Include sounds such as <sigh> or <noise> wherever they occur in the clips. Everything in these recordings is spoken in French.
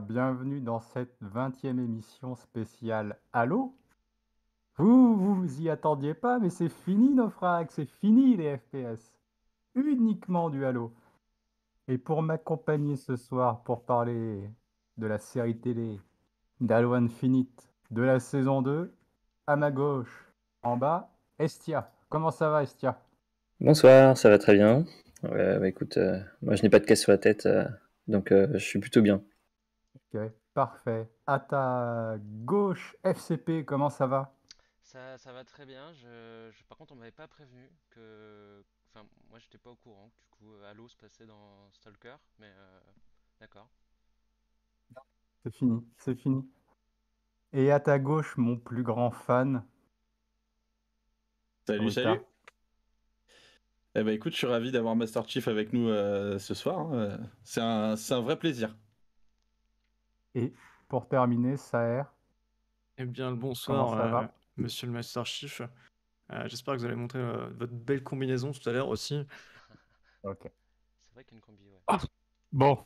bienvenue dans cette 20e émission spéciale Halo. Vous, vous y attendiez pas, mais c'est fini Nofrag c'est fini les FPS. Uniquement du Halo. Et pour m'accompagner ce soir pour parler de la série télé d'Halo Infinite de la saison 2, à ma gauche, en bas, Estia. Comment ça va Estia Bonsoir, ça va très bien. Bah écoute, euh, moi je n'ai pas de casse sur la tête, euh, donc euh, je suis plutôt bien parfait. À ta gauche, FCP, comment ça va ça, va très bien. par contre, on m'avait pas prévenu que. Enfin, moi, j'étais pas au courant que du coup, Halo euh, se passait dans Stalker, mais euh, d'accord. C'est fini, c'est fini. Et à ta gauche, mon plus grand fan. Salut, salut. Eh ben écoute, je suis ravi d'avoir Master Chief avec nous euh, ce soir. Hein. C'est un, un, vrai plaisir. Et pour terminer, Saher. Eh bien, le bonsoir, euh, monsieur le Master Chief. Euh, j'espère que vous allez montrer euh, votre belle combinaison tout à l'heure aussi. <laughs> ok. C'est vrai combi, ouais. Ah, bon.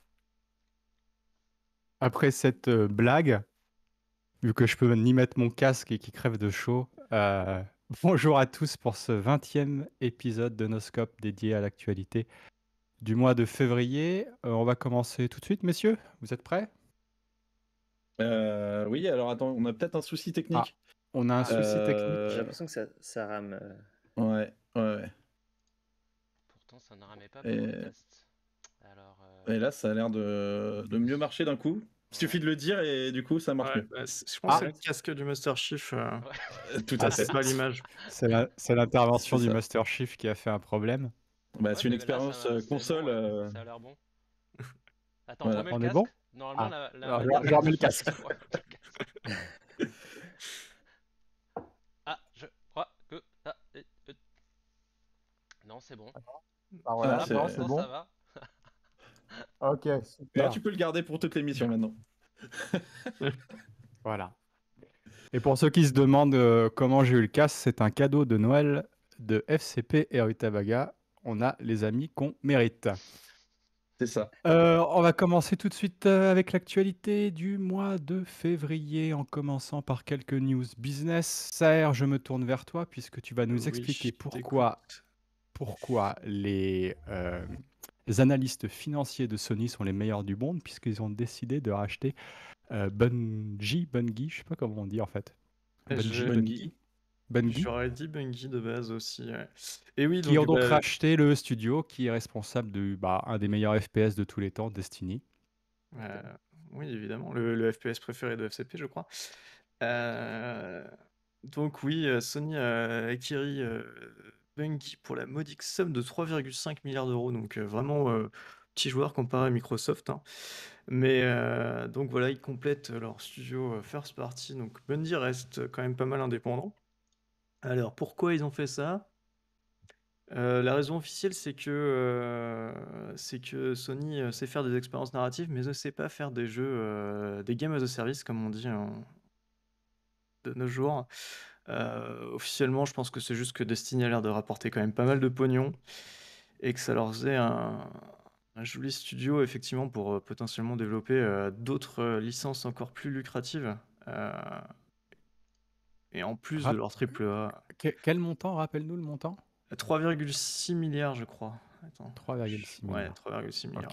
Après cette blague, vu que je peux ni mettre mon casque et qui crève de chaud, <laughs> bonjour à tous pour ce 20e épisode de Noscope dédié à l'actualité du mois de février. on va commencer tout de suite, messieurs. Vous êtes prêts euh, oui, alors attends, on a peut-être un souci technique. Ah, on a un souci euh, technique. J'ai l'impression que ça, rame. Euh. Ouais, ouais, Pourtant, ça ne ramait pas Et... Et là, ça a l'air de... mieux marcher d'un coup. Il suffit de le dire et du coup ça marche. Ouais, bah, je pense ah. que c'est le casque du Master Chief. Tout à ah, fait. C'est pas l'image. C'est l'intervention du Master Chief qui a fait un problème. Bah, c'est une expérience console. Ça a l'air bon. <laughs> Attends, on est bon Normalement, ah. la, la Alors, le casque. ah, je crois que Non, c'est bon. Ah voilà, c'est bon. Ça va. <laughs> ok, super. Là, tu peux le garder pour toute l'émission maintenant. <laughs> voilà. Et pour ceux qui se demandent euh, comment j'ai eu le casque, c'est un cadeau de Noël de FCP et Rutabaga. On a les amis qu'on mérite. C'est ça. Euh, on va commencer tout de suite euh, avec l'actualité du mois de février, en commençant par quelques news business. Serge, je me tourne vers toi puisque tu vas nous expliquer pourquoi, pourquoi les, euh, analystes financiers de Sony sont les meilleurs du monde, puisqu'ils ont décidé de racheter Bungie, Bungie, je sais pas comment on dit en fait. Bungie. Bungie. J'aurais dit Bungie de base aussi. Et oui, donc, qui ont donc bah, racheté le studio qui est responsable de bah, un des meilleurs FPS de tous les temps, Destiny. Euh, oui, évidemment, le, FPS préféré de FCP, je crois. Euh, donc oui, euh, Sony a acquis Bungie pour la modique somme de 3,5 milliards d'euros. Donc vraiment petit joueur comparé à Microsoft. Hein. Mais donc voilà, ils complètent leur studio first party. Donc Bungie reste quand même pas mal indépendant. Alors, pourquoi ils ont fait ça? Euh, la raison officielle, c'est que, euh, que Sony, euh, sait faire des expériences narratives, mais ne sait pas faire des jeux, des games as a service comme on dit hein, de nos jours. officiellement, je pense que c'est juste que Destiny a l'air de rapporter quand même pas mal de pognon et que ça leur faisait un joli studio effectivement pour, potentiellement développer, d'autres, licences encore plus lucratives, et en plus de leur triple A. Quel montant Rappelle-nous le montant 3,6 milliards, je crois. 3,6 milliards.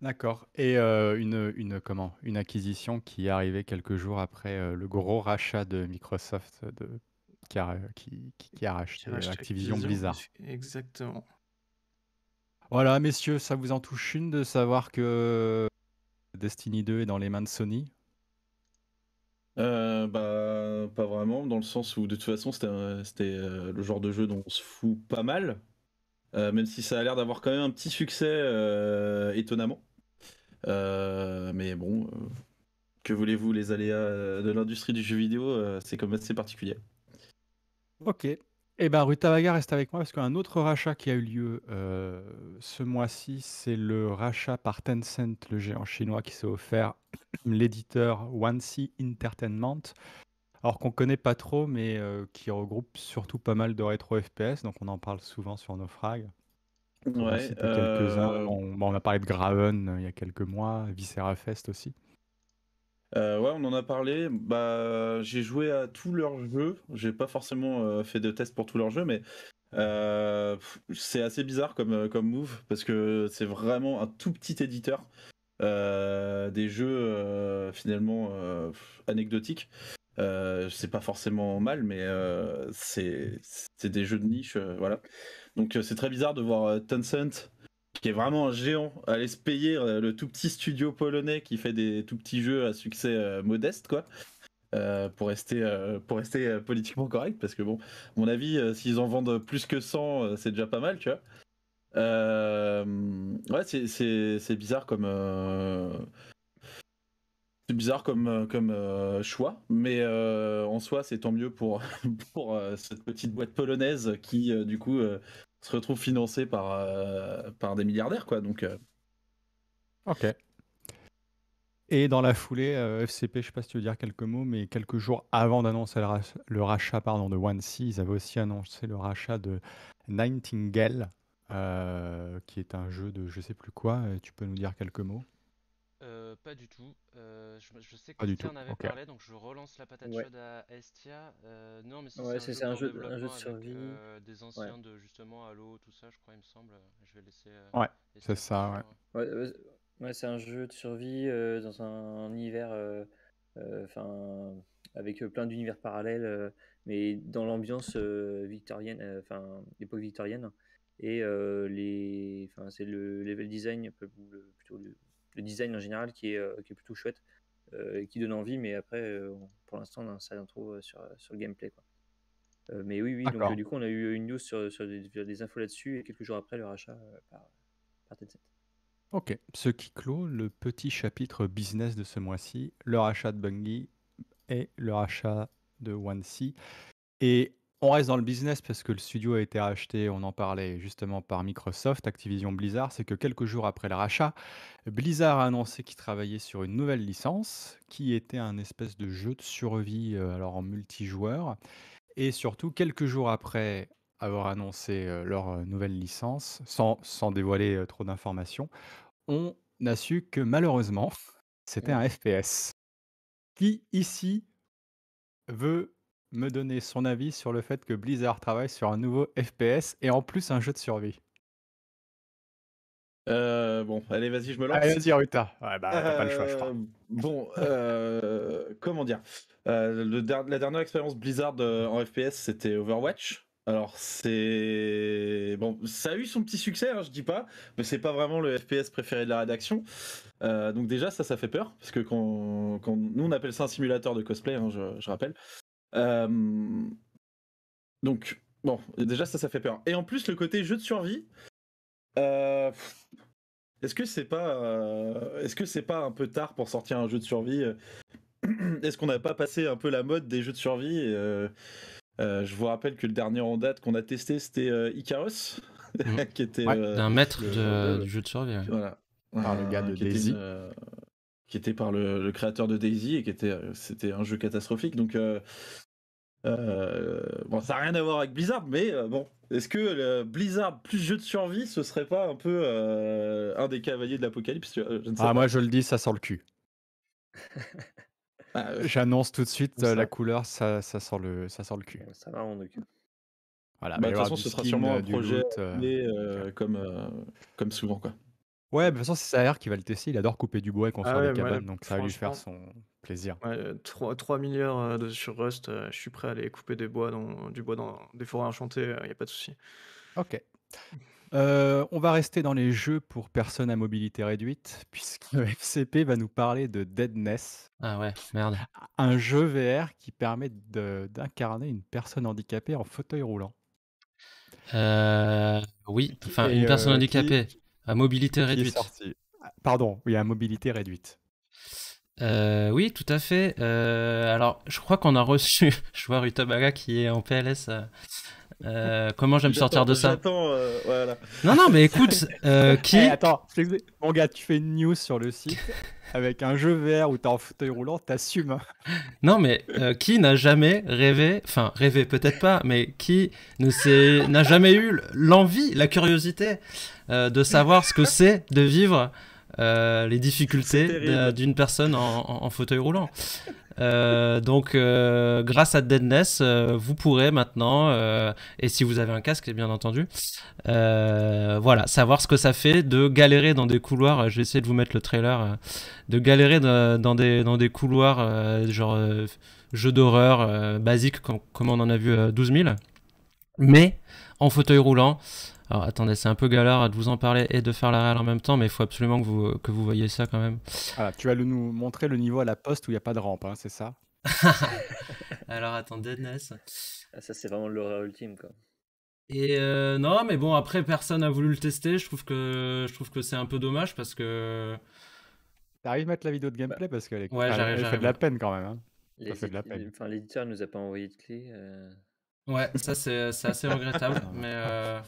D'accord. Et euh, une, une, comment, une acquisition qui est arrivée quelques jours après euh, le gros rachat de Microsoft qui, qui a racheté Activision Blizzard. Exactement. Voilà, messieurs, ça vous en touche une de savoir que Destiny 2 est dans les mains de Sony euh, bah, pas vraiment, dans le sens où de toute façon, c'était euh, le genre de jeu dont on se fout pas mal, euh, même si ça a l'air d'avoir quand même un petit succès étonnamment. mais bon, que voulez-vous, les aléas de l'industrie du jeu vidéo, c'est quand même assez particulier. Ok, eh ben, Vaga reste avec moi parce qu'un autre rachat qui a eu lieu euh, ce mois-ci, c'est le rachat par Tencent, le géant chinois qui s'est offert <clears throat> l'éditeur Wanxi Entertainment. Alors qu'on ne connaît pas trop, mais euh, qui regroupe surtout pas mal de rétro FPS, donc on en parle souvent sur nos Ouais, on, euh... on, a parlé de Graven euh, il y a quelques mois, Viscera Fest aussi. Euh, ouais, on en a parlé. Bah, j'ai joué à tous leurs jeux. J'ai pas forcément euh, fait de tests pour tous leurs jeux, mais euh, c'est assez bizarre comme, comme move parce que c'est vraiment un tout petit éditeur des jeux finalement anecdotiques. c'est pas forcément mal, mais c'est des jeux de niche, voilà. Donc c'est très bizarre de voir Tencent qui est vraiment un géant, allait se payer euh, le tout petit studio polonais qui fait des tout petits jeux à succès euh, modeste, quoi. Euh, pour rester, pour rester politiquement correct, parce que bon, à mon avis, s'ils en vendent plus que 100, c'est déjà pas mal, tu vois. ouais, c'est bizarre comme. C'est bizarre comme, comme choix, mais en soi, c'est tant mieux pour, <laughs> pour cette petite boîte polonaise qui, du coup, se retrouve financé par, euh, par des milliardaires, quoi. Donc. Euh. Ok. Et dans la foulée, euh, FCP, je ne sais pas si tu veux dire quelques mots, mais quelques jours avant d'annoncer le, rachat pardon, de OneSea, ils avaient aussi annoncé le rachat de Nightingale, qui est un jeu de je sais plus quoi. Tu peux nous dire quelques mots euh, pas du tout. Euh, je, je, sais que tu en avais parlé, donc je relance la patate chaude à Estia. Euh, non, mais c'est ouais, un, un, jeu de, un jeu de survie. Avec, des anciens de justement Halo, tout ça, je crois, il me semble. Je vais laisser. Euh, euh, ouais, c'est ça, ouais. ouais. c'est un jeu de survie dans un, un univers. Enfin. avec plein d'univers parallèles, mais dans l'ambiance victorienne, enfin, époque victorienne. Et les, enfin, c'est le level design, plutôt le, design en général qui est, euh, plutôt chouette euh, et qui donne envie. Mais après, euh, pour l'instant, on ça intro sur, le gameplay. mais oui, oui, donc du coup, on a eu une news sur, des, infos là-dessus et quelques jours après le rachat par, par Tencent. Ok, ce qui clôt le petit chapitre business de ce mois-ci, le rachat de Bungie et le rachat de 1C Et on reste dans le business parce que le studio a été racheté, on en parlait justement par Microsoft, Activision Blizzard, c'est que quelques jours après le rachat, Blizzard a annoncé qu'il travaillait sur une nouvelle licence qui était un espèce de jeu de survie euh, alors en multijoueur. Et surtout, quelques jours après avoir annoncé euh, leur euh, nouvelle licence, sans, sans dévoiler trop d'informations, on a su que malheureusement, <laughs> c'était un FPS qui ici veut me donner son avis sur le fait que Blizzard travaille sur un nouveau FPS et en plus un jeu de survie. Euh, bon, allez, vas-y, je me lance. Allez, vas-y, Ruta. Ouais, bah, t'as pas le choix, je crois. Euh, bon, euh, <laughs> comment dire La dernière expérience Blizzard en FPS, c'était Overwatch. Alors, c'est. Bon, ça a eu son petit succès, hein, je dis pas, mais c'est pas vraiment le FPS préféré de la rédaction. donc, déjà, ça, ça fait peur, parce que quand, nous, on appelle ça un simulateur de cosplay, hein, je rappelle. Euh, donc, bon, déjà, ça, ça fait peur. Et en plus, le côté jeu de survie. Euh, est-ce que c'est pas, euh, est-ce que c'est pas un peu tard pour sortir un jeu de survie <clears throat> Est-ce qu'on n'a pas passé un peu la mode des jeux de survie Je vous rappelle que le dernier en date qu'on a testé, c'était Icaros, mhm. <laughs> qui était d'un maître de, du jeu de survie. Voilà. Par le gars de Daisy qui était par le, créateur de Daisy et qui était euh, c'était un jeu catastrophique. Donc euh, euh, bon, ça n'a rien à voir avec Blizzard, mais bon, est-ce que Blizzard plus jeu de survie, ce serait pas un peu un des cavaliers de l'apocalypse Ah moi je le dis, ça sort le cul. <laughs> Ah, J'annonce tout de suite la couleur, ça, ça le ça sort le cul. Ça va, en occupe. Voilà, mais bah, bah, de toute façon, ce sera sûrement un projet mais, comme, comme souvent quoi. Ouais, de toute façon, c'est R qui va le tester. Il adore couper du bois et ah construire des cabanes, donc ça va lui faire son plaisir. 3, milliards euh, sur Rust, euh, je suis prêt à aller couper du bois dans des forêts enchantées, il euh, n'y a pas de souci. Ok. on va rester dans les jeux pour personnes à mobilité réduite, <laughs> puisque FCP va nous parler de Deadness, Ah ouais, merde. un jeu VR qui permet d'incarner une personne handicapée en fauteuil roulant. oui, enfin, une personne handicapée. À mobilité réduite. Pardon, oui, à mobilité réduite. Euh, oui, tout à fait. Euh, alors, je crois qu'on a reçu, <laughs> je vois Rutabaga qui est en PLS. Euh, comment j'aime sortir de ça voilà. Non, non, mais écoute, <laughs> eh, qui. attends, mon gars, tu fais une news sur le site avec un jeu vert où t'es en fauteuil roulant, t'assumes. Hein. Non, mais euh, qui n'a jamais rêvé, enfin rêvé peut-être pas, mais qui ne n'a jamais eu l'envie, la curiosité euh, de savoir ce que c'est de vivre euh, les difficultés d'une personne en, fauteuil roulant. Euh, donc, euh, grâce à Deadness, euh, vous pourrez maintenant, et si vous avez un casque, bien entendu, voilà, savoir ce que ça fait de galérer dans des couloirs. Je vais essayer de vous mettre le trailer. de galérer dans, des, dans des couloirs, genre jeux d'horreur basique, comme, comme, on en a vu 12 000, mais en fauteuil roulant. Alors attendez, c'est un peu galère de vous en parler et de faire la réelle en même temps, mais il faut absolument que vous, que vous voyez ça quand même. Ah, tu vas nous montrer le niveau à la poste où il n'y a pas de rampe, hein, c'est ça <laughs> <laughs> Alors attendez, Ness. Ah, ça c'est vraiment l'horreur ultime quoi. Et euh, non, mais bon, après personne n'a voulu le tester. Je trouve que que c'est un peu dommage parce que. T'arrives à mettre la vidéo de gameplay bah, parce que. est... fait de la peine quand même. Hein. Enfin, l'éditeur nous a pas envoyé de clé. Euh. Ouais, ça c'est assez regrettable, <laughs> mais. Euh,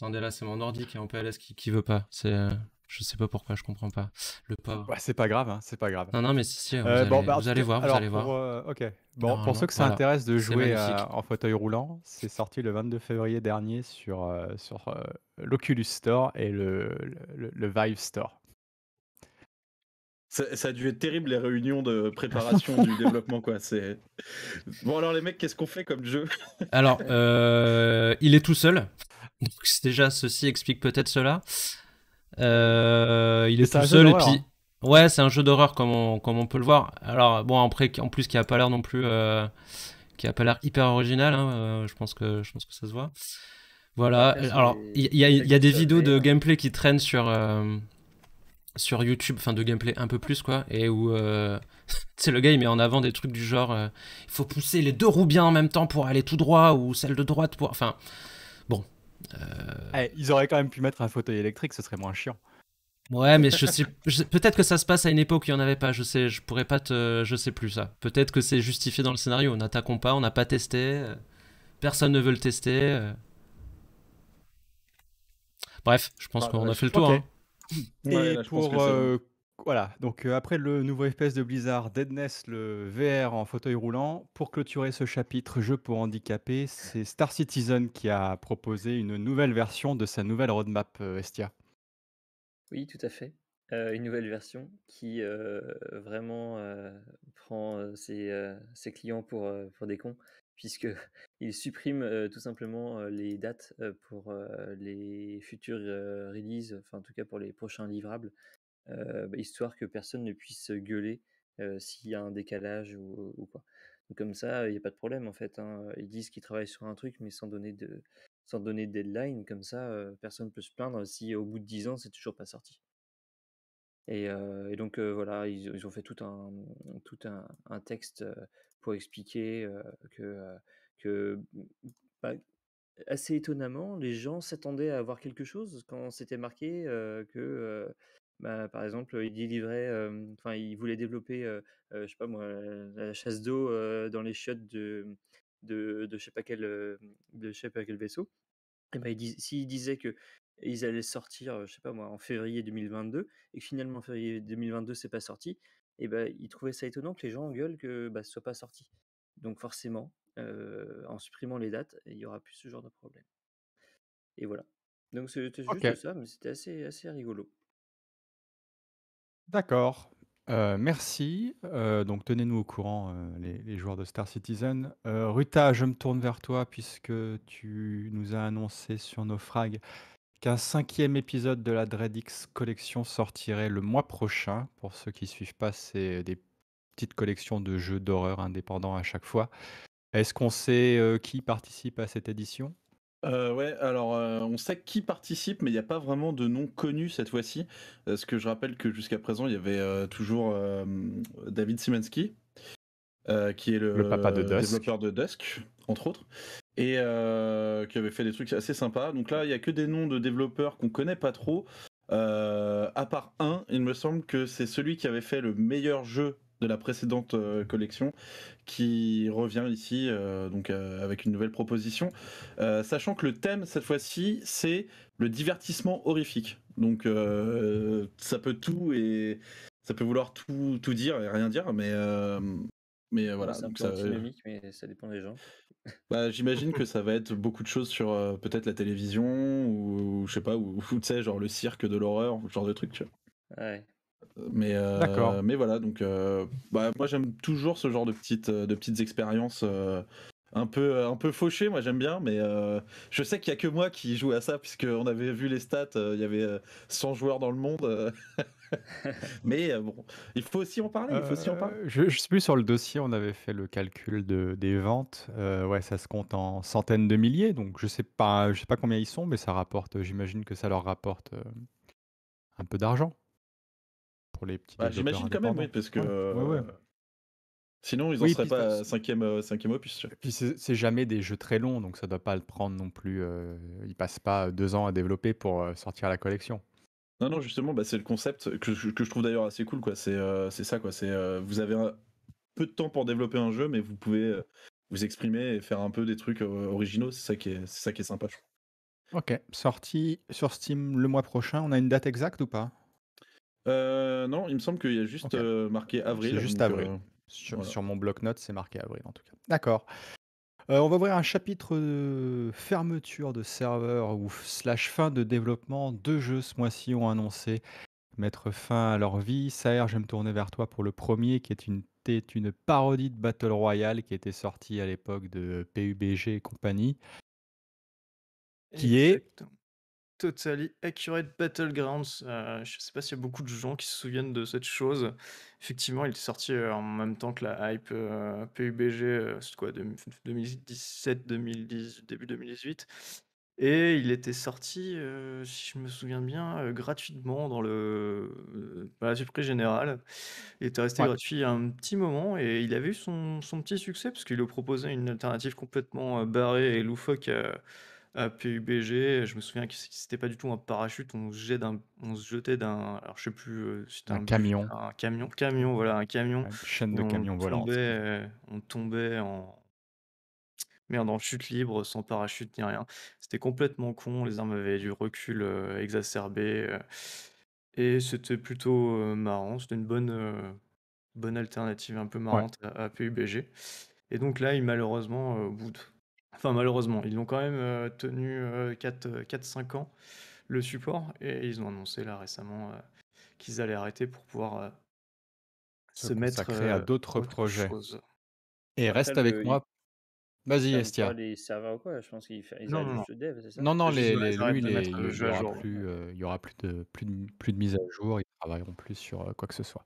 Attendez, là, c'est mon ordi qui est en hein, PLS qui, qui veut pas. C'est. Euh, je sais pas pourquoi, je comprends pas. Le pauvre. c'est pas grave, hein, c'est pas grave. Non, non, mais si, si, euh, vous, allez, bon, bah, vous voir, alors, voir. Pour, euh, ok. Bon, pour ceux que ça intéresse de jouer en fauteuil roulant, c'est sorti le 22 février dernier sur, sur l'Oculus Store et le, le, Vive Store. Ça, ça, a dû être terrible les réunions de préparation du <laughs> développement quoi. C'est bon alors les mecs qu'est-ce qu'on fait comme jeu Alors il est tout seul. Donc déjà, ceci explique peut-être cela. Euh, il est, tout seul et puis. Ouais, c'est un jeu d'horreur comme on, comme on peut le voir. Alors, bon, après, en plus, qui a pas l'air non plus. Euh, qui a pas l'air hyper original, hein, euh, je, pense que, je pense que ça se voit. Voilà. Alors, il y, y, a des vidéos de hein. gameplay qui traînent sur, sur YouTube, enfin de gameplay un peu plus, quoi. Et où. c'est <laughs> le gars, il met en avant des trucs du genre. Il faut pousser les deux roues bien en même temps pour aller tout droit, ou celle de droite pour. Enfin. Bon, euh, eh, ils auraient quand même pu mettre un fauteuil électrique, ce serait moins chiant. Ouais, mais je sais, peut-être que ça se passe à une époque où il n'y en avait pas. Je sais, je pourrais pas te, je sais plus ça. Peut-être que c'est justifié dans le scénario. On N'attaquons pas, on n'a pas testé, euh, personne ne veut le tester. Euh. Bref, je pense bah, qu'on a bah, fait le tour. Hein. Et pour voilà, donc euh, après le nouveau FPS de Blizzard, Deadness, le VR en fauteuil roulant, pour clôturer ce chapitre jeu pour handicapés, c'est Star Citizen qui a proposé une nouvelle version de sa nouvelle roadmap euh, Estia. Oui, tout à fait. Euh, une nouvelle version qui vraiment prend ses, clients pour, des cons, puisqu'il <laughs> supprime tout simplement les dates pour les futures releases, enfin en tout cas pour les prochains livrables euh, bah, histoire que personne ne puisse gueuler euh, s'il y a un décalage ou, ou quoi. Donc, comme ça, il n'y a pas de problème en fait. Hein. Ils disent qu'ils travaillent sur un truc, mais sans donner de, sans donner de deadline. Comme ça, euh, personne ne peut se plaindre si au bout de 10 ans, c'est toujours pas sorti. Et, donc voilà, ils, ont fait tout un, tout un, un texte pour expliquer que, que bah, assez étonnamment, les gens s'attendaient à avoir quelque chose quand c'était marqué que bah, par exemple, il délivrait, enfin, il voulait développer, je sais pas moi, la chasse d'eau dans les chiottes de, de, je sais pas quel, sais pas quel vaisseau. Et bah, s'il disait que ils allaient sortir, je sais pas moi, en février 2022, et que finalement en février 2022 c'est pas sorti, et ben bah, ils trouvaient ça étonnant que les gens gueulent que bah, ne soit pas sorti. Donc forcément, en supprimant les dates, il y aura plus ce genre de problème. Et voilà. Donc c'était juste ça, mais c'était assez, assez rigolo. D'accord. Euh, merci, euh, donc tenez-nous au courant, euh, les joueurs de Star Citizen. Ruta, je me tourne vers toi puisque tu nous as annoncé sur Naufrag qu'un cinquième épisode de la DreadX collection sortirait le mois prochain. Pour ceux qui ne suivent pas, c'est des petites collections de jeux d'horreur indépendants à chaque fois. Est-ce qu'on sait, qui participe à cette édition? Euh, ouais, alors euh, on sait qui participe, mais il n'y a pas vraiment de nom connu cette fois-ci. Parce euh, que je rappelle que jusqu'à présent, il y avait toujours David Simensky, qui est le, développeur de Dusk, entre autres, et qui avait fait des trucs assez sympas. Donc là, il n'y a que des noms de développeurs qu'on connaît pas trop. à part un, il me semble que c'est celui qui avait fait le meilleur jeu de la précédente euh, collection qui revient ici euh, donc euh, avec une nouvelle proposition, sachant que le thème cette fois-ci c'est le divertissement horrifique. Donc ça peut tout et ça peut vouloir tout, tout dire et rien dire, mais mais voilà. C'est un peu ça, mais ça dépend des gens. <laughs> Bah, j'imagine que ça va être beaucoup de choses sur peut-être la télévision ou, je sais pas ou, tu sais genre le cirque de l'horreur, genre de truc tu vois. Ouais. Mais, euh, mais voilà, donc euh, bah, moi j'aime toujours ce genre de petites, euh, de petites expériences un, peu, un peu fauchées, moi j'aime bien, mais je sais qu'il n'y a que moi qui joue à ça, puisqu'on avait vu les stats, il y avait 100 joueurs dans le monde. <laughs> mais bon, il faut aussi en parler. Il faut aussi en Je, sais plus, sur le dossier, on avait fait le calcul de, des ventes. ouais, ça se compte en centaines de milliers, donc je sais pas, je sais pas combien ils sont, mais ça rapporte, j'imagine que ça leur rapporte un peu d'argent les petits. Bah, J'imagine quand même, parce que. Euh, sinon, ils n'en seraient pas cinquième, euh, cinquième opus. puis, c'est jamais des jeux très longs, donc ça ne doit pas le prendre non plus. Euh, ils passent pas deux ans à développer pour euh, sortir la collection. Non, non, justement, bah, c'est le concept que, je trouve d'ailleurs assez cool. C'est c'est ça, quoi. C'est vous avez un, peu de temps pour développer un jeu, mais vous pouvez vous exprimer et faire un peu des trucs originaux. C'est ça, qui est, ça qui est sympa, je trouve. Ok, sorti sur Steam le mois prochain. On a une date exacte ou pas euh, non, il me semble qu'il y a juste euh, marqué avril. juste avril. Euh, sur, mon bloc-notes, c'est marqué avril en tout cas. D'accord. on va ouvrir un chapitre de fermeture de serveur ou slash fin de développement. Deux jeux ce mois-ci ont annoncé mettre fin à leur vie. Saher, je vais me tourner vers toi pour le premier qui est une, une parodie de Battle Royale qui était sortie à l'époque de PUBG et compagnie. Qui est Totally Accurate Battlegrounds. Euh, je ne sais pas s'il y a beaucoup de gens qui se souviennent de cette chose. Effectivement, il est sorti euh, en même temps que la hype euh, PUBG, c'est quoi, 2017, 2010, début 2018. Et il était sorti, si je me souviens bien, gratuitement dans le, la surprise générale. Il était resté gratuit un petit moment et il avait eu son, petit succès parce qu'il lui proposait une alternative complètement barrée et loufoque à PUBG. Je me souviens que c'était pas du tout un parachute, on se, jetait d'un, on se jetait d'un. Alors je sais plus, euh, c'était un, camion. un camion, camion, voilà, un camion. Une chaîne de camions volants. Euh, on tombait en. Merde, en chute libre, sans parachute ni rien. C'était complètement con, les armes avaient du recul euh, exacerbé. et c'était plutôt marrant, c'était une bonne, bonne alternative un peu marrante à, PUBG. Et donc là, il, malheureusement, au bout Enfin, malheureusement, ils l'ont quand même euh, tenu 4-5 euh, euh, ans, le support, et ils ont annoncé là récemment qu'ils allaient arrêter pour pouvoir se, mettre à d'autres projets. Et reste avec moi. Vas-y, Estia. les serveurs ou quoi Je pense non, non. non, non, les, lui, il n'y aura, plus, y aura plus, de, plus, de, mise à jour, ils travailleront plus sur quoi que ce soit.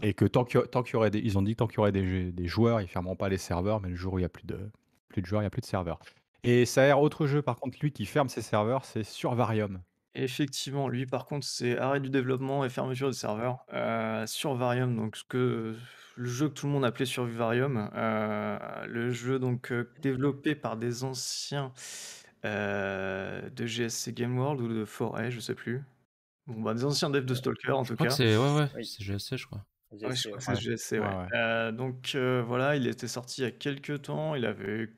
Et que tant qu'il aurait ils ont dit que tant qu'il y aurait des, joueurs, ils fermeront pas les serveurs, mais le jour où il n'y a plus de, plus de joueurs, il y a plus de serveurs. Et ça a autre jeu, par contre, lui qui ferme ses serveurs, c'est Survarium. Effectivement, lui par contre, c'est arrêt du développement et fermeture des serveurs. Euh, Survarium, donc ce que le jeu que tout le monde appelait Survivarium, euh, le jeu donc euh, développé par des anciens euh, de GSC Game World ou de forêt je sais plus. Bon, bah, des anciens devs de Stalker en tout cas. C'est ouais, ouais, c'est GSC, je crois. GSC, ouais. donc euh, voilà, il était sorti il y a quelques temps, il avait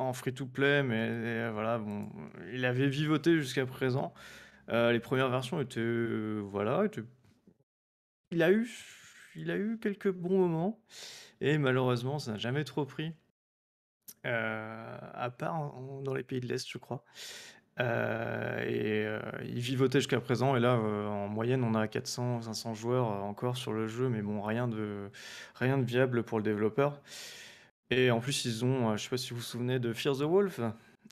en free-to-play, mais euh, voilà, bon, il avait vivoté jusqu'à présent. Euh, les premières versions étaient, euh, voilà, il a eu, il a eu quelques bons moments, et malheureusement, ça n'a jamais trop pris, à part dans les pays de l'Est, je crois. et il vivotait jusqu'à présent, et là, en moyenne, on a 400-500 joueurs encore sur le jeu, mais bon, rien de, rien de viable pour le développeur. Et en plus, ils ont, euh, je sais pas si vous vous souvenez de Fear the Wolf,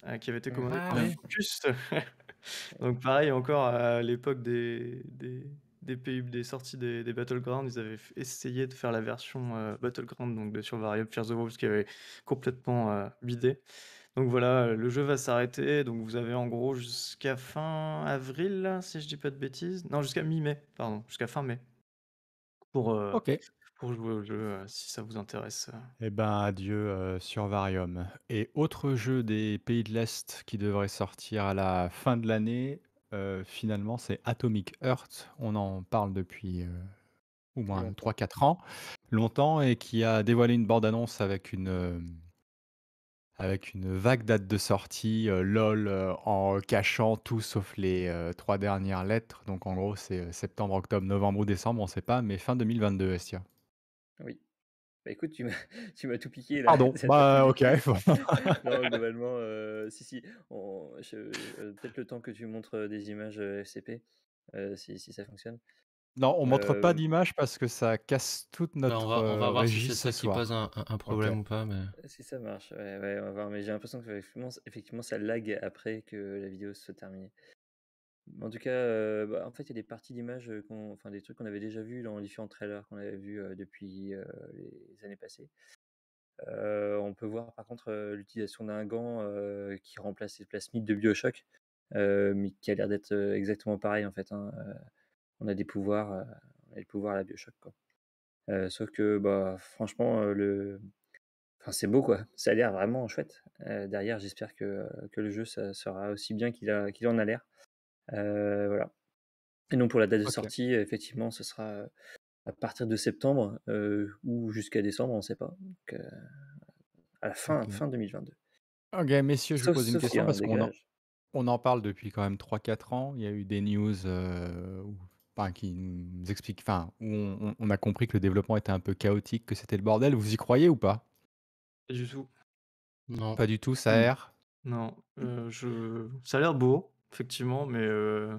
euh, qui avait été commandé ah, par Focus. <laughs> Donc pareil, encore à l'époque des, des, des, des sorties des, des, ils avaient essayé de faire la version euh, Battleground donc de sur Variable Fear the Wolf* qui avait complètement bidé. Donc voilà, le jeu va s'arrêter. Donc vous avez en gros jusqu'à fin avril, si je dis pas de bêtises. Non, jusqu'à mi-mai, pardon, jusqu'à fin mai. Pour, Ok pour jouer au jeu euh, si ça vous intéresse. Euh. Eh ben, adieu euh, sur Survarium. Et autre jeu des pays de l'Est qui devrait sortir à la fin de l'année, finalement, c'est Atomic Heart. On en parle depuis au moins 3-4 ans, longtemps, et qui a dévoilé une bande-annonce avec une avec une vague date de sortie, LOL, en cachant tout sauf les trois dernières lettres. Donc en gros, c'est septembre, octobre, novembre ou décembre, on ne sait pas, mais fin 2022, Estia. Oui. Bah écoute, <laughs> tu m'as, tout piqué. Là. Pardon, <laughs> bah ok. <laughs> non, globalement, euh, si, si. Euh, peut-être le temps que tu montres des images FCP, euh, si, ça fonctionne. Non, on montre pas d'image parce que ça casse toute bah, notre. on, va, voir si c'est ça pose un, problème ou pas. Si ça marche, on va voir. Mais j'ai l'impression que ça lag après que la vidéo soit terminée. En tout cas, bah, en fait, il y a des parties d'images, enfin des trucs qu'on avait déjà vus dans différents trailers qu'on avait vus depuis les années passées. on peut voir par contre l'utilisation d'un gant qui remplace les plasmides de Bioshock, mais qui a l'air d'être exactement pareil en fait. Hein, on a des pouvoirs, on a le pouvoir à la Bioshock. sauf que, bah, franchement, le, Enfin, c'est beau quoi, ça a l'air vraiment chouette. derrière, j'espère que, le jeu ça sera aussi bien qu'il qu'il en a l'air. Euh, voilà. Et donc pour la date de sortie, effectivement, ce sera euh, à partir de septembre euh, ou jusqu'à décembre, on ne sait pas. à la fin, fin 2022. Ok, messieurs, je vous pose une question hein, parce qu'on en, on en parle depuis quand même 3-4 ans. Il y a eu des news enfin, qui nous expliquent, enfin, où on, a compris que le développement était un peu chaotique, que c'était le bordel. Vous y croyez ou pas Pas du tout. Non. Pas du tout, ça a mmh. l'air. Non, je... ça a l'air beau effectivement, mais euh,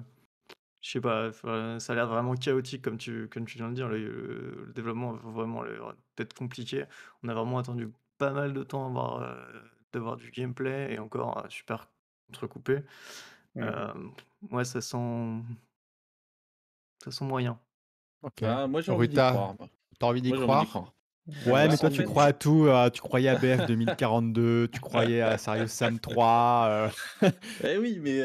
je sais pas, ça a l'air vraiment chaotique comme tu, viens de dire. Le, développement va vraiment être compliqué. On a vraiment attendu pas mal de temps euh, d'avoir du gameplay et encore super entrecoupé. Moi, mmh. euh, ça sent. Ça son moyen. Ok, ah, moi j'ai T'as envie d'y croire Ouais, bah, mais toi, tu crois à tout. Euh, tu croyais à BF 2042, tu croyais à Serious Sam 3. Euh. <laughs> eh oui, mais,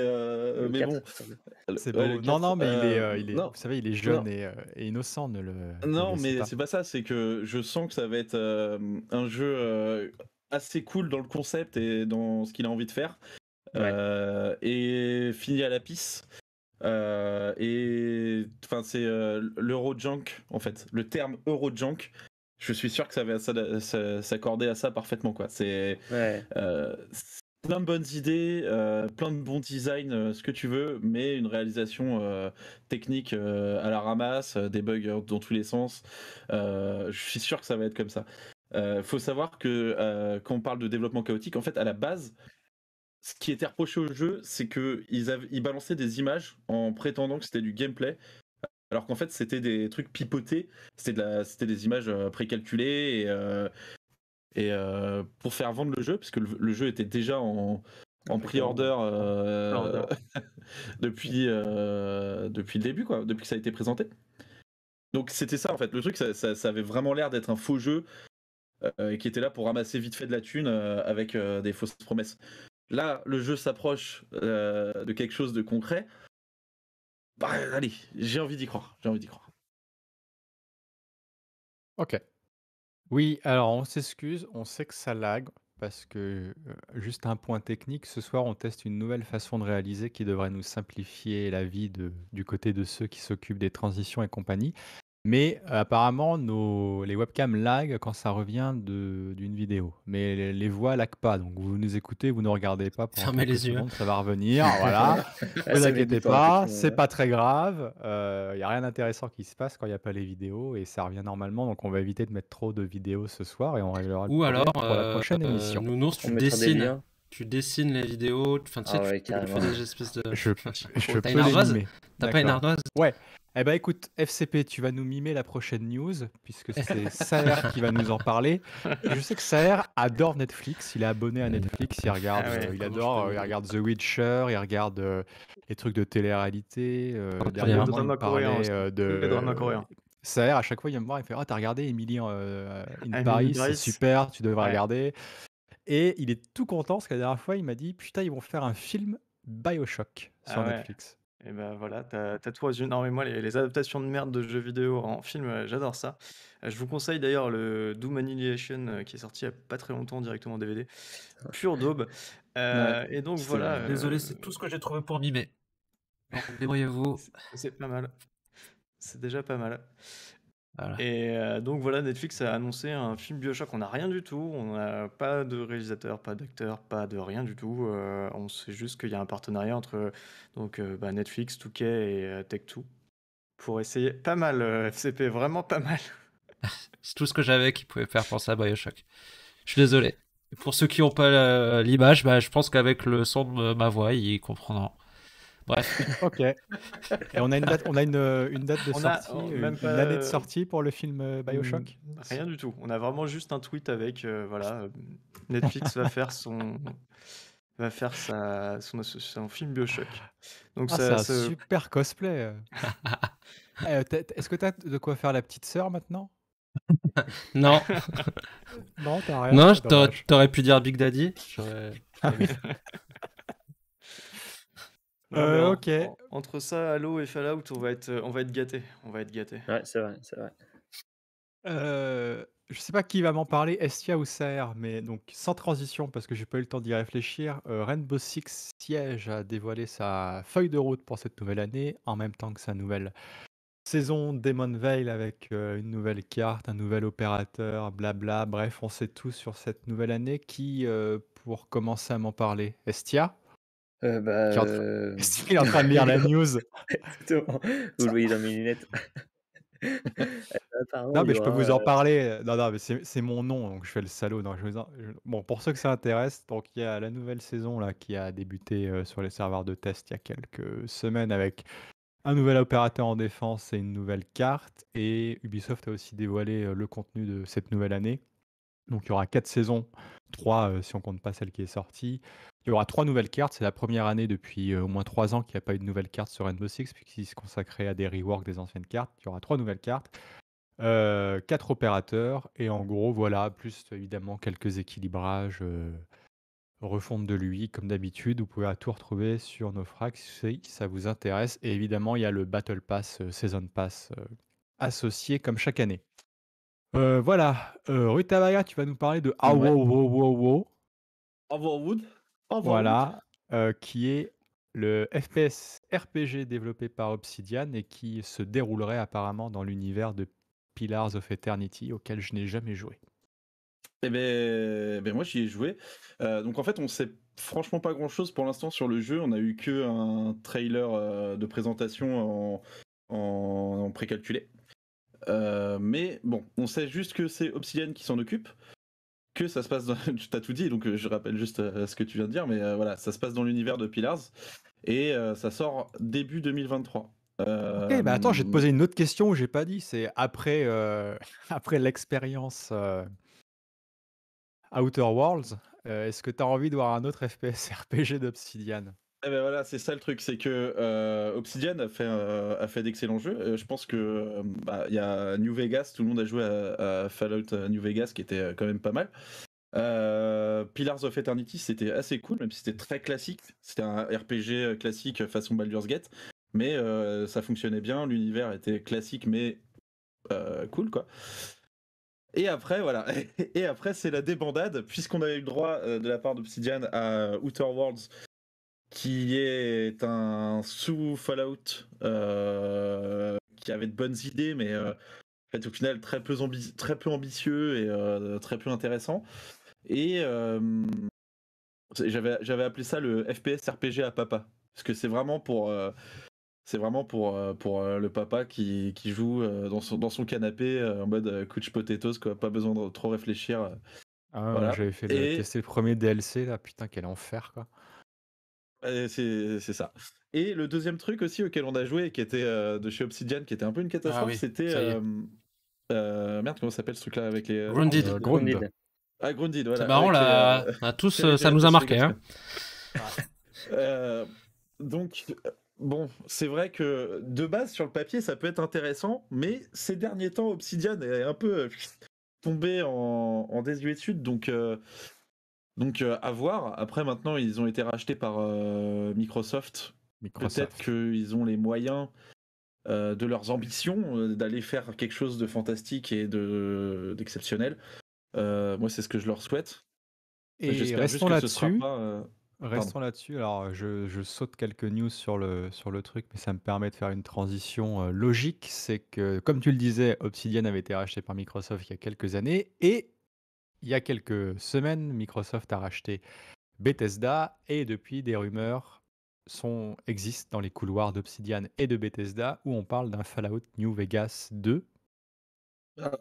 mais bon. non, non, mais il est, euh, il est vous savez, il est jeune et, innocent. le, non, mais c'est pas ça. C'est que je sens que ça va être un jeu assez cool dans le concept et dans ce qu'il a envie de faire. et fini à la pisse. et enfin, c'est l'euro junk en fait, le terme euro junk je suis sûr que ça va s'accorder à ça parfaitement. quoi. C'est euh, plein de bonnes idées, euh, plein de bons designs, euh, ce que tu veux, mais une réalisation technique à la ramasse, des bugs dans tous les sens. je suis sûr que ça va être comme ça. faut savoir que quand on parle de développement chaotique, en fait, à la base, ce qui était reproché au jeu, c'est qu'ils ils balançaient des images en prétendant que c'était du gameplay, alors qu'en fait c'était des trucs pipotés, c'était des images euh, précalculées et, euh, euh, pour faire vendre le jeu, puisque le, jeu était déjà en, en pre-order <laughs> depuis depuis le début depuis que ça a été présenté. Donc c'était ça en fait, le truc ça, ça avait vraiment l'air d'être un faux jeu qui était là pour ramasser vite fait de la thune avec des fausses promesses. Là, le jeu s'approche de quelque chose de concret bah, allez, j'ai envie d'y croire. J'ai envie d'y croire. Ok. Oui, alors on s'excuse, on sait que ça lag parce que euh, juste un point technique, ce soir on teste une nouvelle façon de réaliser qui devrait nous simplifier la vie du côté de ceux qui s'occupent des transitions et compagnie. Mais euh, apparemment, nos, les webcams lag quand ça revient de- d'une vidéo. Mais les, voix voix lag pas. Donc vous nous écoutez, vous ne regardez pas Fermez les yeux. ça va revenir. <laughs> voilà. Ne vous inquiétez pas, c'est pas très grave. Il euh, n'y a rien d'intéressant qui se passe quand il n'y a pas les vidéos et ça revient normalement. Donc on va éviter de mettre trop de vidéos ce soir et on réglera le Ou alors, pour la euh, prochaine émission. Nounours, tu dessines tu dessines les vidéos, enfin tu sais, ah tu, fais des espèces de. Je, <laughs> T'as une ardoise pas une ardoise Ouais. Eh ben écoute, FCP, tu vas nous mimer la prochaine news, puisque c'est <laughs> Saer qui va nous en parler. je sais que Saer adore Netflix, il est abonné à Netflix, il regarde, ah euh, il adore, euh, il regarde The Witcher, il regarde euh, les trucs de télé-réalité. Euh, il de... à chaque fois, il vient me voir, il fait Ah, oh, t'as regardé Emily in Paris, c'est super, tu devrais regarder. Et il est tout content parce que la dernière fois, il m'a dit Putain, ils vont faire un film Bioshock ah sur Netflix. Et eh ben voilà, t'as tout résumé. Non, mais moi, les, adaptations de merde de jeux vidéo en film, euh, j'adore ça. Euh, je vous conseille d'ailleurs le Doom Annihilation euh, qui est sorti il n'y a pas très longtemps directement en DVD. Pure daube. Et donc voilà. Désolé, c'est tout ce que j'ai trouvé pour mimer. <laughs> Débrouillez-vous. C'est pas mal. C'est déjà pas mal. Et euh, donc voilà, Netflix a annoncé un film Bioshock. On n'a rien du tout. On n'a pas de réalisateur, pas d'acteur, pas de rien du tout. Euh, on sait juste qu'il y a un partenariat entre donc, euh, bah, Netflix, 2 et Tech2 pour essayer. Pas mal, FCP, vraiment pas mal. <laughs> C'est tout ce que j'avais qui pouvait faire penser à Bioshock. Je suis désolé. Pour ceux qui n'ont pas l'image, bah, je pense qu'avec le son de ma voix, ils comprendront. Bref. ok. Et on a une date, on a une, une date de sortie, une, année de euh, sortie pour le film euh, hmm, Bioshock Rien du tout. On a vraiment juste un tweet avec euh, voilà, Netflix va faire son <laughs> va faire sa, son, film Bioshock. Donc ah, ça, c'est un super cosplay. <laughs> Eh, est-ce que tu as de quoi faire la petite sœur maintenant <laughs> Non. non, t'as rien. Non, t'aurais pu dire Big Daddy. Ah, euh, ok. Entre ça, Halo et Fallout, on va être, euh, on va être gâté. On va être gâté. Ouais, c'est vrai, c'est vrai. Euh, je sais pas qui va m'en parler, Estia ou Ser, mais donc sans transition parce que j'ai pas eu le temps d'y réfléchir. Rainbow Six Siege a dévoilé sa feuille de route pour cette nouvelle année, en même temps que sa nouvelle saison Demon Veil avec une nouvelle carte, un nouvel opérateur, blabla. Bref, on sait tout sur cette nouvelle année. Qui pour commencer à m'en parler Estia euh, bah, euh, <laughs> il, est en train de lire la <laughs> news. <laughs> Vous le voyez dans mes lunettes. non, mais je peux vous en euh, parler. Non, non, mais c'est mon nom, donc je fais le salaud. Bon, pour ceux que ça intéresse, donc il y a la nouvelle saison là, qui a débuté sur les serveurs de test il y a quelques semaines avec un nouvel opérateur en défense et une nouvelle carte. Et Ubisoft a aussi dévoilé le contenu de cette nouvelle année. Donc il y aura quatre saisons 3 euh, si on compte pas celle qui est sortie. Il y aura trois nouvelles cartes. C'est la première année depuis euh, au moins 3 ans qu'il n'y a pas eu de nouvelles cartes sur Rainbow Six, puisqu'ils se consacraient à des reworks des anciennes cartes. Il y aura trois nouvelles cartes, euh, quatre opérateurs, et en gros, voilà, plus évidemment quelques équilibrages, euh, refonte de lui, comme d'habitude. Vous pouvez tout retrouver sur Nofrax si ça vous intéresse. Et évidemment, il y a le Battle Pass, Season Pass associé comme chaque année. Euh, voilà, euh, Rutabaga, tu vas nous parler de Awo ah ah ah Voilà, euh, qui est le FPS RPG développé par Obsidian et qui se déroulerait apparemment dans l'univers de Pillars of Eternity auquel je n'ai jamais joué. Eh ben, eh ben moi j'y ai joué. Euh, donc en fait on sait franchement pas grand chose pour l'instant sur le jeu. On a eu que un trailer de présentation en précalculé. Euh, mais bon, on sait juste que c'est Obsidian qui s'en occupe que ça se passe dans... <laughs> t'as tout dit, donc euh, je rappelle juste euh, ce que tu viens de dire, mais voilà, ça se passe dans l'univers de Pillars, et ça sort début 2023. Ok, bah attends, je vais te poser une autre question où j'ai pas dit, c'est après, <laughs> après l'expérience Outer Worlds, est-ce que tu as envie de voir un autre FPS RPG d'Obsidian eh ben voilà, c'est ça le truc, c'est que euh, Obsidian a fait, euh, a fait d'excellents jeux. Euh, je pense que bah, il y a New Vegas, tout le monde a joué à, Fallout New Vegas, qui était quand même pas mal. Pillars of Eternity, c'était assez cool, même si c'était très classique. C'était un RPG classique façon Baldur's Gate, mais ça fonctionnait bien. L'univers était classique, mais cool quoi. Et après, voilà. <laughs> Et après, c'est la débandade, puisqu'on avait eu le droit de la part d'Obsidian à Outer Worlds, qui est un sous Fallout euh, qui avait de bonnes idées, mais euh, en fait, au final très peu, très peu ambitieux et euh, très peu intéressant. Et j'avais appelé ça le FPS RPG à papa, parce que c'est vraiment pour c'est vraiment pour, pour le papa qui, qui joue dans son, dans son canapé en mode couch potatoes, quoi, pas besoin de trop réfléchir. Ah, j'avais fait le, premier DLC là, putain quel enfer quoi. C'est ça. Et le deuxième truc aussi auquel on a joué, qui était de chez Obsidian, qui était un peu une catastrophe, c'était. merde, comment s'appelle ce truc-là avec les. Grounded. Ah, Grounded, voilà. C'est marrant, là, tous, ça nous a marqué. donc, bon, c'est vrai que de base, sur le papier, ça peut être intéressant, mais ces derniers temps, Obsidian est un peu tombé en, en désuétude, donc donc euh, à voir. Après maintenant ils ont été rachetés par euh, Microsoft. Peut-être qu'ils ont les moyens euh, de leurs ambitions d'aller faire quelque chose de fantastique et de d'exceptionnel. moi c'est ce que je leur souhaite. Et restons là-dessus. Restons là-dessus. Alors, je, je, saute quelques news sur le, sur le truc, mais ça me permet de faire une transition logique. C'est que, comme tu le disais, Obsidian avait été racheté par Microsoft il y a quelques années et il y a quelques semaines, Microsoft a racheté Bethesda et depuis des rumeurs sont, existent dans les couloirs d'Obsidian et de Bethesda où on parle d'un Fallout New Vegas 2. Ah,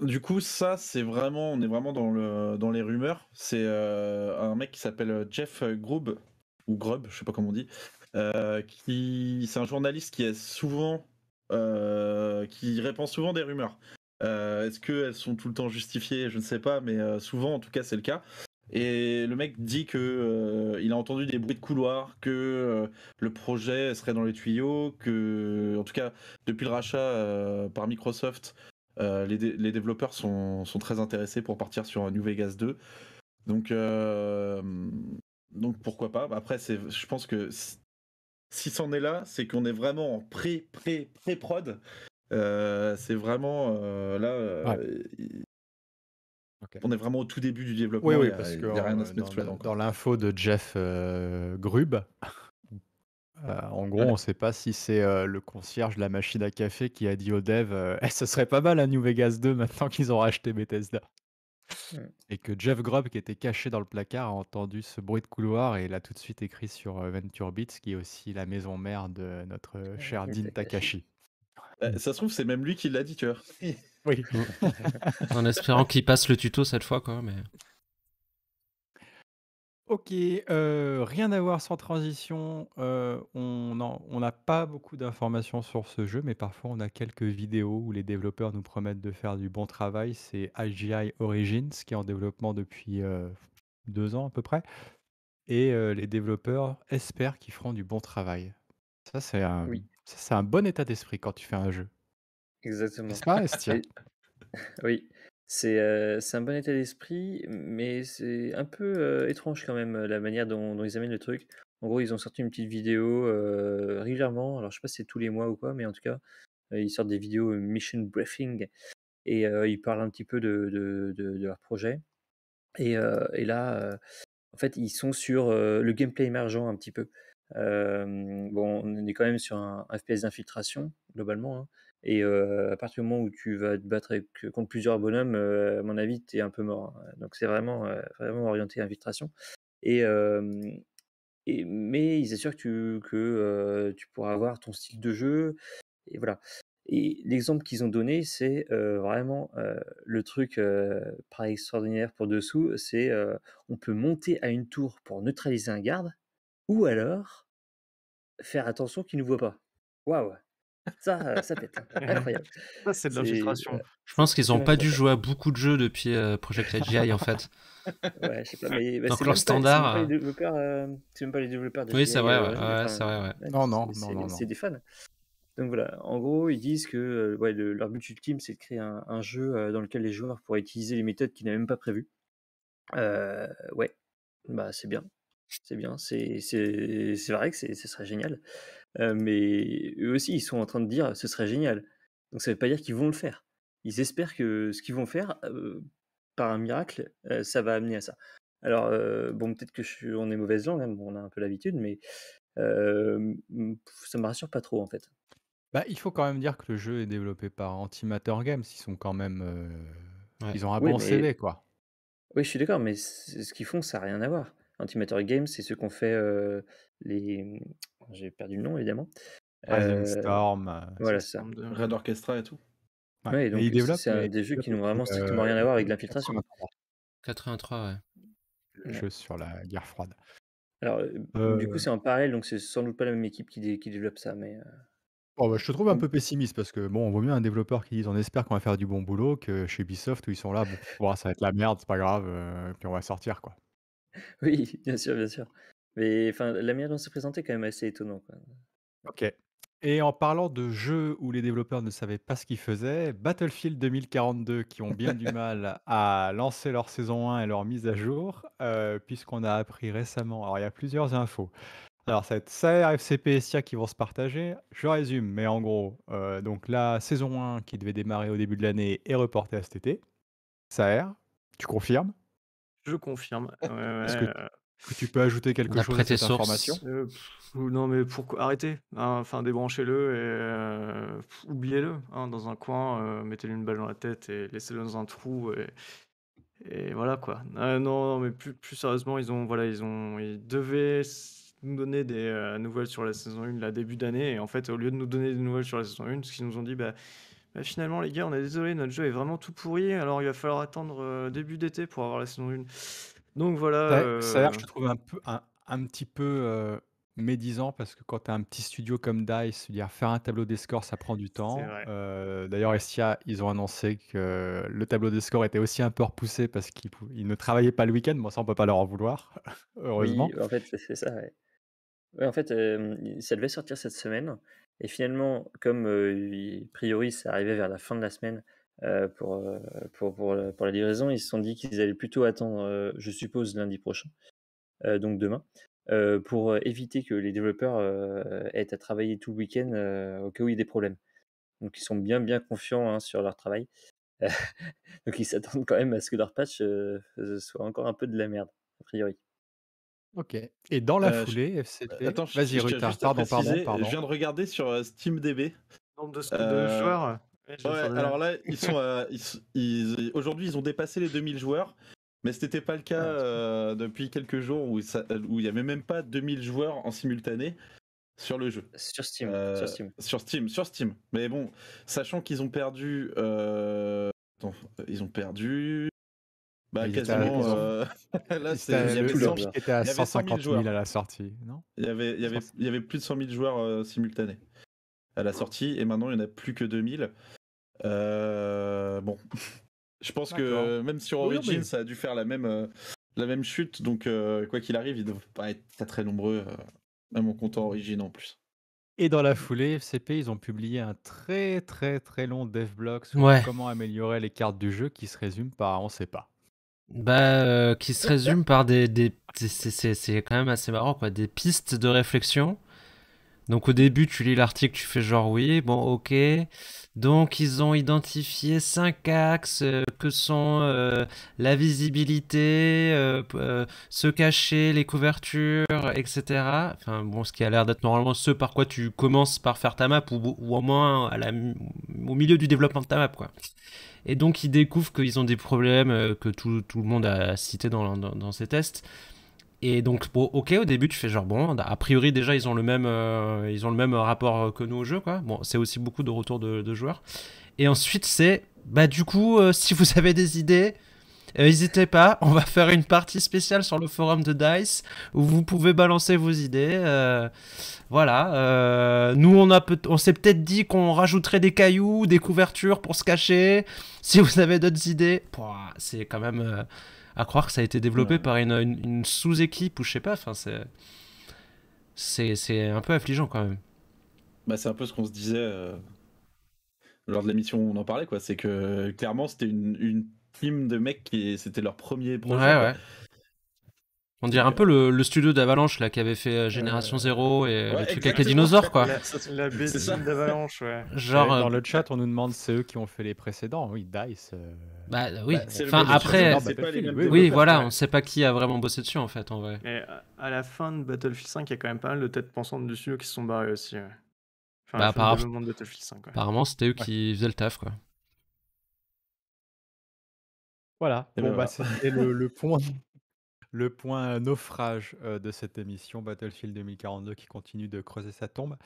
du coup, ça, c'est vraiment, on est vraiment dans, les rumeurs. C'est euh, un mec qui s'appelle euh, Jeff Grubb, ou Grub, je sais pas comment on dit, euh, qui, c'est un journaliste qui est qui répand souvent des rumeurs. Euh, est-ce qu'elles sont tout le temps justifiées Je ne sais pas, mais euh, souvent, en tout cas, c'est le cas. Et le mec dit que euh, il a entendu des bruits de couloir, que le projet serait dans les tuyaux, que en tout cas depuis le rachat par Microsoft, les, développeurs sont, très intéressés pour partir sur un New Vegas 2. Donc donc pourquoi pas. Après je pense que si c'en est là, c'est qu'on est vraiment en pré pré pré prod euh, c'est vraiment euh, là. Euh, on est vraiment au tout début du développement. Oui, oui, parce dans, l'info de Jeff Grub, en gros, on ne sait pas si c'est le concierge de la machine à café qui a dit au dev <laughs> eh, ce serait pas mal à hein, New Vegas 2 maintenant qu'ils ont racheté Bethesda. Et que Jeff Grubb, qui était caché dans le placard, a entendu ce bruit de couloir et l'a tout de suite écrit sur Venture qui est aussi la maison mère de notre cher Dean Takashi. Euh, ça se trouve, c'est même lui qui l'a dit, tu Oui. <laughs> en espérant qu'il passe le tuto cette fois, quoi. Mais... Ok, euh, rien à voir sans transition. Euh, on n'a pas beaucoup d'informations sur ce jeu, mais parfois on a quelques vidéos où les développeurs nous promettent de faire du bon travail. C'est IGI Origins qui est en développement depuis deux ans à peu près. Et les développeurs espèrent qu'ils feront du bon travail. Ça, c'est un oui c'est un bon état d'esprit quand tu fais un jeu. Exactement. C'est pas Estia. <laughs> oui, euh, c'est un bon état d'esprit, mais c'est un peu euh, étrange quand même euh, la manière dont, ils amènent le truc. En gros, ils ont sorti une petite vidéo régulièrement. Alors, je sais pas si c'est tous les mois ou quoi, mais en tout cas, ils sortent des vidéos mission briefing et ils parlent un petit peu de, de, de, leur projet. Et, et là, en fait, ils sont sur le gameplay émergent un petit peu bon, on est quand même sur un, FPS d'infiltration, globalement. Hein, et à partir du moment où tu vas te battre euh, contre plusieurs bonhommes, à mon avis, tu es un peu mort. Hein. donc c'est vraiment, euh, vraiment orienté infiltration. Et, et, mais ils assurent que, tu, pourras avoir ton style de jeu. Et voilà. Et l'exemple qu'ils ont donné, c'est vraiment le truc extraordinaire pour dessous, c'est on peut monter à une tour pour neutraliser un garde, ou alors, faire attention qu'ils ne nous voient pas. Waouh ça, ça pète. Hein. <laughs> Incroyable. Ça, c'est de l'infiltration. Je pense qu'ils n'ont pas dû jouer à beaucoup de jeux depuis Project Red en fait. <laughs> Ouais, je sais pas. Mais, bah, Donc, leur standard. Euh euh, c'est même, pas les développeurs de Oui, c'est vrai, ouais. Euh, vrai ouais. Non, non, non, non C'est des fans. Donc voilà, en gros, ils disent que leur but ultime, c'est de créer un, jeu dans lequel les joueurs pourraient utiliser les méthodes qu'ils n'avaient même pas prévues. ouais, bah c'est bien. C'est bien, c'est vrai que ce serait génial. mais eux aussi, ils sont en train de dire ce serait génial. Donc ça ne veut pas dire qu'ils vont le faire. Ils espèrent que ce qu'ils vont faire, par un miracle, ça va amener à ça. Alors, bon, peut-être que suis, on est mauvaise langue, hein, on a un peu l'habitude, mais ça ne me rassure pas trop en fait. Bah, il faut quand même dire que le jeu est développé par Antimatter Games, ils sont quand même. Ils ont un bon CV, quoi. Oui, je suis d'accord, mais ce qu'ils font, ça n'a rien à voir. Antimatter Games, c'est ce qu'on fait les. Mmh, j'ai perdu le nom évidemment. Ah, Storm. Euh, Red Orchestra et tout. Ouais, donc, c'est des jeux qui n'ont vraiment strictement rien à voir avec l'infiltration. 83, ouais. jeu sur la guerre froide. Alors, euh, du coup, c'est en parallèle, donc c'est sans doute pas la même équipe qui, qui développe ça, mais. Oh, bah, je te trouve un mm. peu pessimiste parce que bon, on vaut mieux un développeur qui dit on espère qu'on va faire du bon boulot que chez Ubisoft où ils sont là, ça va être la merde, c'est pas grave, puis on va sortir quoi. <laughs> oui, bien sûr, bien sûr. Mais enfin, la manière dont se présentait est quand même assez étonnant. Ok. Et en parlant de jeux où les développeurs ne savaient pas ce qu'ils faisaient, Battlefield 2042, qui ont bien du mal à lancer leur saison 1 et leur mise à jour, euh, puisqu'on a appris récemment, alors il y a plusieurs infos. Alors, ça va être FCP SIA qui vont se partager. Je résume, mais en gros, euh, donc la saison 1 qui devait démarrer au début de l'année est reportée à cet été. SAR, tu confirmes je confirme. Est-ce que, tu peux ajouter quelque chose à cette information euh, Non, mais pourquoi arrêter hein, Enfin, débranchez-le et euh, oubliez-le hein, dans un coin. Euh, mettez-lui une balle dans la tête et laissez-le dans un trou. Et, et voilà quoi. non, non, mais plus, sérieusement, ils ont voilà, ils ont, ils devaient nous donner des nouvelles sur la saison 1 la début d'année et en fait au lieu de nous donner des nouvelles sur la saison 1 ce qu'ils nous ont dit bah bah, finalement, les gars, on est désolé, notre jeu est vraiment tout pourri. Alors, il va falloir attendre euh, début d'été pour avoir la saison 1. Donc voilà. Euh, ça a l'air, je trouve un, peu, un, petit peu euh, médisant parce que quand tu as un petit studio comme DICE, dire, faire un tableau des scores, ça prend du temps. D'ailleurs, Estia, ils ont annoncé que le tableau des scores était aussi un peu repoussé parce qu'ils ne travaillaient pas le week-end. Moi, ça, on peut pas leur en vouloir, <laughs> heureusement. Oui, en fait, c'est ça. en fait, ça devait sortir cette semaine. Et finalement, comme a priori ça arrivait vers la fin de la semaine pour, pour, pour, la livraison, ils se sont dit qu'ils allaient plutôt attendre, je suppose, lundi prochain, donc demain, pour éviter que les développeurs aient à travailler tout le week-end au cas où il y ait des problèmes. Donc ils sont bien bien confiants hein, sur leur travail. <laughs> donc ils s'attendent quand même à ce que leur patch soit encore un peu de la merde, a priori. OK et dans la foulée, FCT Attends, Vas-y, pardon, pardon, je viens de regarder sur SteamDB. Nombre de, joueurs. ouais, alors là, ils sont, aujourd'hui, ils ont dépassé les 2000 joueurs, mais ce n'était pas le cas ah, depuis quelques jours où euh, il n'y avait même pas 2000 joueurs en simultané sur le jeu. Sur Steam. Sur Steam. Sur Steam, Mais bon, sachant qu'ils ont perdu. attends, ils ont perdu bah, quasiment. là, il y avait, était à 150 000, à la sortie, il y, avait, plus de 100 000 joueurs euh, simultanés à la sortie, et maintenant il n'y en a plus que 2000. Euh, bon, <laughs> je pense que même sur Origin, ça a dû faire la même, euh, la même chute, donc quoi qu'il arrive, ils ne doivent pas être très nombreux, même en comptant Origin en plus. Et dans la foulée, FCP, ils ont publié un très très très long dev blog sur comment améliorer les cartes du jeu qui se résume par on sait pas. Bah, euh, qui se résume par des, des c'est quand même assez marrant quoi, des pistes de réflexion. Donc au début, tu lis l'article, tu fais genre oui, bon ok. Donc ils ont identifié cinq axes euh, que sont euh, la visibilité, se cacher, les couvertures, etc. Enfin bon, ce qui a l'air d'être normalement ce par quoi tu commences par faire ta map ou, au moins au milieu du développement de ta map quoi. Et donc ils découvrent qu'ils ont des problèmes euh, que tout, tout, le monde a cité dans, ces tests. Et donc, bon, ok, au début, tu fais genre, bon, a priori, déjà, ils ont le même, euh, ils ont le même euh, rapport que nous au jeu, quoi. Bon, c'est aussi beaucoup de retours de, joueurs. Et ensuite, c'est, bah, du coup, <laughs> si vous avez des idées, N'hésitez pas, on va faire une partie spéciale sur le forum de Dice où vous pouvez balancer vos idées. Euh, voilà. Euh, nous, on, on s'est peut-être dit qu'on rajouterait des cailloux, des couvertures pour se cacher. Si vous avez d'autres idées, c'est quand même euh, à croire que ça a été développé par une, sous-équipe ou je sais pas. c'est un peu affligeant quand même. Bah, c'est un peu ce qu'on se disait lors de l'émission on en parlait, C'est que clairement, c'était une, film de mecs qui c'était leur premier projet. On dirait un peu le, studio d'Avalanche là qui avait fait euh, Génération Zéro et euh, ouais, le truc avec les dinosaures quoi. d'Avalanche, <laughs> Genre euh, dans le chat, on nous demande c'est eux qui ont fait les précédents, oui, Dice. Bah, bah oui. enfin après, oui, voilà, on sait pas qui a vraiment bossé dessus en fait en vrai. à la fin de Battlefield 5, il y a quand même pas mal de têtes pensantes du qui se sont barrées aussi. Bah, apparemment, apparemment, c'était eux qui faisaient le taf quoi. Voilà, Et ben bah, c'était le, point le point <laughs> euh, naufrage euh, de cette émission Battlefield 2042 qui continue de creuser sa tombe.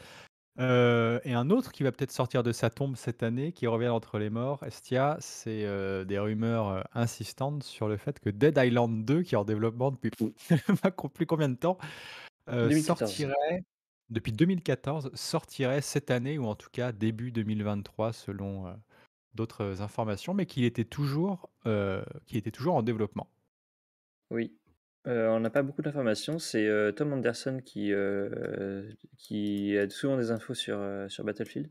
Euh, et un autre qui va peut-être sortir de sa tombe cette année, qui revient entre les morts, Estia, c'est des rumeurs insistantes sur le fait que Dead Island 2, qui est en développement depuis <laughs> plus combien de temps, sortirait depuis 2014, sortirait cette année ou en tout cas début 2023 selon d'autres informations, mais qu'il était, toujours, était toujours en développement. Oui, on n'a pas beaucoup d'informations. C'est Tom Anderson qui, qui a souvent des infos sur, sur Battlefield,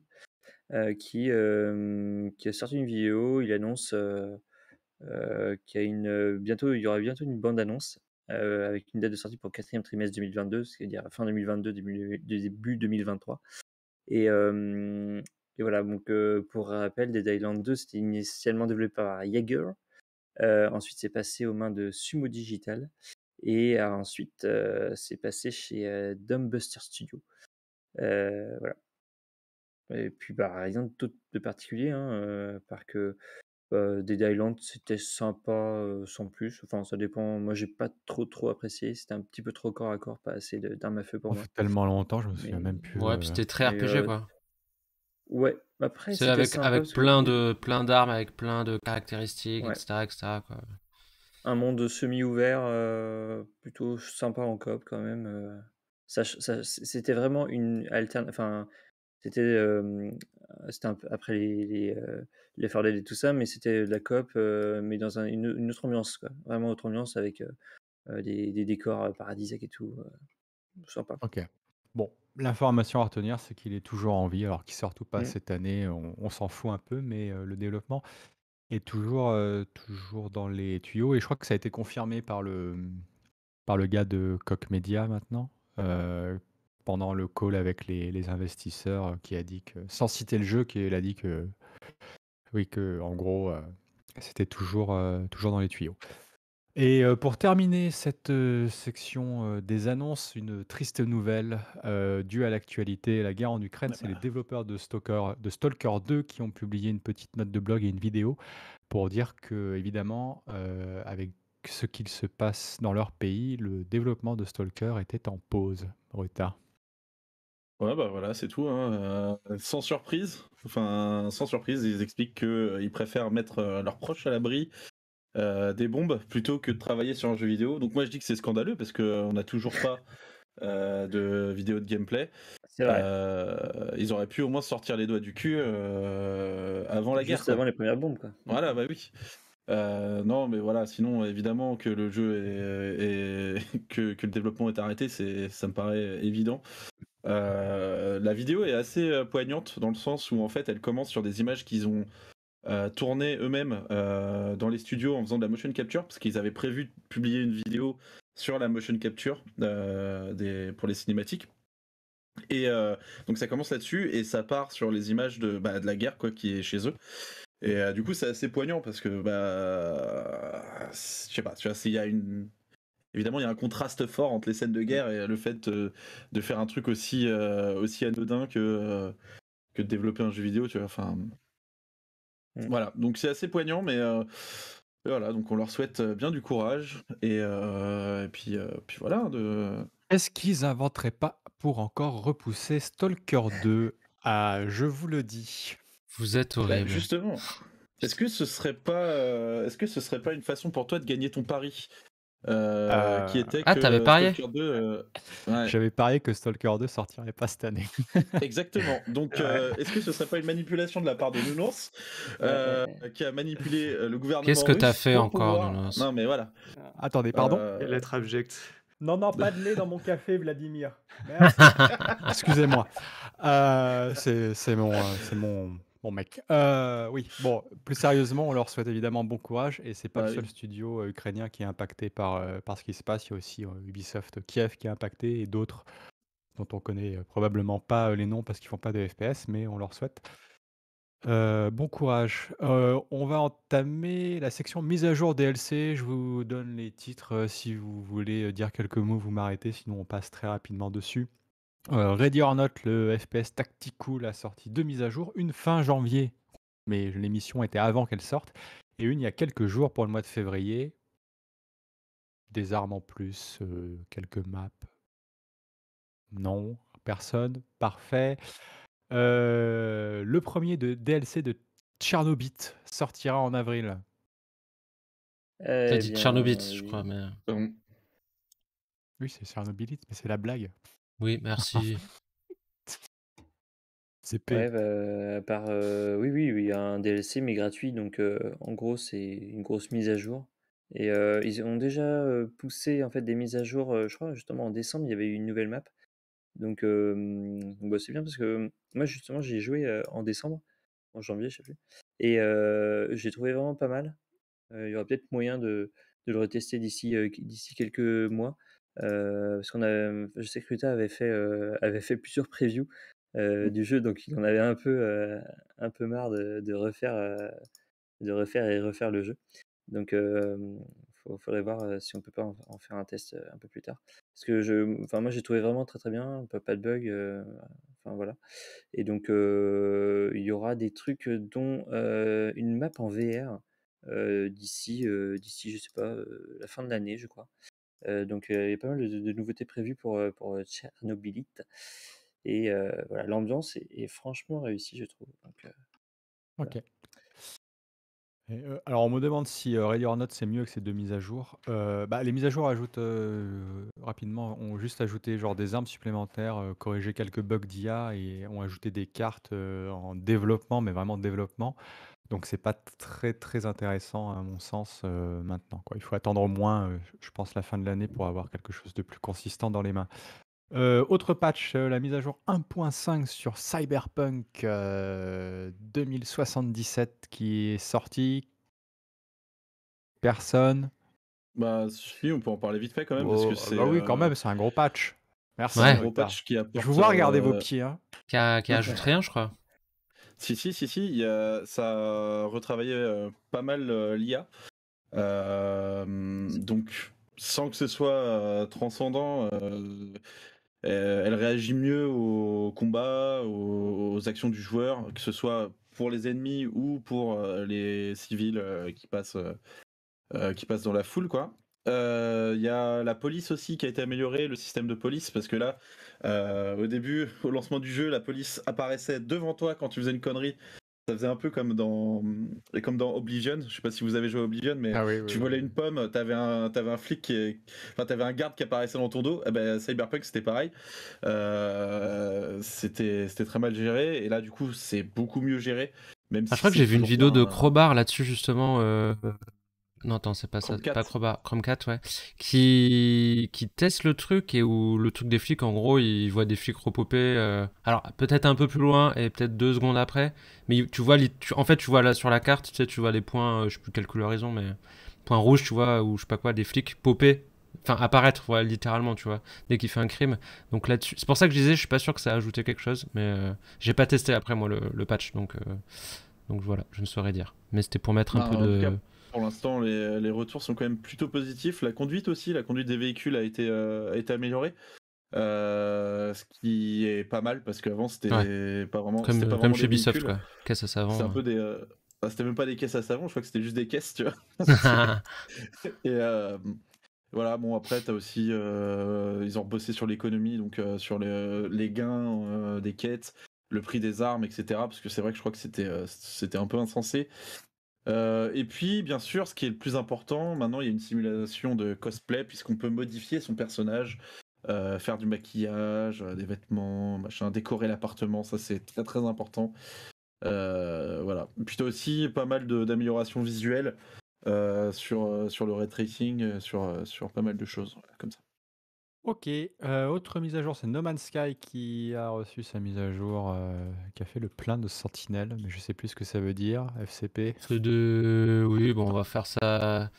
qui, qui a sorti une vidéo, il annonce qu'il y y aura bientôt une bande-annonce avec une date de sortie pour le quatrième trimestre 2022, c'est-à-dire fin 2022, début, 2023. Et, et voilà, donc pour rappel, Dead Island 2, c'était initialement développé par Jaeger. ensuite, c'est passé aux mains de Sumo Digital. Et ensuite, c'est passé chez Dumbbuster Studio. voilà. Et puis, bah, rien de, de particulier, hein, que bah, Dead Island, c'était sympa sans plus. Enfin, ça dépend. Moi, j'ai pas trop trop apprécié. C'était un petit peu trop corps à corps, pas assez d'armes à feu pour moi. Fait tellement longtemps, je me souviens même plus. Ouais, puis c'était très RPG, quoi. Ouais, après. C'est avec, avec plein, de, plein d'armes, avec plein de caractéristiques, etc. Quoi. Un monde semi-ouvert, euh, plutôt sympa en coop quand même. Euh. ça, ça, c'était vraiment une alternative. Enfin, c'était, euh, c'était après les, les, les et tout ça, mais c'était de la coop, mais dans une, une, autre ambiance, quoi. Vraiment autre ambiance avec des, des, décors paradisiaques et tout. sympa. Ok. Bon, L'information à retenir, c'est qu'il est toujours en vie, alors qu'il sort ou pas mmh. cette année, on, s'en fout un peu, mais euh, le développement est toujours, euh, toujours dans les tuyaux et je crois que ça a été confirmé par le, par le gars de Coq Media maintenant, euh, pendant le call avec les investisseurs, qui a dit que sans citer le jeu, qu'il a dit que oui, en gros, c'était toujours, toujours dans les tuyaux. Et euh, pour terminer cette euh, section euh, des annonces, une triste nouvelle due à l'actualité la guerre en Ukraine, c'est les développeurs de Stalker, de Stalker 2 qui ont publié une petite note de blog et une vidéo pour dire que, évidemment, avec ce qu'il se passe dans leur pays, le développement de Stalker était en pause, retard. Ouais, bah voilà, c'est tout. Hein. sans surprise, enfin, sans surprise, ils expliquent qu'ils préfèrent mettre leurs proches à l'abri euh, des bombes plutôt que de travailler sur un jeu vidéo. Donc moi je dis que c'est scandaleux parce qu'on n'a toujours pas euh, de vidéo de gameplay. Euh, ils auraient pu au moins sortir les doigts du cul avant la guerre. Juste avant les premières bombes. Quoi. Voilà, bah oui. non, mais voilà, sinon, évidemment que le jeu est, que, que, le développement est arrêté, c'est, ça me paraît évident. la vidéo est assez poignante dans le sens où en fait, elle commence sur des images qu'ils ont euh, tourner eux-mêmes euh, dans les studios en faisant de la motion capture, parce qu'ils avaient prévu de publier une vidéo sur la motion capture euh, des, pour les cinématiques. Et donc ça commence là-dessus et ça part sur les images de, bah, de la guerre quoi, qui est chez eux. Et du coup, c'est assez poignant parce que, bah, je sais pas, tu vois, s'il y a une. Évidemment, il y a un contraste fort entre les scènes de guerre et le fait de, faire un truc aussi, aussi anodin que, que de développer un jeu vidéo, tu vois. Enfin, Mm. Voilà, donc c'est assez poignant, mais euh, voilà, donc on leur souhaite euh, bien du courage et, euh, puis, puis voilà. De... Est-ce qu'ils inventeraient pas pour encore repousser Stalker 2 à ah, je vous le dis. Vous êtes bah, horrible. justement. Est-ce que ce serait pas, est-ce que ce serait pas une façon pour toi de gagner ton pari euh, qui euh, était ah, t'avais parié euh, J'avais parié que Stalker 2 sortirait pas cette année. <laughs> Exactement. Donc, est-ce que ce serait pas une manipulation de la part de Nounours qui a manipulé le gouvernement Qu'est-ce que t'as fait encore, Nounours Non, mais voilà. Attendez, pardon Lettre abjecte. Non, non, pas de lait dans mon café, Vladimir. <laughs> Excusez-moi. c'est mon, C'est mon, Bon mec, euh, oui. Bon, plus sérieusement, on leur souhaite évidemment bon courage et c'est pas bah le seul studio euh, ukrainien qui est impacté par, euh, par ce qui se passe. Il y a aussi Ubisoft Kiev qui est impacté et d'autres dont on connaît probablement pas les noms parce qu'ils font pas de FPS, mais on leur souhaite bon courage. on va entamer la section mise à jour DLC. Je vous donne les titres si vous voulez dire quelques mots, vous m'arrêtez, sinon on passe très rapidement dessus. Euh, Ready or Not, le FPS Tactical, a sorti deux mises à jour, une fin janvier, mais l'émission était avant qu'elle sorte, et une il y a quelques jours pour le mois de février. Des armes en plus, euh, quelques maps. Non, personne, parfait. Euh, le premier de DLC de Tchernobyl sortira en avril. Eh T'as dit Tchernobyl, je crois, mais. Oui, c'est Tchernobyl, mais c'est la blague. Oui, merci. <laughs> c'est Ouais, bah, par, il oui, oui, un DLC mais gratuit, donc en gros c'est une grosse mise à jour. Et ils ont déjà poussé en fait des mises à jour, je crois justement en décembre il y avait une nouvelle map. Donc bah, c'est bien parce que moi justement j'ai joué en décembre, en janvier je sais plus, et j'ai trouvé vraiment pas mal. il y aura peut-être moyen de, le retester d'ici d'ici quelques mois parce qu'on a, je sais que Ruta avait fait, avait fait plusieurs previews mmh. du jeu, donc il en avait un peu, un peu marre de, refaire, de refaire et refaire le jeu. Donc, il faudrait voir si on peut pas en, faire un test un peu plus tard. Parce que je, enfin moi j'ai trouvé vraiment très très bien, pas de bug, enfin voilà. Et donc il y aura des trucs dont une map en VR d'ici, d'ici je sais pas la fin de l'année je crois donc il y a pas mal de, nouveautés prévues pour, pour Tchernobylite. Et voilà, l'ambiance est, franchement réussie, je trouve. ok. alors, on me demande si euh, Ready or Not c'est mieux que ces deux mises à jour. bah, les mises à jour ajoutent rapidement, ont juste ajouté genre des armes supplémentaires, corrigé quelques bugs d'IA et ont ajouté des cartes en développement, mais vraiment développement. Donc c'est pas très très intéressant à mon sens euh, maintenant quoi. Il faut attendre au moins, euh, je pense, la fin de l'année pour avoir quelque chose de plus consistant dans les mains. Euh, autre patch, la mise à jour 1.5 sur Cyberpunk 2077 qui est sortie. Personne. Bah si, on peut en parler vite fait quand même parce que oh, Bah oui, quand même, c'est un gros patch. Merci. Un gros patch qui apporte, je vous vois regarder vos pieds. Hein. Qui, ajoute rien, je crois. Si, si, si, si, ça retravaillait retravaillé euh, pas mal euh, l'IA. Euh, donc, sans que ce soit transcendant, elle réagit mieux aux combats, aux, aux, actions du joueur, que ce soit pour les ennemis ou pour les civils qui, passent, qui passent dans la foule, quoi. Il euh, y a la police aussi qui a été améliorée, le système de police, parce que là, euh, au début, <laughs> au lancement du jeu, la police apparaissait devant toi quand tu faisais une connerie. Ça faisait un peu comme dans, comme dans Oblivion. Je sais pas si vous avez joué à Oblivion, mais ah tu volais une pomme, t'avais un, avais un flic qui, enfin t'avais un garde qui apparaissait dans ton dos. Eh ben, Cyberpunk c'était pareil. Euh, c'était, c'était très mal géré. Et là, du coup, c'est beaucoup mieux géré. Même ah, je crois que j'ai vu une vidéo de Crowbar là-dessus justement. Non, attends, c'est pas ça, 4. pas Chrome 4, ouais. Qui, teste le truc et où le truc des flics, en gros, ils voient des flics repoper. Euh, alors, peut-être un peu plus loin et peut-être deux secondes après. Mais tu vois, en fait, tu vois là sur la carte, tu sais, tu vois les points, euh, je sais plus quelle couleur ils mais points rouges, tu vois, ou je sais pas quoi, des flics popés. Enfin, apparaître, littéralement, tu vois, dès qu'il fait un crime. Donc là c'est pour ça que je disais, je suis pas sûr que ça a ajouté quelque chose, mais euh, j'ai pas testé après, moi, le, patch, donc, donc voilà, je ne saurais dire. Mais c'était pour mettre un bah, peu de pour l'instant, les, retours sont quand même plutôt positifs. La conduite aussi, la conduite des véhicules a été, euh, améliorée. Euh, ce qui est pas mal parce qu'avant c'était pas vraiment comme, chez Ubisoft à savon euh. c'était même pas des caisses à savon je crois que c'était juste des caisses tu vois <laughs> <laughs> et voilà bon après as aussi ils ont bossé sur l'économie donc sur les, gains des quêtes le prix des armes etc parce que c'est vrai que je crois que c'était c'était un peu insensé euh, et puis, bien sûr, ce qui est le plus important, maintenant, il y a une simulation de cosplay puisqu'on peut modifier son personnage, euh, faire du maquillage, euh, des vêtements, machin, décorer l'appartement. Ça, c'est très très important. voilà. Puis aussi pas mal d'améliorations visuelles sur sur le ray tracing, sur sur pas mal de choses comme ça. Ok, euh, autre mise à jour, c'est No Man's Sky qui a reçu sa mise à jour, euh, qui a fait le plein de sentinelles, mais je sais plus ce que ça veut dire, FCP. de... Oui, bon, on va faire ça,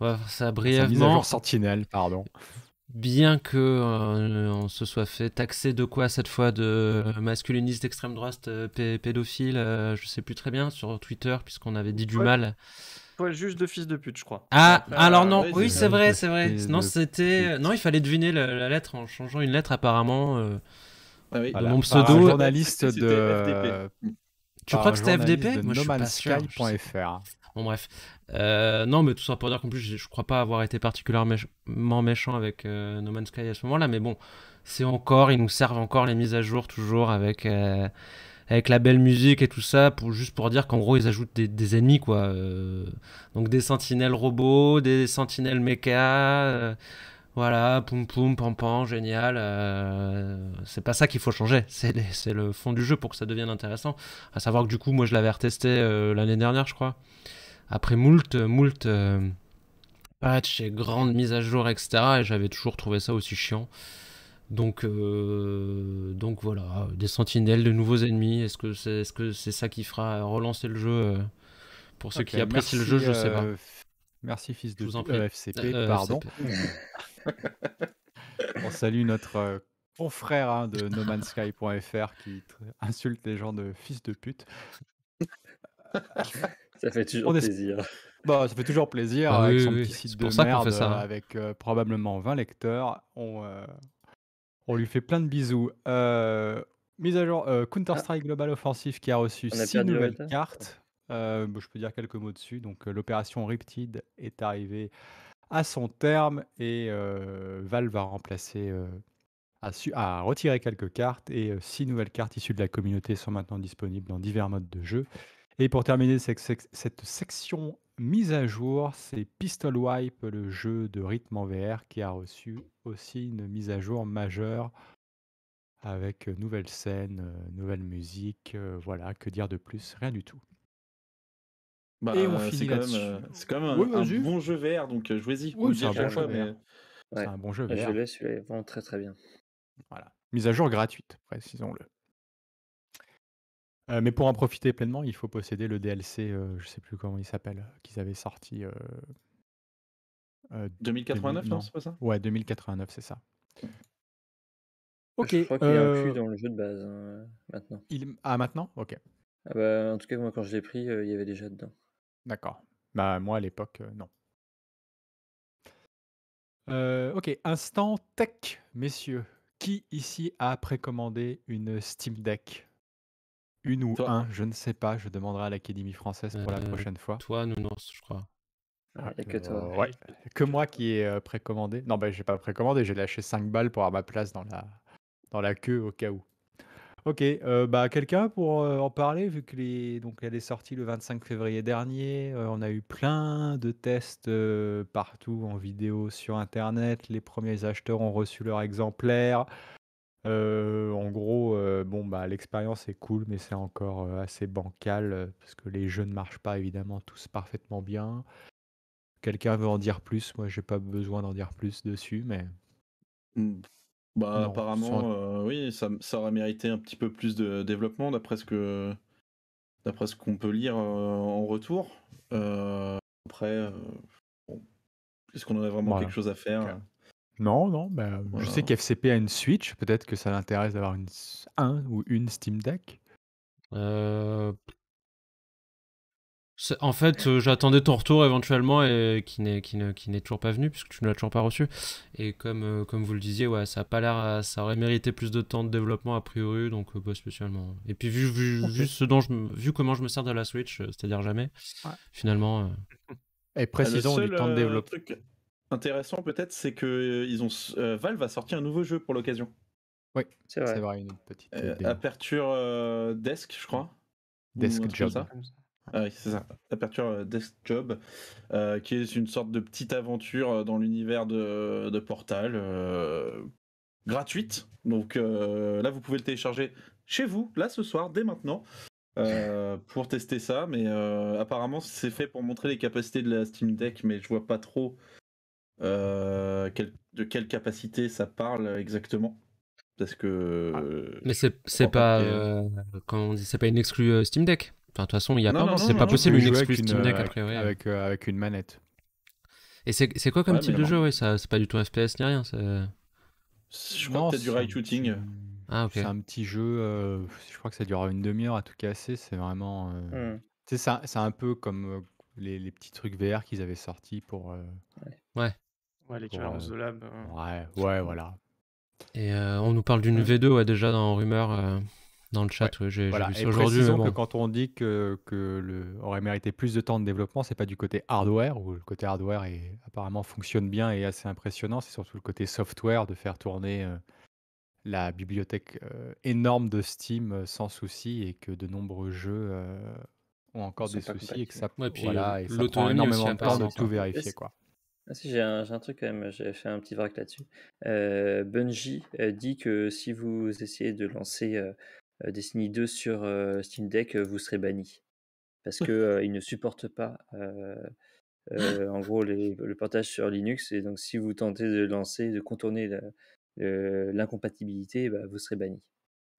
on va ça brièvement. Sa mise à jour sentinelle, pardon. Bien que euh, on se soit fait taxer de quoi cette fois de masculiniste d'extrême droite pédophile, je sais plus très bien sur Twitter puisqu'on avait dit du mal Juste de fils de pute, je crois. Ah, ah alors non, ah, oui, c'est vrai, c'est vrai. Non, c'était. Euh, non, il fallait deviner la, lettre en changeant une lettre, apparemment. Euh... Ah oui. voilà, mon pseudo. Un euh, journaliste de. Tu crois que c'était FDP Moi, Bon, bref. Euh, non, mais tout ça pour dire qu'en plus, je, je crois pas avoir été particulièrement méchant avec Nomansky No Man's Sky à ce moment-là, mais bon, c'est encore, ils nous servent encore les mises à jour, toujours avec avec la belle musique et tout ça, pour, juste pour dire qu'en gros, ils ajoutent des, ennemis, quoi. Euh, donc des sentinelles robots, des sentinelles méca. Euh, voilà, poum poum, pam pam, génial. Euh, c'est pas ça qu'il faut changer, c'est le fond du jeu pour que ça devienne intéressant. À savoir que du coup, moi je l'avais retesté l'année dernière, je crois. Après moult, moult patch et grande mise à jour, etc. Et j'avais toujours trouvé ça aussi chiant. Donc, euh, donc voilà, des sentinelles, de nouveaux ennemis. Est-ce que c'est est -ce c'est ça qui fera relancer le jeu euh, Pour ceux qui apprécient le jeu, je sais euh, pas. Merci, fils de je vous en prie. FCP, pardon. <laughs> On salue notre confrère hein, de No Sky.fr qui insulte les gens de fils de pute. <laughs> Bah, ça fait toujours plaisir. Bon, ah ça fait toujours plaisir avec son petit site de merde fait ça, avec probablement 20 lecteurs. On, on lui fait plein de bisous. Euh, mise à jour euh, Counter-Strike ah. Global Offensive qui a reçu 6 nouvelles cartes. Euh, je peux dire quelques mots dessus. Donc l'opération Riptide est arrivée à son terme et Val va remplacer a, su- retiré quelques cartes et six nouvelles cartes issues de la communauté sont maintenant disponibles dans divers modes de jeu. Et pour terminer cette section mise à jour, c'est Pistol Wipe, le jeu de rythme en VR, qui a reçu aussi une mise à jour majeure avec euh, nouvelles scènes, euh, nouvelle musique, euh, voilà, que dire de plus, rien du tout. Bah, et on finit là-dessus. C'est quand même, un, bon jeu VR, donc jouez-y. Oui, c'est un, bon jeu mais... C'est un bon jeu VR. Je l'ai, celui vraiment très très bien. Voilà. Mise à jour gratuite, précisons-le. Euh, mais pour en profiter pleinement, il faut posséder le DLC, je euh, je sais plus comment il s'appelle, euh, qu'ils avaient sorti, ?2089, non, c'est pas ça? Ouais, 2089, c'est ça. OK, Je crois qu'il a inclus dans le jeu de base, hein, maintenant. ah maintenant? OK. Ah bah, en tout cas, moi, quand je l'ai pris, il y avait déjà dedans. D'accord. Bah, moi, à l'époque, non. OK, instant tech, messieurs. Qui ici a précommandé une Steam Deck? Une ou un, je ne sais pas. Je demanderai à l'Académie française pour la euh, prochaine fois. toi, Nounours, je crois. Ah, que toi. Euh, Que moi qui ai euh, précommandé. Non, ben j'ai pas précommandé, j'ai lâché 5 balles pour avoir ma place dans la, dans la queue au cas où. Ok, euh, bah quelqu'un pour en parler, vu que les... donc elle est sortie le 25 février dernier, on a eu plein de tests partout en vidéo sur internet, les premiers acheteurs ont reçu leur exemplaire, euh, en gros, euh, bon, bah, l'expérience est cool, mais c'est encore, euh, assez bancal, parce que les jeux ne marchent pas évidemment tous parfaitement bien. Quelqu'un veut en dire plus, moi j'ai pas besoin d'en dire plus dessus, mais mmh. Bah, apparemment, oui, ça aurait mérité un petit peu plus de développement d'après ce que d'après ce qu'on peut lire, en retour. après, est-ce qu'on aurait a vraiment quelque chose à faire, non, non, euh, je sais qu'FCP a une Switch, peut-être que ça l'intéresse d'avoir une, un ou une Steam Deck. Euh, en fait, eh. euh, j'attendais ton retour éventuellement et qui n'est qui n'est toujours pas venu puisque tu ne l'as toujours pas reçu. Et comme comme vous le disiez, ouais, ça a pas l'air, ça aurait mérité plus de temps de développement a priori, donc pas spécialement. Et puis vu vu, vu ce dont je vu comment je me sers de la Switch, c'est-à-dire jamais. Finalement, Et ah, précisons le, temps de développement intéressant peut-être, c'est que euh, ils ont, euh, Valve a sorti un nouveau jeu pour l'occasion. Oui, c'est vrai. une petite euh, aperture desk, je crois. Desk job. Ah oui, c'est ça. Aperture desk job, qui est une sorte de petite aventure dans l'univers de, Portal, gratuite. Donc là, vous pouvez le télécharger chez vous, là ce soir, dès maintenant. pour tester ça, mais apparemment c'est fait pour montrer les capacités de la Steam Deck, mais je vois pas trop euh, de quelle capacité ça parle exactement parce que. Ah. Euh, mais c'est pas quand euh, c'est pas une exclue Steam Deck. Enfin, de toute façon, il y a pas, c'est pas possible une exclue Steam Deck avec, après, avec, une manette. Et c'est quoi comme type de jeu ouais, C'est pas du tout FPS ni rien. Je pense c'est du shooting. Ah, C'est un petit jeu, je crois que ça durera une demi-heure à tout casser. C'est vraiment. Hmm. c'est ça C'est un peu comme les, les, petits trucs VR qu'ils avaient sortis pour. Ouais. Ouais, euh. Ouais, ouais, voilà. Et euh, on nous parle d'une V2, ouais, déjà dans rumeur euh, dans le chat. j'ai vu aujourd'hui. quand on dit que, que le, aurait mérité plus de temps de développement, c'est pas du côté hardware où le côté hardware est, apparemment fonctionne bien et assez impressionnant. C'est surtout le côté software de faire tourner la bibliothèque énorme de Steam sans souci et que de nombreux jeux ont encore des soucis et que ça, et prend énormément de temps de tout vérifier quoi. Ah j'ai un, truc quand même, j'ai fait un petit vrac là-dessus. Euh, Bungie euh, dit que si vous essayez de lancer euh, Destiny 2 sur Steam Deck, vous serez banni. Parce qu'ils <laughs> ne supportent pas en gros le portage sur Linux. Et donc si vous tentez de lancer, de contourner l'incompatibilité, bah, vous serez banni.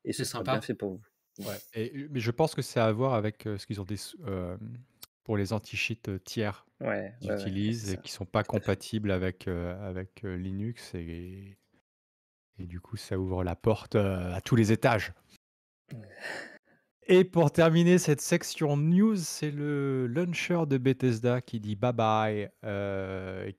Et ce sera pas bien fait pour vous. Ouais. mais je pense que c'est à voir avec ce qu'ils ont des, pour les anti-cheats euh, tiers qu'ils utilisent et qui sont pas compatibles avec, euh, avec euh, Linux. Et, et, du coup, ça ouvre la porte à tous les étages. Et pour terminer cette section news, c'est le launcher de Bethesda qui dit bye bye,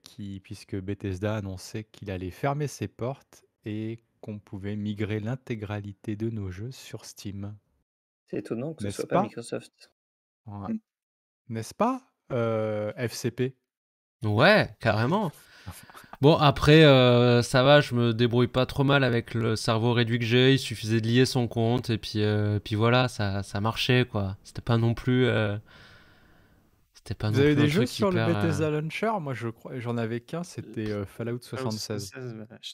qui, puisque Bethesda annonçait qu'il allait fermer ses portes et qu'on pouvait migrer l'intégralité de nos jeux sur Steam. C'est étonnant que ce soit pas, Microsoft. Ouais. Mm n'est-ce pas, euh, FCP Ouais, carrément. <laughs> Bon, après, euh, ça va, je me débrouille pas trop mal avec le cerveau réduit que j'ai. Il suffisait de lier son compte et puis, euh, puis voilà, ça, ça marchait quoi. C'était pas non plus. pas Vous avez des jeux sur le Bethesda Launcher Moi, je crois, j'en avais qu'un, c'était Fallout 76. J'étais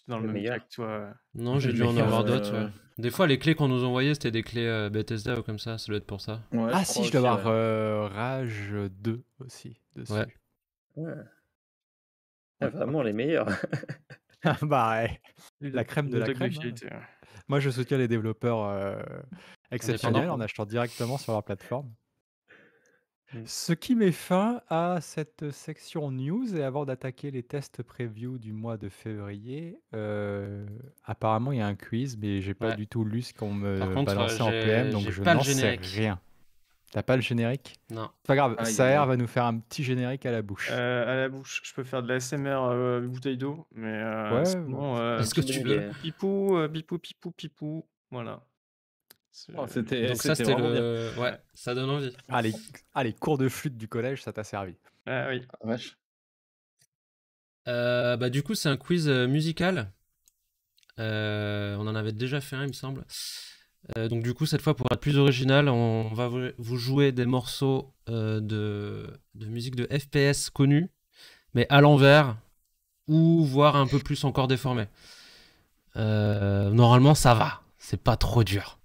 dans le, même toi. Non, j'ai dû en avoir d'autres. Ouais. Des fois, les clés qu'on nous envoyait, c'était des clés euh, Bethesda ou comme ça, ça doit être pour ça. ah si, je dois avoir euh, Rage 2 aussi. Ouais. Ah, vraiment les meilleurs. <laughs> Ah, bah, la crème de, la crème. Hein. Moi, je soutiens les développeurs euh, exceptionnels en achetant directement sur leur plateforme. Mm. Ce qui met fin à cette section news et avant d'attaquer les tests preview du mois de février, euh, apparemment il y a un quiz, mais j'ai pas du tout lu ce qu'on me balançait en PM, donc je pas le n'en sais générique. rien. T'as pas le générique Non. pas grave, Sarah va nous faire un petit générique à la bouche. Euh, à la bouche, je peux faire de la SMR euh, bouteille d'eau, mais euh, Ouais, ce que tu veux Bipou, euh, bipou, pipou, pipou, voilà. Oh, c'était, Donc ça, c'était Ouais, ça donne envie. Ah, ah les... cours de flûte du collège, ça t'a servi. Ah oui. Ah, euh, bah, du coup, c'est un quiz euh, musical. Euh, on en avait déjà fait un, il me semble. donc du coup, cette fois, pour être plus original, on va vous jouer des morceaux de... de musique de FPS connus, mais à l'envers, ou voire un peu plus encore déformés. normalement, ça va. C'est pas trop dur.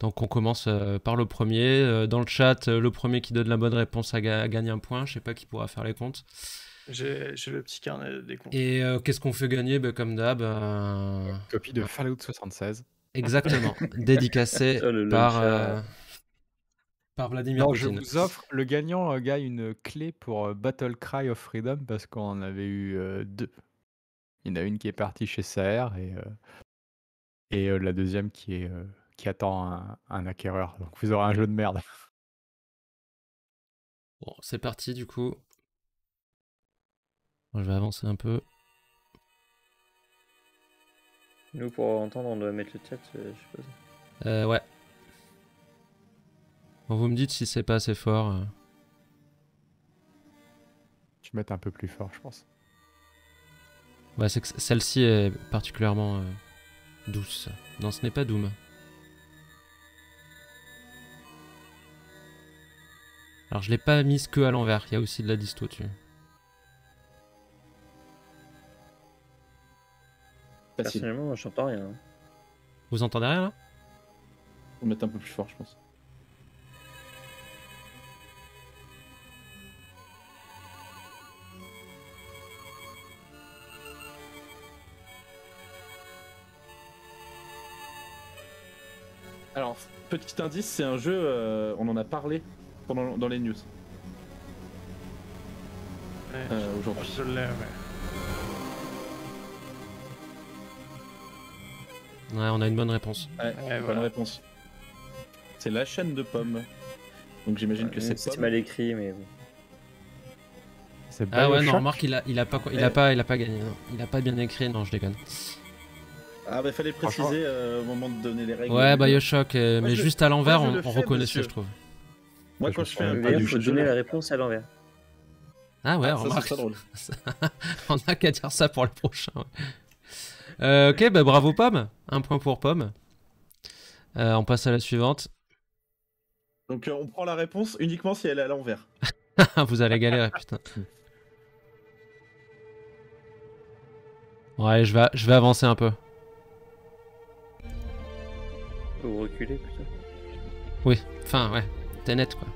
Donc on commence euh, par le premier. Euh, dans le chat, euh, le premier qui donne la bonne réponse à, gagner un point. Je sais pas qui pourra faire les comptes. J'ai le petit carnet des comptes. Et qu'est-ce qu'on fait gagner ben, Comme d'hab. Euh... Copie de Fallout 76. Exactement. <laughs> Dédicacé ah, par, Vladimir non, Je vous offre, le gagnant gagne une clé pour Battle Cry of Freedom parce qu'on en avait eu deux. Il y en a une qui est partie chez SAR et, et la deuxième qui est qui attend un, acquéreur. Donc vous aurez un jeu de merde. <laughs> Bon, c'est parti du coup. je vais avancer un peu. Nous, pour entendre, on doit mettre le chat, euh, je suppose. Euh, ouais. vous me dites si c'est pas assez fort. Euh. Tu mets un peu plus fort, je pense. Ouais, c'est que celle-ci est particulièrement euh, douce. Non, ce n'est pas Doom. Alors je l'ai pas mise que à l'envers, il y a aussi de la disto dessus. Personnellement, moi, j'entends rien. Hein. Vous entendez rien là Faut mettre un peu plus fort, je pense. Alors, petit indice, c'est un jeu, euh, on en a parlé dans les news. Euh, aujourd'hui. Ouais, on a une bonne réponse. bonne réponse. C'est la chaîne de pommes. Donc j'imagine que c'est. C'est mal écrit, mais. Ah ouais, non, remarque, il a, il a, pas, il a, pas, il a pas gagné. Il a pas bien écrit, non, je déconne. Ah bah fallait préciser euh, au moment de donner les règles. Ouais, Bioshock, euh, mais juste à l'envers, on, on reconnaît je trouve. Moi, quand je fais un il faut donner la réponse à l'envers. Ah ouais, ah, remarque. <laughs> On a qu'à dire ça pour le prochain. Euh, ok, bah, bravo Pomme. Un point pour Pomme. Euh, on passe à la suivante. Donc euh, on prend la réponse uniquement si elle est à l'envers. <laughs> Vous allez galérer, putain. Ouais, je vais, je vais avancer un peu. Vous reculez, putain. Oui, enfin, ouais. C'est net quoi.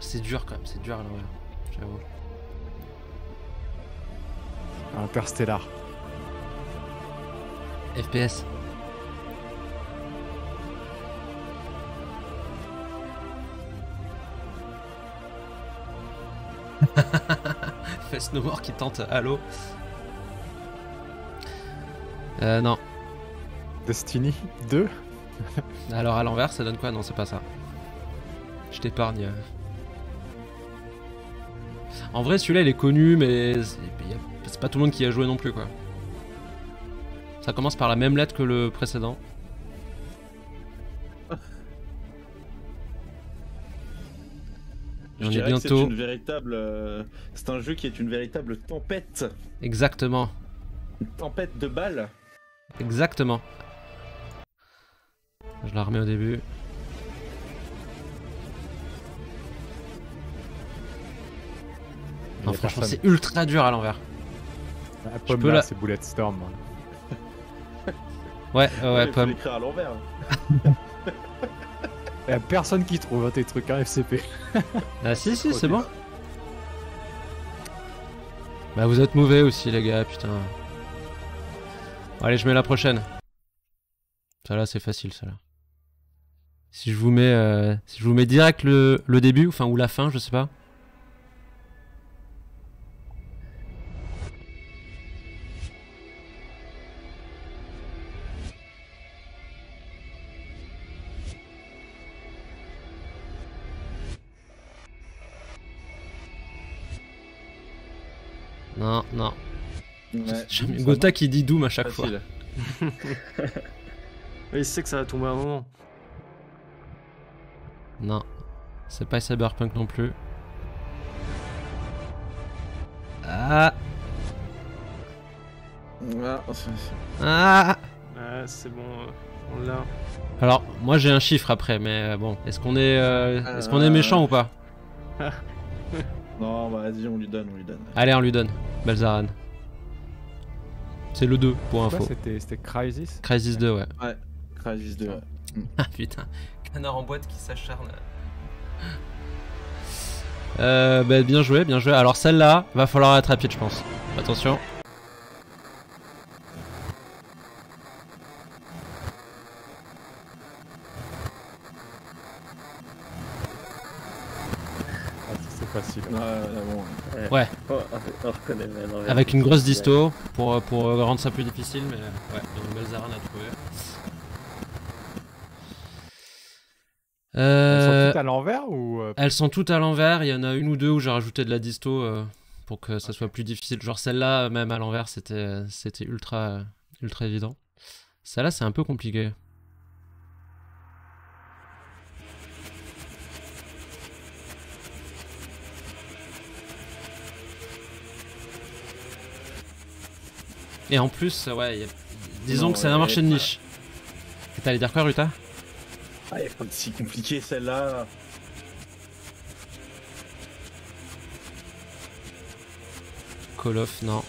C'est dur quand même, c'est dur à l'envers, j'avoue. Interstellar. FPS. <laughs> Fais Snowboard qui tente Allô. Euh, non, Destiny 2 Alors à l'envers, ça donne quoi Non, c'est pas ça. Je t'épargne. Euh. En vrai, celui-là, il est connu, mais c'est pas tout le monde qui a joué non plus, quoi. Ça commence par la même lettre que le précédent. Je bientôt. C'est véritable. Euh, c'est un jeu qui est une véritable tempête. Exactement. Une tempête de balles. Exactement. Je la remets au début. Non, franchement, c'est ultra dur à l'envers. Pomme là, c'est Storm. Hein. ouais, ouais, ouais pomme. Faut à l'envers. Hein. <laughs> Y'a personne qui trouve hein, tes trucs, en FCP. <laughs> ah si, si, c'est bon. Bah vous êtes mauvais aussi les gars, putain. allez, je mets la prochaine. Ça là, c'est facile, ça là. Si je vous mets, euh, si je vous mets direct le, le début, ou la fin, je sais pas. Non, non. Gotha qui dit Doom à chaque fois. <laughs> il sait que ça va tomber à un moment. Non, c'est pas Cyberpunk non plus. Ah Ah, ah. ah c'est bon, euh, on l'a. Alors, moi j'ai un chiffre après, mais euh, bon, est-ce qu'on est, euh, est, ce qu'on est méchant ou pas <laughs> Non, bah, vas-y, on lui donne, on lui donne. Allez, on lui donne, Balzaran. C'est le 2 pour info. C'était Crisis Crisis 2, ouais. Ouais, Crisis 2, ouais. ah putain, un Canard en boîte qui s'acharne. Euh, bah, bien joué, bien joué. Alors celle-là, va falloir être rapide, je pense. Attention. Ah, ah, ouais, ouais. Oh, on Avec une grosse disto pour, pour rendre ça plus difficile, mais ouais, à trouver. Elles sont euh, toutes à l'envers ou... Euh, elles sont toutes à l'envers. Il y en a une ou deux où j'ai rajouté de la disto euh, pour que ça soit plus difficile. Genre celle-là, même à l'envers, c'était c'était ultra ultra évident. Celle-là, c'est un peu compliqué. Et en plus, ouais, disons que c'est un marché de niche. t'allais dire quoi, Ruta ah, elle est pas si compliquée celle-là. Call of, non.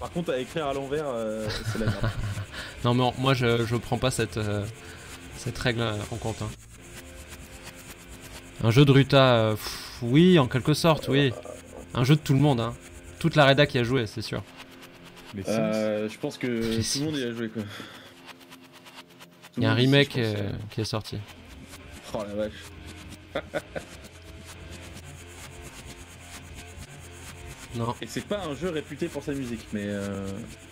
Par contre, à écrire à l'envers, euh, c'est la merde. <laughs> non, mais moi je, je prends pas cette, euh, cette règle euh, en compte. Hein. Un jeu de Ruta, oui, en quelque sorte, oui. Un jeu de tout le monde, hein. Toute la reda qui a joué, c'est sûr. je pense que tout le monde y a joué, quoi. Il y a un remake euh, qui est sorti. Oh la vache. <laughs> non. Et c'est pas un jeu réputé pour sa musique, mais, euh,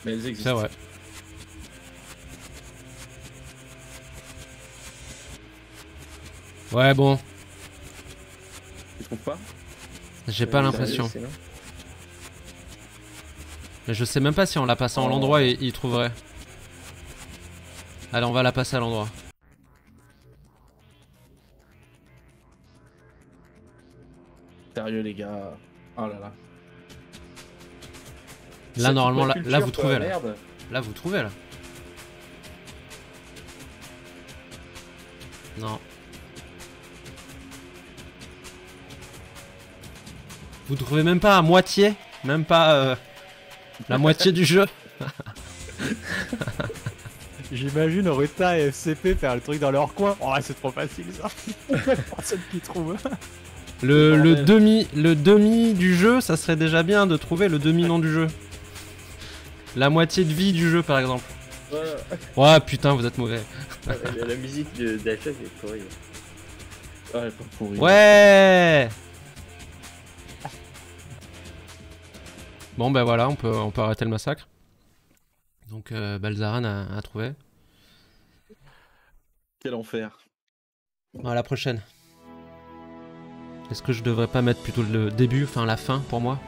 mais elles existent. C'est vrai. Ouais, bon. Tu trouves pas J'ai pas euh, l'impression. Mais je sais même pas si on la passant en oh. l'endroit, et il trouverait. Allez, on va la passer à l'endroit. Sérieux, les gars. Oh là là. Là, normalement, là, vous trouvez. Là. là, vous trouvez, là. Non. Vous trouvez même pas à moitié Même pas euh, la moitié du jeu J'imagine Ruta et FCP faire le truc dans leur coin. Oh, c'est trop facile ça. <laughs> Personne qui trouve. Le, demi, le demi du jeu, ça serait déjà bien de trouver le demi nom du jeu. La moitié de vie du jeu, par exemple. Ouais, putain, vous êtes mauvais. la, musique est est pas Ouais. Bon ben voilà, on peut, on peut arrêter le massacre. Donc euh, Balzaran a trouvé. Quel enfer. À la prochaine. Est-ce que je devrais pas mettre plutôt le début, enfin la fin pour moi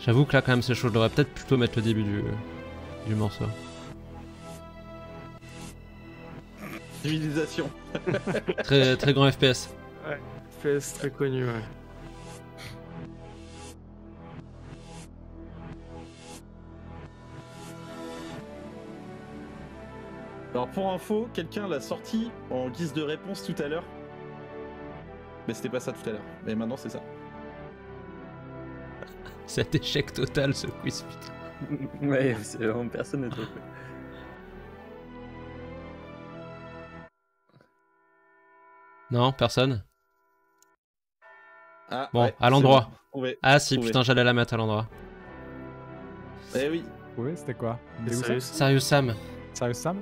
J'avoue que là quand même c'est chaud, je devrais peut-être plutôt mettre le début du, du morceau. Civilisation. très, très grand FPS. Ouais, c'est très connu, ouais. Alors pour info, quelqu'un l'a sorti en guise de réponse tout à l'heure. Mais c'était pas ça tout à l'heure. Mais maintenant c'est ça. <laughs> Cet échec total ce quiz putain. <laughs> ouais, c'est vraiment personne n'est fait. Non, personne ah, bon, à l'endroit. Ah si, putain, j'allais la mettre à l'endroit. Eh oui. Oui, c'était quoi Sérieux Sam Sérieux Sam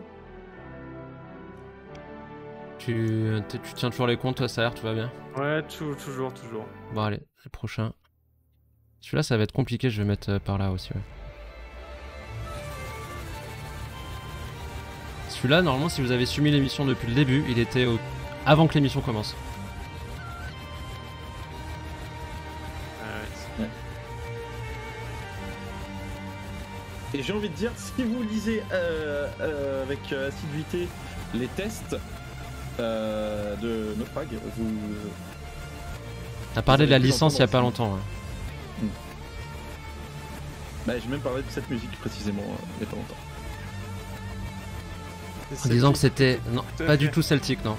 tu, tu tiens toujours les comptes, toi, ça a tout va bien Ouais, toujours, toujours. Bon, allez, le prochain. Celui-là, ça va être compliqué, je vais mettre euh, par là aussi, ouais. Celui-là, normalement, si vous avez suivi l'émission depuis le début, il était au... avant que l'émission commence. Et j'ai envie de dire, si vous lisez euh, euh, avec euh, assiduité les tests de Notepag, vous. T'as parlé de la licence il n'y a pas longtemps. Hein. Hmm. Bah, j'ai même parlé de cette musique précisément il n'y a pas longtemps. En disant que c'était. Non, pas du tout celtique, non.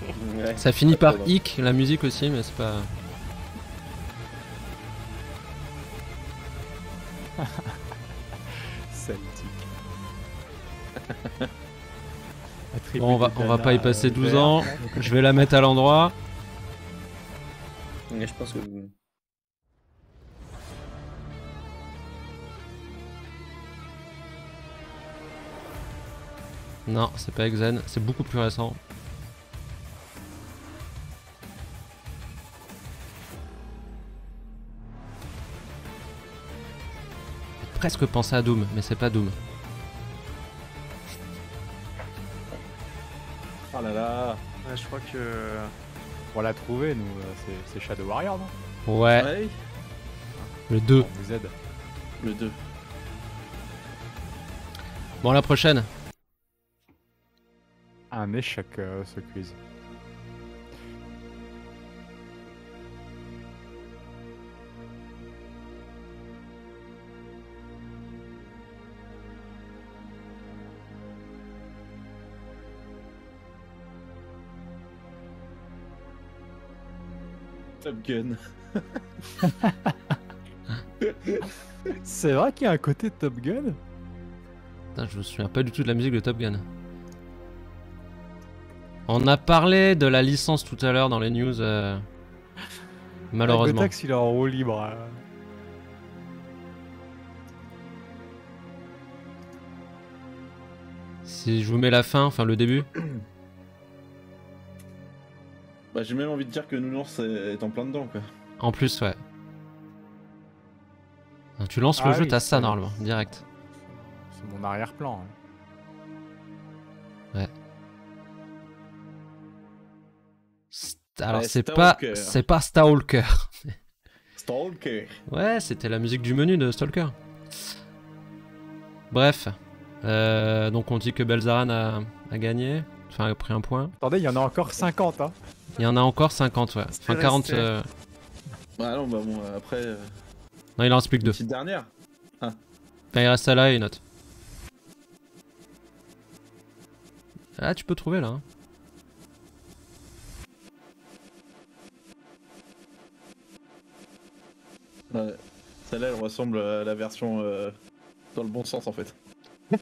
<laughs> Ça finit par hic, la musique aussi, mais c'est pas. <laughs> Bon, on va, on va pas y passer 12 ans. Je vais la mettre à l'endroit. Non, c'est pas Exen, c'est beaucoup plus récent. presque pensé à Doom, mais c'est pas Doom. Oh là là Je crois que. Euh, On l'a trouvé, nous. Euh, c'est Shadow Warrior, non ouais. Le 2. Le 2. Bon, la prochaine. Un échec, euh, ce quiz. Top Gun. <laughs> c'est vrai qu'il y a un côté Top Gun Putain, je me souviens pas du tout de la musique de Top Gun. On a parlé de la licence tout à l'heure dans les news. Euh, malheureusement. si il est en libre. Euh. Si je vous mets la fin, enfin le début. <clears throat> Bah, j'ai même envie de dire que Nounours est en plein dedans, quoi. En plus, ouais. tu lances le ah jeu, t'as ça normalement, direct. C'est mon arrière-plan. Hein. Ouais. Alors, c'est pas, c'est pas Stalker. <laughs> Stalker. Ouais, c'était la musique du menu de Stalker. Bref. Euh, donc on dit que Belzaran a, a, gagné, enfin a pris un point. Attendez, il y en a encore 50 hein. Il y en a encore 50, ouais. Enfin, 40. Euh... Bah non, bah bon, après. Euh, non, il en reste plus que deux. Petite dernière ah. Bah, il reste celle-là et une autre. Ah, tu peux trouver là. Hein. Ouais. Celle-là, elle ressemble à la version euh, dans le bon sens en fait. <laughs>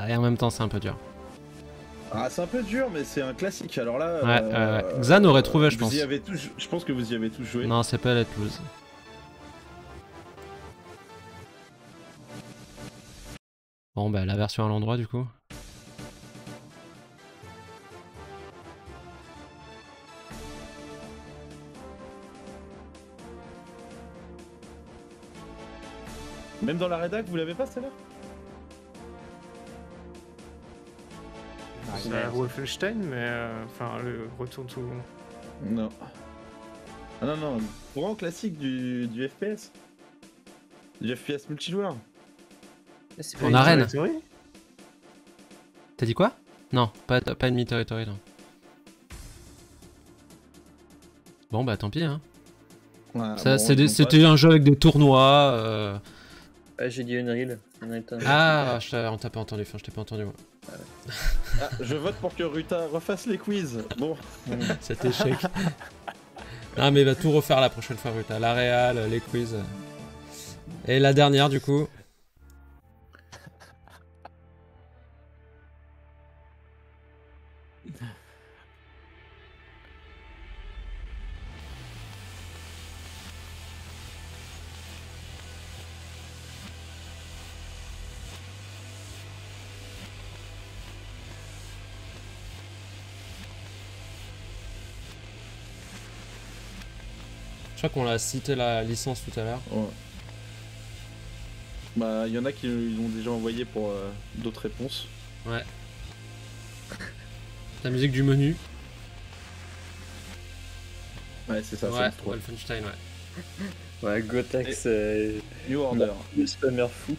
Ah, et en même temps c'est un peu dur. Ah, c'est un peu dur, mais c'est un classique. Alors là, euh, Xan aurait trouvé, je pense. je pense que vous y avez tous joué. Non, c'est pas la Bon, bah la version à l'endroit du coup. Même dans la rédac, vous l'avez pas celle-là c'est Wolfenstein, mais euh, enfin le retour tout. Non. Ah non non, grand classique du, du FPS. Du FPS multijoueur. en arène. T'as dit quoi Non, pas pas territorial Territory non. Bon bah tant pis hein. c'était un jeu avec des tournois. Euh. j'ai dit Unreal. ah, on t'a pas entendu, enfin je t'ai pas entendu moi. Ah, je vote pour que Ruta refasse les quiz. Bon. <laughs> Cet échec. Non, mais il va tout refaire la prochaine fois, Ruta. La réal, les quiz. Et la dernière, du coup. Je crois qu'on l'a cité la licence tout à l'heure. Ouais. Bah, il y en a qui l'ont déjà envoyé pour euh, d'autres réponses. Ouais. La musique du menu. Ouais, c'est ça, ouais, Wolfenstein, ouais. ouais, GoTex, Et... Euh, New Order. Le spammer fou.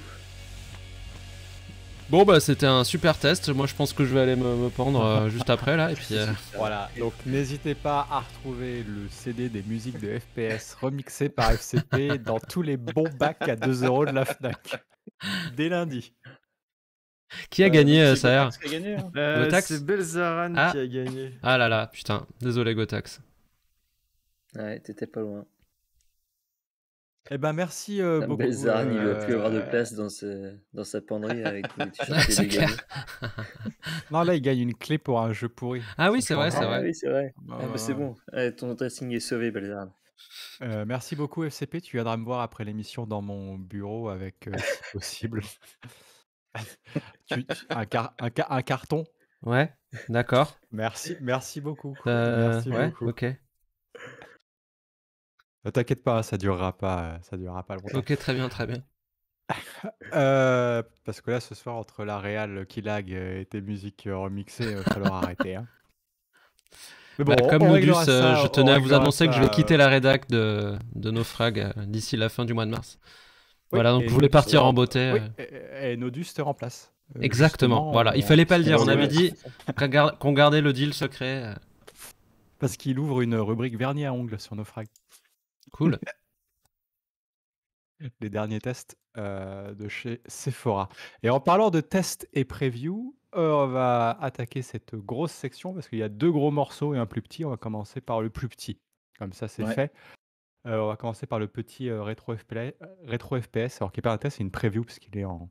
Bon bah c'était un super test, moi je pense que je vais aller me, me pendre euh, <laughs> juste après là et puis euh, voilà donc n'hésitez pas à retrouver le CD des musiques de FPS remixé par FCP <laughs> dans tous les bons bacs à 2 euros de la Fnac dès lundi. Qui a euh, gagné ça hein. <laughs> C'est Belzaran ah. qui a gagné. Ah là là putain désolé Gotax. Ouais t'étais pas loin. Eh ben merci euh, beaucoup. Belzard il ne plus avoir de euh, place dans, ce, dans sa penderie avec les euh, <laughs> t <laughs> non, là, il gagne une clé pour un jeu pourri. Ah oui, c'est vrai, c'est ah vrai. Ah, oui, c'est vrai. Bah, eh ben, c'est bon, eh, ton dressing est sauvé, Belzard. Euh, merci beaucoup FCP, tu viendras me voir après l'émission dans mon bureau avec, si possible, <laughs> tu, un, un, carton. Ouais, d'accord. Merci, merci beaucoup. Merci beaucoup. ok t'inquiète pas, ça durera pas, euh, ça durera pas longtemps. Ok, très bien, très bien. <laughs> Euh, parce que là, ce soir, entre la réal qui lag euh, et tes musiques remixées, il va falloir <laughs> arrêter. Hein. Mais bon, bah, comme Nodus, je tenais à vous annoncer que je vais quitter la rédac de, de Naufrag d'ici la fin du mois de mars. voilà, donc je voulais partir en beauté. et, et, Nodus te remplace. Exactement, voilà. Il fallait pas le dire, on avait dit <laughs> qu'on gardait le deal secret. Parce qu'il ouvre une rubrique vernis à ongles sur Naufrag. Cool. <laughs> Les derniers tests euh, de chez Sephora. Et en parlant de test et preview, euh, on va attaquer cette grosse section parce qu'il y a deux gros morceaux et un plus petit. On va commencer par le plus petit. Comme ça, c'est fait. Euh, on va commencer par le petit rétro, FPS, alors qui n'est pas un test, c'est une preview parce qu'il est en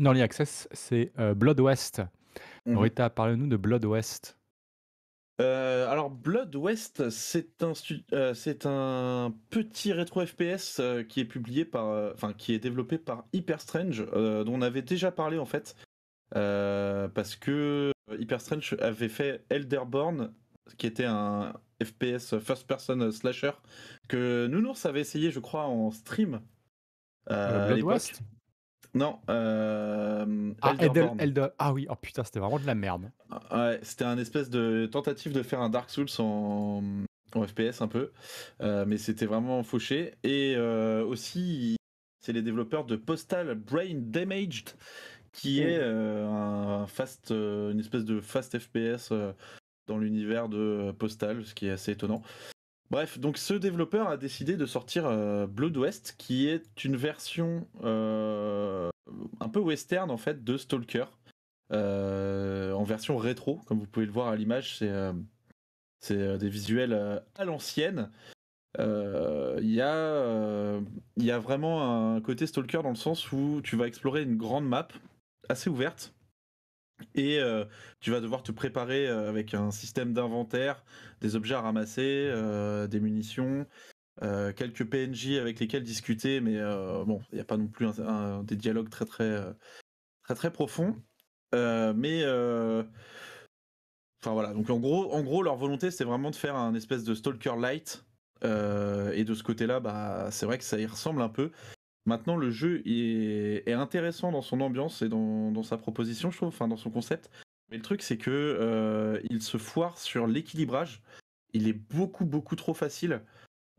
early access. C'est Blood West. Norita, mmh. parle-nous de Blood West. Euh, alors Blood West, c'est un, euh, petit rétro FPS euh, qui est publié par, enfin qui est développé par Hyper Strange, dont on avait déjà parlé en fait, parce que Hyper Strange avait fait Elderborn, qui était un FPS first person slasher que Nounours avait essayé, je crois, en stream. Blood West. Non. Euh, ah, ah, oui, oh putain, c'était vraiment de la merde. Ah, ouais, c'était un espèce de tentative de faire un Dark Souls en, FPS un peu, euh, mais c'était vraiment fauché. Et euh, aussi, c'est les développeurs de Postal Brain Damaged, qui oh. est euh, un fast, une espèce de fast FPS dans l'univers de Postal, ce qui est assez étonnant. Bref, donc ce développeur a décidé de sortir euh, Blood West, qui est une version euh, un peu western en fait de Stalker, euh, en version rétro, comme vous pouvez le voir à l'image, c'est des visuels à l'ancienne. Il y, y, a vraiment un côté Stalker dans le sens où tu vas explorer une grande map assez ouverte et euh, tu vas devoir te préparer euh, avec un système d'inventaire, des objets à ramasser, euh, des munitions, quelques PNJ avec lesquels discuter, mais bon, il n'y a pas non plus des dialogues très très très très, profonds. mais enfin voilà, donc en gros, en gros, leur volonté c'est vraiment de faire un espèce de stalker light. et de ce côté-là, bah, c'est vrai que ça y ressemble un peu. Maintenant, le jeu est, intéressant dans son ambiance et dans, sa proposition, je trouve, enfin dans son concept. Mais le truc, c'est que euh, il se foire sur l'équilibrage. Il est beaucoup, beaucoup trop facile.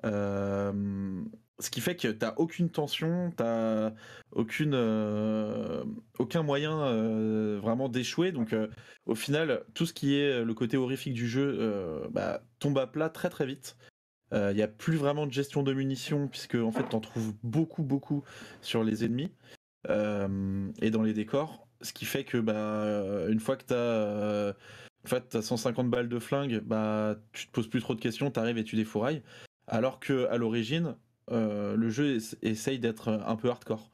Euh, ce qui fait que tu t'as aucune tension, t'as aucune, euh, aucun moyen vraiment d'échouer. Donc, au final, tout ce qui est le côté horrifique du jeu bah, tombe à plat très, très vite. Il euh, n'y a plus vraiment de gestion de munitions, puisque en fait, t'en trouves beaucoup, beaucoup sur les ennemis euh, et dans les décors. Ce qui fait que, bah, une fois que tu euh, fait, as 150 balles de flingue, bah, tu te poses plus trop de questions, tu arrives et tu défourailles. Alors que à l'origine, le jeu essaye d'être un peu hardcore.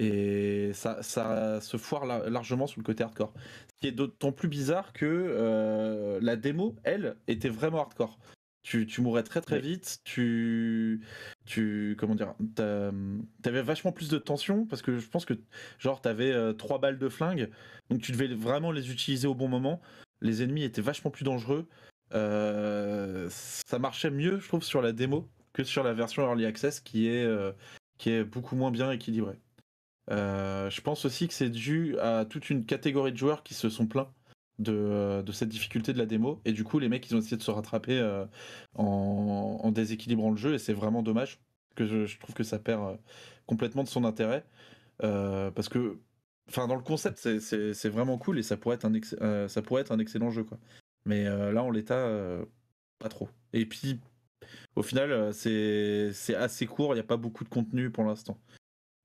Et ça, se foire largement sur le côté hardcore. Ce qui est d'autant plus bizarre que la démo, elle, était vraiment hardcore. Tu, mourrais très très vite, tu, tu comment dire, avais vachement plus de tension parce que je pense que genre t'avais avais euh, trois balles de flingue, donc tu devais vraiment les utiliser au bon moment. Les ennemis étaient vachement plus dangereux, euh, ça marchait mieux je trouve sur la démo que sur la version early access qui est euh, qui est beaucoup moins bien équilibrée. je pense aussi que c'est dû à toute une catégorie de joueurs qui se sont plaints euh, de, cette difficulté de la démo. Et du coup, les mecs, ils ont essayé de se rattraper euh, en, déséquilibrant le jeu. Et c'est vraiment dommage que je, trouve que ça perd euh, complètement de son intérêt. parce que, enfin, dans le concept, c'est vraiment cool et ça pourrait être un, ça pourrait être un excellent jeu. quoi. Mais là, en l'état, pas trop. Et puis, au final, c'est assez court. Il n'y a pas beaucoup de contenu pour l'instant.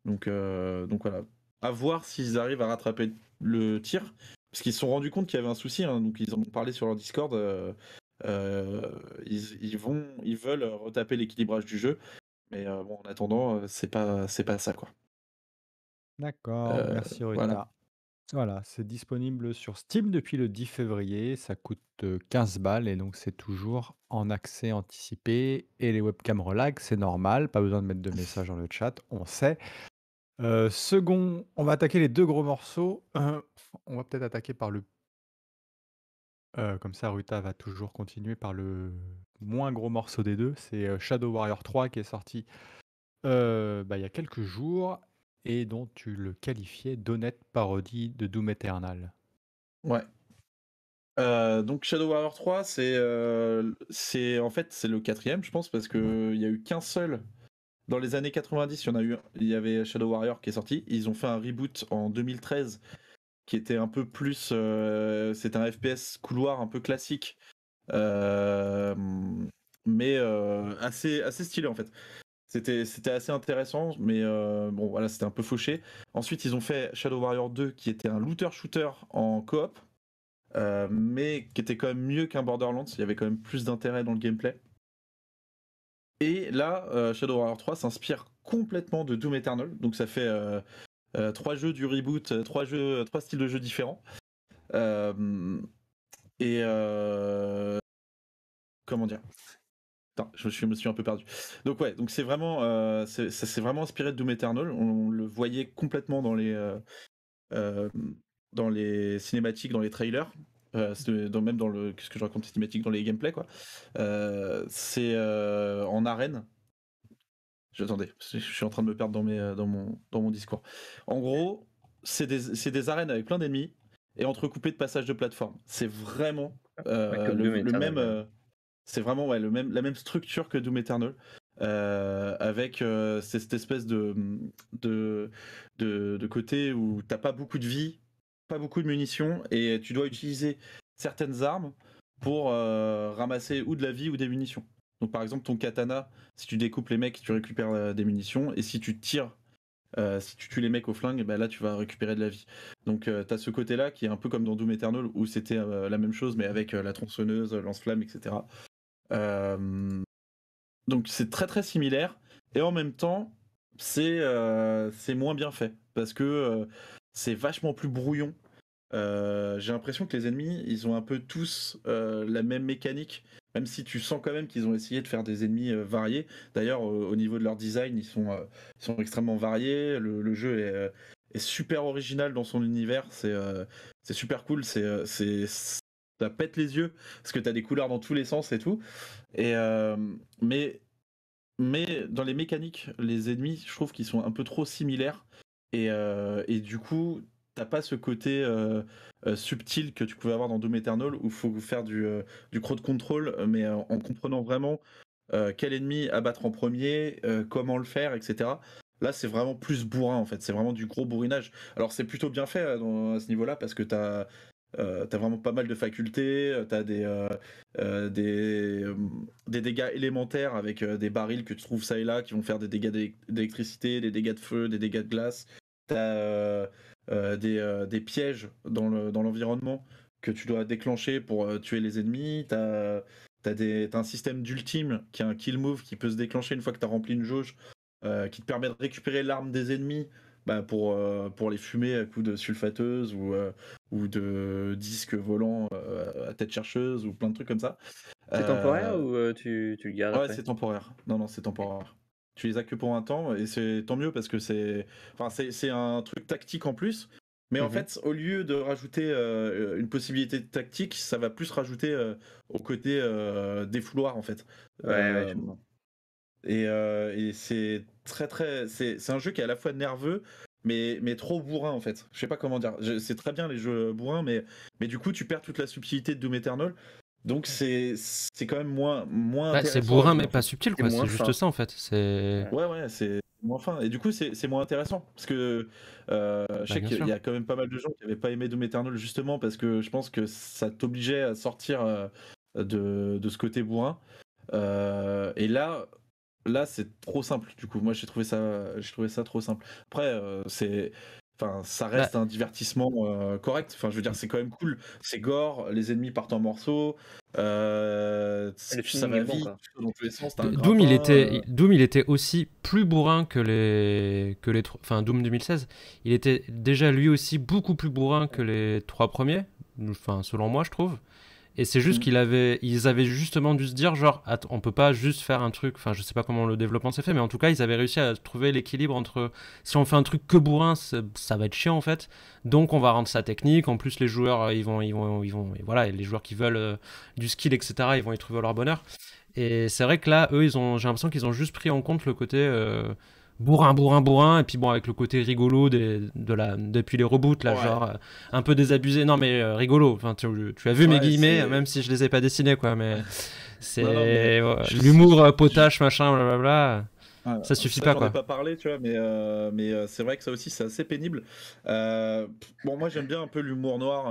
Donc, donc voilà. À voir s'ils arrivent à rattraper le tir. Parce qu'ils se sont rendus compte qu'il y avait un souci, hein, donc ils en ont parlé sur leur Discord. Euh, euh, ils, vont, ils veulent retaper l'équilibrage du jeu, mais euh, bon, en attendant, c'est pas, c'est pas ça quoi. D'accord, merci Voilà. c'est disponible sur Steam depuis le 10 février. Ça coûte 15 balles et donc c'est toujours en accès anticipé. Et les webcams relax, c'est normal, pas besoin de mettre de messages dans le chat, on sait. Euh, second, on va attaquer les deux gros morceaux. on va peut-être attaquer par le. Euh, comme ça, Ruta va toujours continuer par le moins gros morceau des deux. C'est euh, Shadow Warrior 3 qui est sorti bah, il y a quelques jours et dont tu le qualifiais d'honnête parodie de Doom Eternal. Ouais. donc Shadow Warrior 3, c'est en fait c'est le quatrième, je pense, parce qu'il n'y a eu qu'un seul dans les années 90, il y a eu, il y avait Shadow Warrior qui est sorti. Ils ont fait un reboot en 2013 qui était un peu plus. C'était euh, c'est un FPS couloir un peu classique, euh, mais euh, assez, assez stylé en fait. C'était, c'était assez intéressant, mais bon, voilà, c'était un peu fauché. Ensuite, ils ont fait Shadow Warrior 2 qui était un looter-shooter en coop, mais qui était quand même mieux qu'un Borderlands. Il y avait quand même plus d'intérêt dans le gameplay. Et là, euh, Shadow Warrior 3 s'inspire complètement de Doom Eternal. Donc ça fait euh, euh, trois jeux du reboot, trois, jeux, trois styles de jeux différents. et comment dire je me, suis, un peu perdu. Donc ouais, donc c'est vraiment, ça s'est vraiment inspiré de Doom Eternal. On, le voyait complètement dans les, dans les cinématiques, dans les trailers euh, même dans le ce que je raconte cinématique dans les gameplay quoi. Euh, c'est euh, en arène. J'attendais, je suis en train de me perdre dans mes euh, dans mon dans mon discours. En gros, c'est des, arènes avec plein d'ennemis et entrecoupé de passages de plateforme. C'est vraiment le, même c'est vraiment le même la même structure que Doom Eternal. avec cette espèce de, de, côté où t'as pas beaucoup de vie, pas beaucoup de munitions et tu dois utiliser certaines armes pour euh, ramasser ou de la vie ou des munitions. Donc par exemple ton katana, si tu découpes les mecs, tu récupères euh, des munitions et si tu tires, euh, si tu tues les mecs au flingue, ben là tu vas récupérer de la vie. Donc tu as ce côté-là qui est un peu comme dans Doom Eternal où c'était la même chose mais avec la tronçonneuse, lance-flamme, etc. donc c'est très très similaire et en même temps c'est moins bien fait parce que c'est vachement plus brouillon. Euh, j'ai l'impression que les ennemis, ils ont un peu tous euh, la même mécanique, même si tu sens quand même qu'ils ont essayé de faire des ennemis euh, variés. D'ailleurs, au niveau de leur design, ils sont, sont extrêmement variés. Le, jeu est, super original dans son univers. C'est, c'est super cool. C'est, c'est, ça pète les yeux parce que tu as des couleurs dans tous les sens et tout. Et, mais, mais dans les mécaniques, les ennemis, je trouve qu'ils sont un peu trop similaires. Euh, et, du coup, t'as pas ce côté euh, euh, subtil que tu pouvais avoir dans Doom Eternal où il faut faire du, du crowd control, mais en comprenant vraiment quel ennemi abattre en premier, comment le faire, etc. Là, c'est vraiment plus bourrin en fait. C'est vraiment du gros bourrinage. Alors, c'est plutôt bien fait à ce niveau-là parce que t'as as vraiment pas mal de facultés, t'as des, des, dégâts élémentaires avec des barils que tu trouves ça et là qui vont faire des dégâts d'électricité, des dégâts de feu, des dégâts de glace, t'as euh, euh, euh, des, pièges dans l'environnement que tu dois déclencher pour tuer les ennemis, t'as as un système d'ultime qui est un kill move qui peut se déclencher une fois que t'as rempli une jauge qui te permet de récupérer l'arme des ennemis bah, pour, les fumer à coups de sulfateuse ou, de disques volants à tête chercheuse ou plein de trucs comme ça. C'est temporaire ou tu, tu le gardes Ouais, c'est temporaire. Non, non, c'est temporaire. Tu les as que pour un temps et c'est tant mieux parce que c'est enfin, c'est un truc tactique en plus. Mais en mhm. fait, au lieu de rajouter euh, une possibilité de tactique, ça va plus rajouter euh, au côté euh, des fouloirs en fait. Ouais, et, et c'est très très c'est un jeu qui est à la fois nerveux mais, mais trop bourrin en fait. Je sais pas comment dire. C'est très bien les jeux bourrins, mais, mais du coup tu perds toute la subtilité de Doom Eternal. Donc c'est c'est quand même moins moins. Bah, c'est bourrin mais pas subtil quoi. C'est juste ça en fait. C'est. Ouais ouais c'est moins fin et du coup c'est moins intéressant parce que euh, je bah, sais qu'il y, a quand même pas mal de gens qui n'avaient pas aimé Doom Eternal justement parce que je pense que ça t'obligeait à sortir euh, de, de ce côté bourrin euh, et là là c'est trop simple du coup moi j'ai trouvé ça j'ai trouvé ça trop simple après c'est Enfin, ça bah reste un divertissement euh, correct. Enfin, je veux dire, c'est quand même cool. C'est gore, les ennemis partent en morceaux. Euh, ça va vite. Doom, il était, euh, Doom, il était aussi plus bourrin que les, que les, enfin Doom 2016. Il était déjà lui aussi beaucoup plus bourrin que les trois premiers. Enfin, selon moi, je trouve. Et c'est juste mm. qu'ils avaient, ils avaient justement dû se dire, genre, on peut pas juste faire un truc, enfin, je sais pas comment le développement s'est fait, mais en tout cas, ils avaient réussi à trouver l'équilibre entre, si on fait un truc que bourrin, ça va être chiant en fait, donc on va rendre ça technique, en plus les joueurs, euh, ils vont, ils vont, ils vont, et voilà, les joueurs qui veulent euh, du skill, etc., ils vont y trouver leur bonheur. Et c'est vrai que là, eux, ils ont, j'ai l'impression qu'ils ont juste pris en compte le côté... Euh, bourrin, bourrin, bourrin, et puis bon, avec le côté rigolo de la, depuis les reboots, là, genre euh, un peu désabusé, non mais euh, rigolo, enfin, tu, as vu mes guillemets, même si je les ai pas dessinés, quoi, mais <laughs> c'est l'humour euh, potache, machin, blablabla. bla ça suffit pas quoi. ai pas parlé, tu vois, mais, mais c'est vrai que ça aussi c'est assez pénible. bon, moi j'aime bien un peu l'humour noir,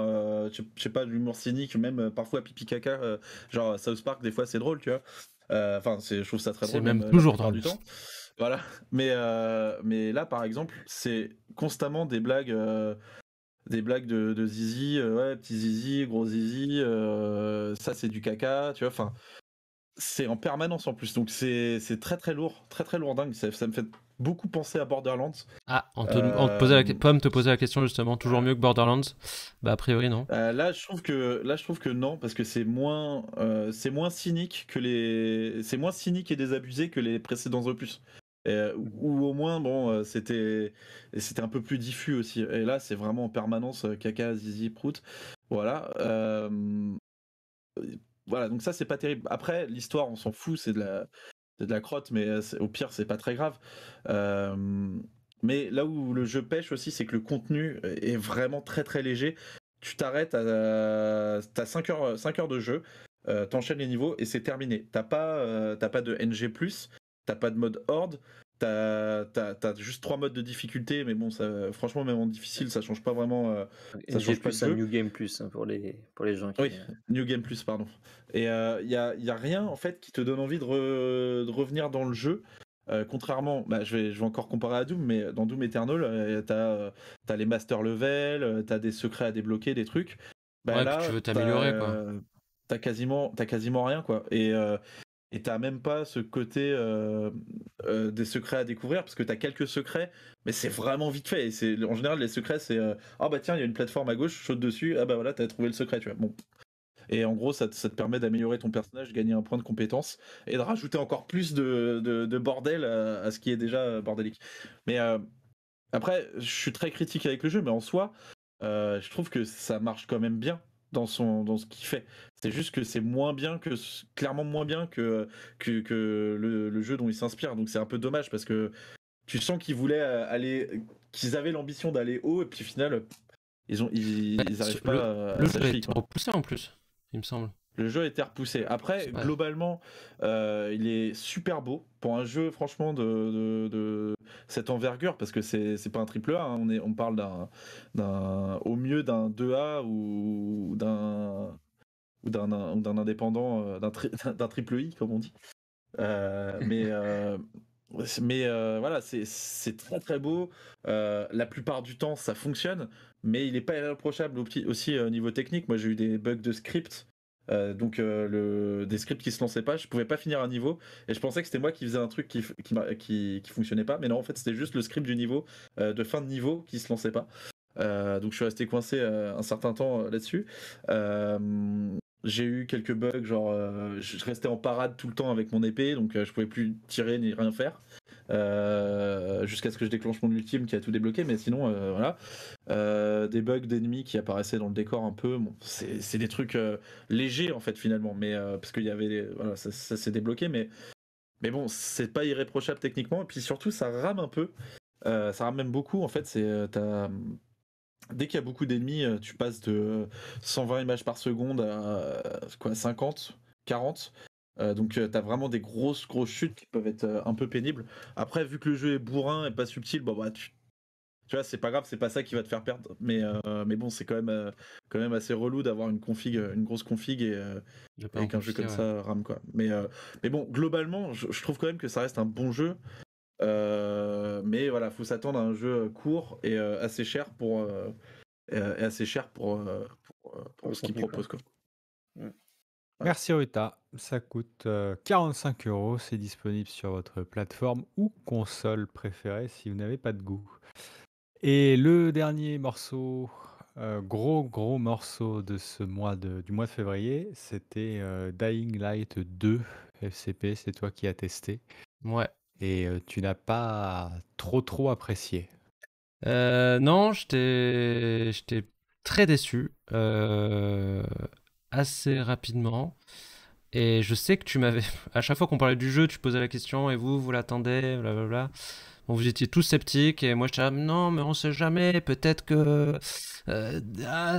je sais pas, l'humour cynique, même parfois pipi caca, genre South Park, des fois c'est drôle, tu vois. Enfin, je trouve ça très drôle. même, toujours drôle. Du temps. Voilà. Mais, euh, mais là, par exemple, c'est constamment des blagues, euh, des blagues de, zizi, euh, ouais, petit zizi, gros zizi, ça c'est du caca, tu vois. Enfin, c'est en permanence en plus. Donc c'est très très lourd, très très lourd dingue. Ça, me fait beaucoup penser à Borderlands. Ah, on te, posait la, te la question justement, toujours mieux que Borderlands Bah a priori non. là je trouve que là je trouve que non parce que c'est moins c'est moins cynique que les c'est moins cynique et désabusé que les précédents opus. Euh, mmh. ou au moins bon euh, c'était c'était un peu plus diffus aussi et là c'est vraiment en permanence euh, caca zizi prout voilà voilà donc ça c'est pas terrible après l'histoire on s'en fout c'est de la de la crotte mais au pire c'est pas très grave mais là où le jeu pêche aussi c'est que le contenu est vraiment très très léger tu t'arrêtes t'as 5 heures 5 heures de jeu t'enchaînes les niveaux et c'est terminé. T'as pas, t'as pas de NG+, t'as pas de mode horde, t'as as, juste trois modes de difficulté, mais bon, ça, franchement, même en difficile, ça change pas vraiment. Euh, ça change pas plus New Game Plus hein, pour, les, pour les gens qui. Oui, euh, New Game Plus, pardon. Et il euh, n'y a, y a, rien en fait qui te donne envie de, de revenir dans le jeu. contrairement, bah, je, vais, je, vais, encore comparer à Doom, mais dans Doom Eternal, t'as as les master level, t'as des secrets à débloquer, des trucs. Bah, là, tu veux t'améliorer quoi. T'as quasiment, quasiment rien quoi. Et et t'as même pas ce côté euh, euh, des secrets à découvrir parce que t'as quelques secrets, mais c'est vraiment vite fait. Et c'est en général les secrets, c'est oh bah tiens il y a une plateforme à gauche, saute dessus, ah bah voilà t'as trouvé le secret, tu vois. Bon. Et en gros, ça te, permet d'améliorer ton personnage, gagner un point de compétence et de rajouter encore plus de, bordel à, à, ce qui est déjà bordélique. Mais après, je suis très critique avec le jeu, mais en soi, je trouve que ça marche quand même bien dans son dans ce qu'il fait. C'est juste que c'est moins bien que clairement moins bien que que, le, jeu dont il s'inspire. Donc c'est un peu dommage parce que tu sens qu'ils voulaient euh, aller, qu'ils avaient l'ambition d'aller haut et puis au final ils ont ils, arrivent pas. Le, à, le jeu est repoussé en plus, il me semble. Le jeu a été repoussé. Après, globalement, euh, il est super beau pour un jeu, franchement, de, cette envergure, parce que c'est pas un triple A. Hein. On, est, on parle d'un au mieux d'un 2A ou d'un ou d'un indépendant, euh, <laughs> d'un triple I, comme on dit. Euh, <laughs> mais mais voilà, c'est très très beau. la plupart du temps, ça fonctionne, mais il n'est pas irréprochable aussi au niveau technique. Moi, j'ai eu des bugs de script euh, donc euh, le, des scripts qui se lançaient pas, je pouvais pas finir un niveau et je pensais que c'était moi qui faisais un truc qui, qui, qui, fonctionnait pas, mais non en fait c'était juste le script du niveau euh, de fin de niveau qui se lançait pas. donc je suis resté coincé un certain temps là-dessus. j'ai eu quelques bugs, genre je restais en parade tout le temps avec mon épée, donc je pouvais plus tirer ni rien faire. Euh, jusqu'à ce que je déclenche mon ultime qui a tout débloqué, mais sinon, euh, voilà. Euh, des bugs d'ennemis qui apparaissaient dans le décor un peu, bon, c'est des trucs légers en fait finalement, mais parce qu'il y avait, voilà, ça, s'est débloqué, mais, mais bon, c'est pas irréprochable techniquement, et puis surtout, ça rame un peu, ça rame même beaucoup en fait, c'est. Dès qu'il y a beaucoup d'ennemis, tu passes de 120 images par seconde à quoi, 50, 40. Euh, donc euh, t'as vraiment des grosses grosses chutes qui peuvent être euh, un peu pénibles. Après vu que le jeu est bourrin et pas subtil, bon bah tu, vois c'est pas grave, c'est pas ça qui va te faire perdre. Mais mais bon c'est quand même quand même assez relou d'avoir une config, une grosse config et, avec un jeu comme ça rame quoi. Mais mais bon globalement je, trouve quand même que ça reste un bon jeu. mais voilà faut s'attendre à un jeu court et assez cher pour assez cher pour pour, ce qu'il propose quoi. Merci Ruta. Ça coûte 45 euh, euros. C'est disponible sur votre plateforme ou console préférée si vous n'avez pas de goût. Et le dernier morceau, euh, gros gros morceau de ce mois de, du mois de février, c'était euh, Dying Light 2 FCP. C'est toi qui as testé. Ouais. Et tu n'as pas trop trop apprécié. non, j'étais très déçu assez rapidement. Et je sais que tu m'avais. <laughs> À chaque fois qu'on parlait du jeu, tu posais la question et vous, vous l'attendez, bla Bon, vous étiez tous sceptiques et moi je disais non, mais on sait jamais, peut-être que. Euh, ah,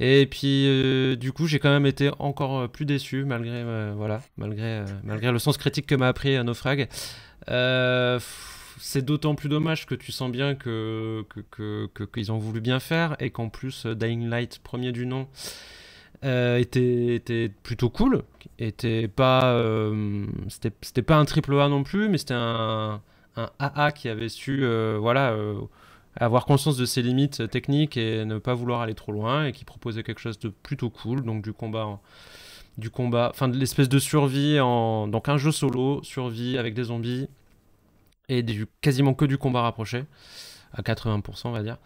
et puis, euh, du coup, j'ai quand même été encore euh, plus déçu, malgré, voilà, malgré, malgré le sens critique que m'a appris Naufrag. c'est d'autant plus dommage que tu sens bien que qu'ils que, que, ont voulu bien faire et qu'en plus Dying Light, premier du nom, euh, était, était, plutôt cool. Était pas, euh, c'était, pas un triple A non plus, mais c'était un, un, AA qui avait su euh, voilà, avoir conscience de ses limites techniques et ne pas vouloir aller trop loin et qui proposait quelque chose de plutôt cool, donc du combat du combat, enfin de l'espèce de survie en donc un jeu solo, survie avec des zombies et du, quasiment que du combat rapproché à 80% on va dire.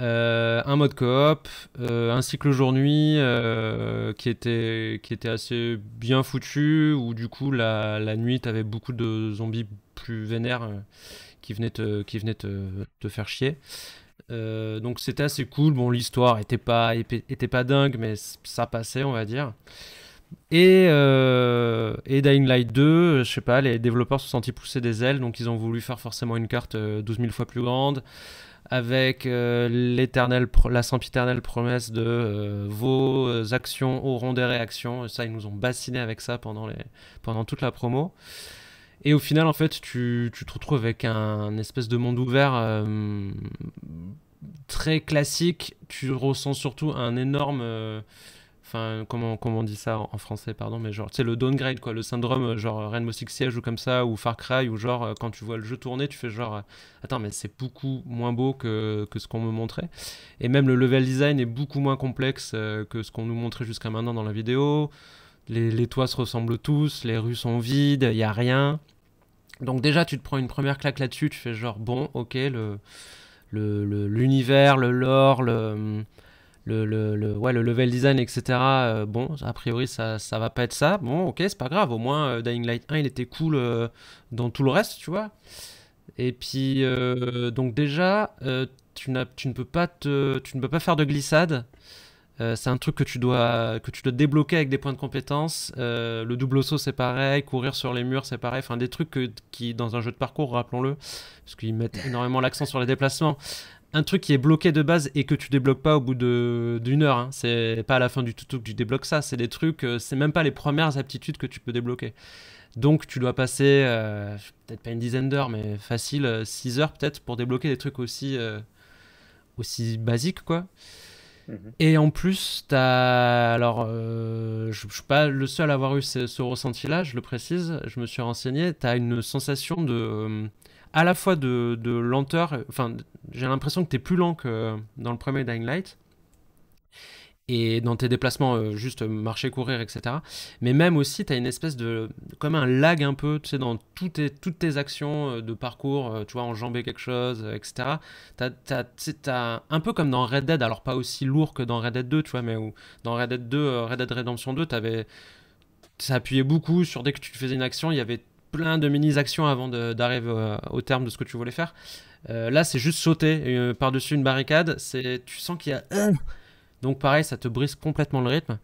Euh, un mode coop, euh, un cycle jour-nuit euh, qui, était, qui était assez bien foutu, où du coup la, la nuit t'avais beaucoup de zombies plus vénères qui venaient te, qui venaient te, faire chier. donc c'était assez cool, bon l'histoire était pas, était pas dingue mais ça passait on va dire. Et, et Dying Light 2, je sais pas, les développeurs se sont sentis pousser des ailes, donc ils ont voulu faire forcément une carte 12 000 fois plus grande avec euh, l'éternelle, la éternelle promesse de euh, vos euh, actions auront des réactions. Ça, ils nous ont bassiné avec ça pendant, les, pendant toute la promo. Et au final, en fait, tu, tu te retrouves avec un espèce de monde ouvert très classique. Tu ressens surtout un énorme, comment comment on dit ça en, français pardon mais genre c'est le downgrade quoi le syndrome euh, genre Rainbow Six Siege ou comme ça ou Far Cry ou genre euh, quand tu vois le jeu tourner tu fais genre euh, attends mais c'est beaucoup moins beau que, ce qu'on me montrait et même le level design est beaucoup moins complexe que ce qu'on nous montrait jusqu'à maintenant dans la vidéo les, toits se ressemblent tous les rues sont vides il y a rien donc déjà tu te prends une première claque là-dessus tu fais genre bon ok le l'univers le, le, le lore le le, le, le, ouais, le level design, etc. Euh, bon, a priori, ça, ça va pas être ça. Bon, ok, c'est pas grave. Au moins, euh, Dying Light 1, il était cool euh, dans tout le reste, tu vois. Et puis, donc déjà, tu, tu, ne peux pas te, tu ne peux pas faire de glissade. c'est un truc que tu, dois, que tu dois débloquer avec des points de compétence. le double saut, c'est pareil. Courir sur les murs, c'est pareil. Enfin, des trucs qui, dans un jeu de parcours, rappelons-le, parce qu'ils mettent énormément l'accent sur les déplacements un truc qui est bloqué de base et que tu débloques pas au bout d'une heure. Hein. C'est pas à la fin du tuto que tu débloques ça. C'est des trucs, euh, c'est même pas les premières aptitudes que tu peux débloquer. Donc tu dois passer, euh, peut-être pas une dizaine d'heures, mais facile, 6 euh, heures peut-être pour débloquer des trucs aussi, aussi basiques quoi. Mhm. Et en plus, t'as. Alors, je, suis pas le seul à avoir eu ce, ce ressenti-là, je le précise, je me suis renseigné. T'as une sensation de à la fois de, lenteur, enfin j'ai l'impression que tu es plus lent que dans le premier Dying Light, et dans tes déplacements, euh, juste marcher, courir, etc. Mais même aussi, tu as une espèce de. comme un lag un peu, tu sais, dans tout tes, toutes tes actions euh, de parcours, euh, tu vois, enjamber quelque chose, etc. T'as, t'as, t'as, un peu comme dans Red Dead, alors pas aussi lourd que dans Red Dead 2, tu vois, mais où, dans Red Dead 2, Red Dead Redemption 2, tu avais... Ça appuyait beaucoup sur dès que tu faisais une action, il y avait plein de mini-actions avant d'arriver euh, au, terme de ce que tu voulais faire. Euh, là, c'est juste sauter euh, par-dessus une barricade. Tu sens qu'il y a. Donc, pareil, ça te brise complètement le rythme.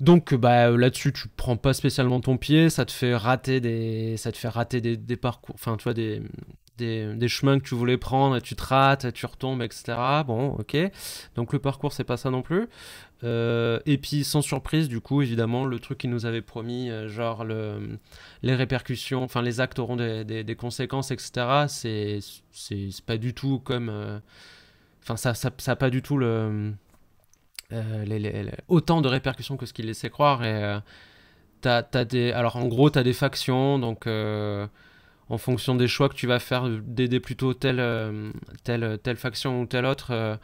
Donc bah, là-dessus, tu prends pas spécialement ton pied, ça te fait rater des, ça te fait rater des, des parcours, enfin tu des, des, chemins que tu voulais prendre et tu te rates, et tu retombes, etc. Bon, ok. Donc le parcours, c'est pas ça non plus. Euh, et puis sans surprise, du coup, évidemment, le truc qu'il nous avait promis, euh, genre le, les répercussions, enfin les actes auront des, des, conséquences, etc. C'est, c'est, pas du tout comme. Euh, enfin, ça n'a ça, pas du tout le, autant de répercussions que ce qu'il laissait croire. Et t'as, as des, alors en gros, tu as des factions, donc en fonction des choix que tu vas faire, d'aider plutôt telle, euh, telle, telle, faction ou telle autre, euh,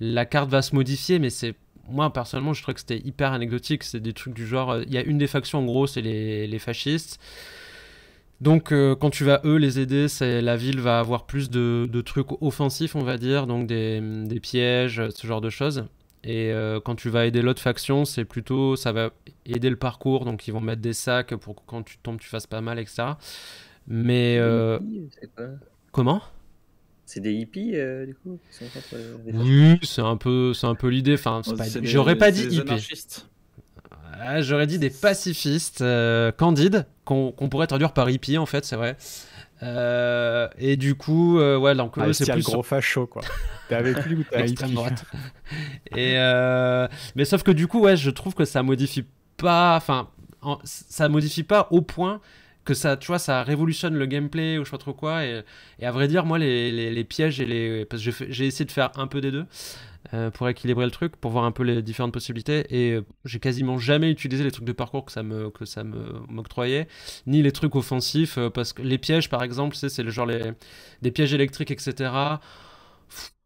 la carte va se modifier, mais c'est moi personnellement je trouvais que c'était hyper anecdotique, c'est des trucs du genre, euh, il y a une des factions en gros, c'est les, fascistes. Donc quand tu vas eux les aider, la ville va avoir plus de, trucs offensifs, on va dire, donc des, pièges, ce genre de choses. Et quand tu vas aider l'autre faction, c'est plutôt ça va aider le parcours, donc ils vont mettre des sacs pour que quand tu tombes tu fasses pas mal, etc. Mais. Euh, comment c'est des hippies, euh, du coup euh, Oui, c'est un peu, c'est un peu l'idée. Enfin, oh, j'aurais pas dit hippies. Ah, j'aurais dit des pacifistes candides, qu'on pourrait traduire par hippies, en fait, c'est vrai. et du coup, ouais, donc ah, c'est plus gros facho quoi. T'es avec lui ou t'es <laughs> hippie droite. Et mais sauf que du coup, ouais, je trouve que ça modifie pas, enfin, ça modifie pas au point que ça, tu vois, ça révolutionne le gameplay ou je sais pas trop quoi. Et, à vrai dire, moi, les, les, pièges et les. Parce que j'ai essayé de faire un peu des deux euh, pour équilibrer le truc, pour voir un peu les différentes possibilités. Et euh, j'ai quasiment jamais utilisé les trucs de parcours que ça me que ça m'octroyait, ni les trucs offensifs. Euh, parce que les pièges, par exemple, c'est le genre des pièges électriques, etc.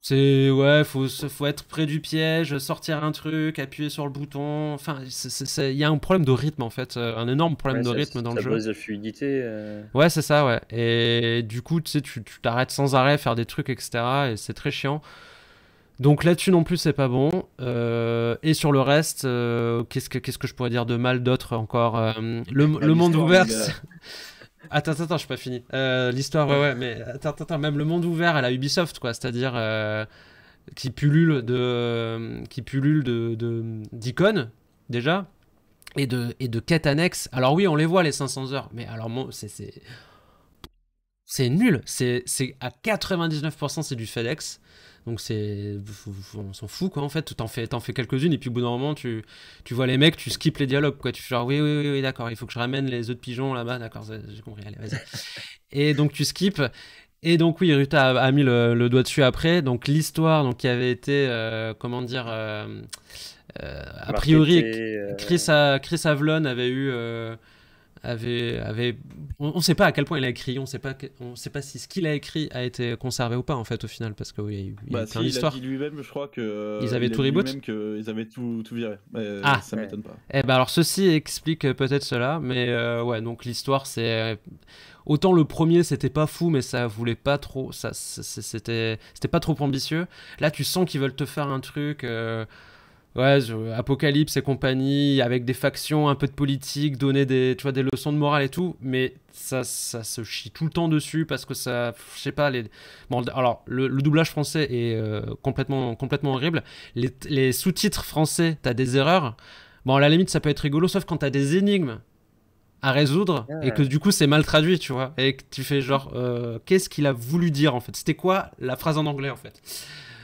C'est ouais, faut, faut être près du piège, sortir un truc, appuyer sur le bouton. Enfin, il y a un problème de rythme en fait, euh, un énorme problème de rythme dans le jeu. fluidité. Euh. Ouais, c'est ça, ouais. Et du coup, tu sais, tu t'arrêtes sans arrêt, faire des trucs, etc. Et c'est très chiant. Donc là-dessus non plus, c'est pas bon. Euh, et sur le reste, qu'est-ce que qu'est-ce que je pourrais dire de mal d'autres, encore le, ah, le, monde ouvert. Attends, attends, je suis pas fini. Euh, l'histoire, ouais, ouais, mais attends, attends, même le monde ouvert à la Ubisoft, quoi, c'est-à-dire euh, qui pullule de, qui de d'icônes déjà et de et de quêtes annexes. Alors oui, on les voit les 500 heures, mais alors moi, c'est c'est nul. C'est à 99% c'est du FedEx. Donc c'est, on s'en fout quoi en fait. T'en fais, t'en fais quelques-unes et puis au bout d'un moment tu, tu vois les mecs, tu skips les dialogues quoi. Tu fais genre oui oui oui, d'accord, il faut que je ramène les autres pigeons là-bas, d'accord, j'ai compris, allez vas-y. <laughs> et donc tu skips. Et donc oui, Ruta a, mis le, doigt dessus après. Donc l'histoire, donc qui avait été, euh, comment dire, euh, euh, a priori, Chris, Chris Avlon avait eu avait, on ne sait pas à quel point il a écrit, on ne sait pas si ce qu'il a écrit a été conservé ou pas en fait au final parce que oui, il y a eu bah, lui-même, je crois que avaient euh, tout reboot, ils avaient tout, viré. Euh, ah, ça m'étonne pas. Eh ben alors ceci explique euh, peut-être cela, mais ouais donc l'histoire c'est autant le premier c'était pas fou mais ça voulait pas trop, ça c'était c'était pas trop ambitieux. Là tu sens qu'ils veulent te faire un truc ouais, apocalypse et compagnie, avec des factions, un peu de politique, donner des, tu vois, des leçons de morale et tout, mais ça, ça se chie tout le temps dessus parce que ça, je sais pas, les... Bon, alors le, doublage français est euh, complètement, complètement horrible. Les, les sous-titres français, t'as des erreurs. Bon, à la limite, ça peut être rigolo, sauf quand t'as des énigmes à résoudre et que du coup c'est mal traduit, tu vois, et que tu fais genre, euh, qu'est-ce qu'il a voulu dire en fait C'était quoi la phrase en anglais en fait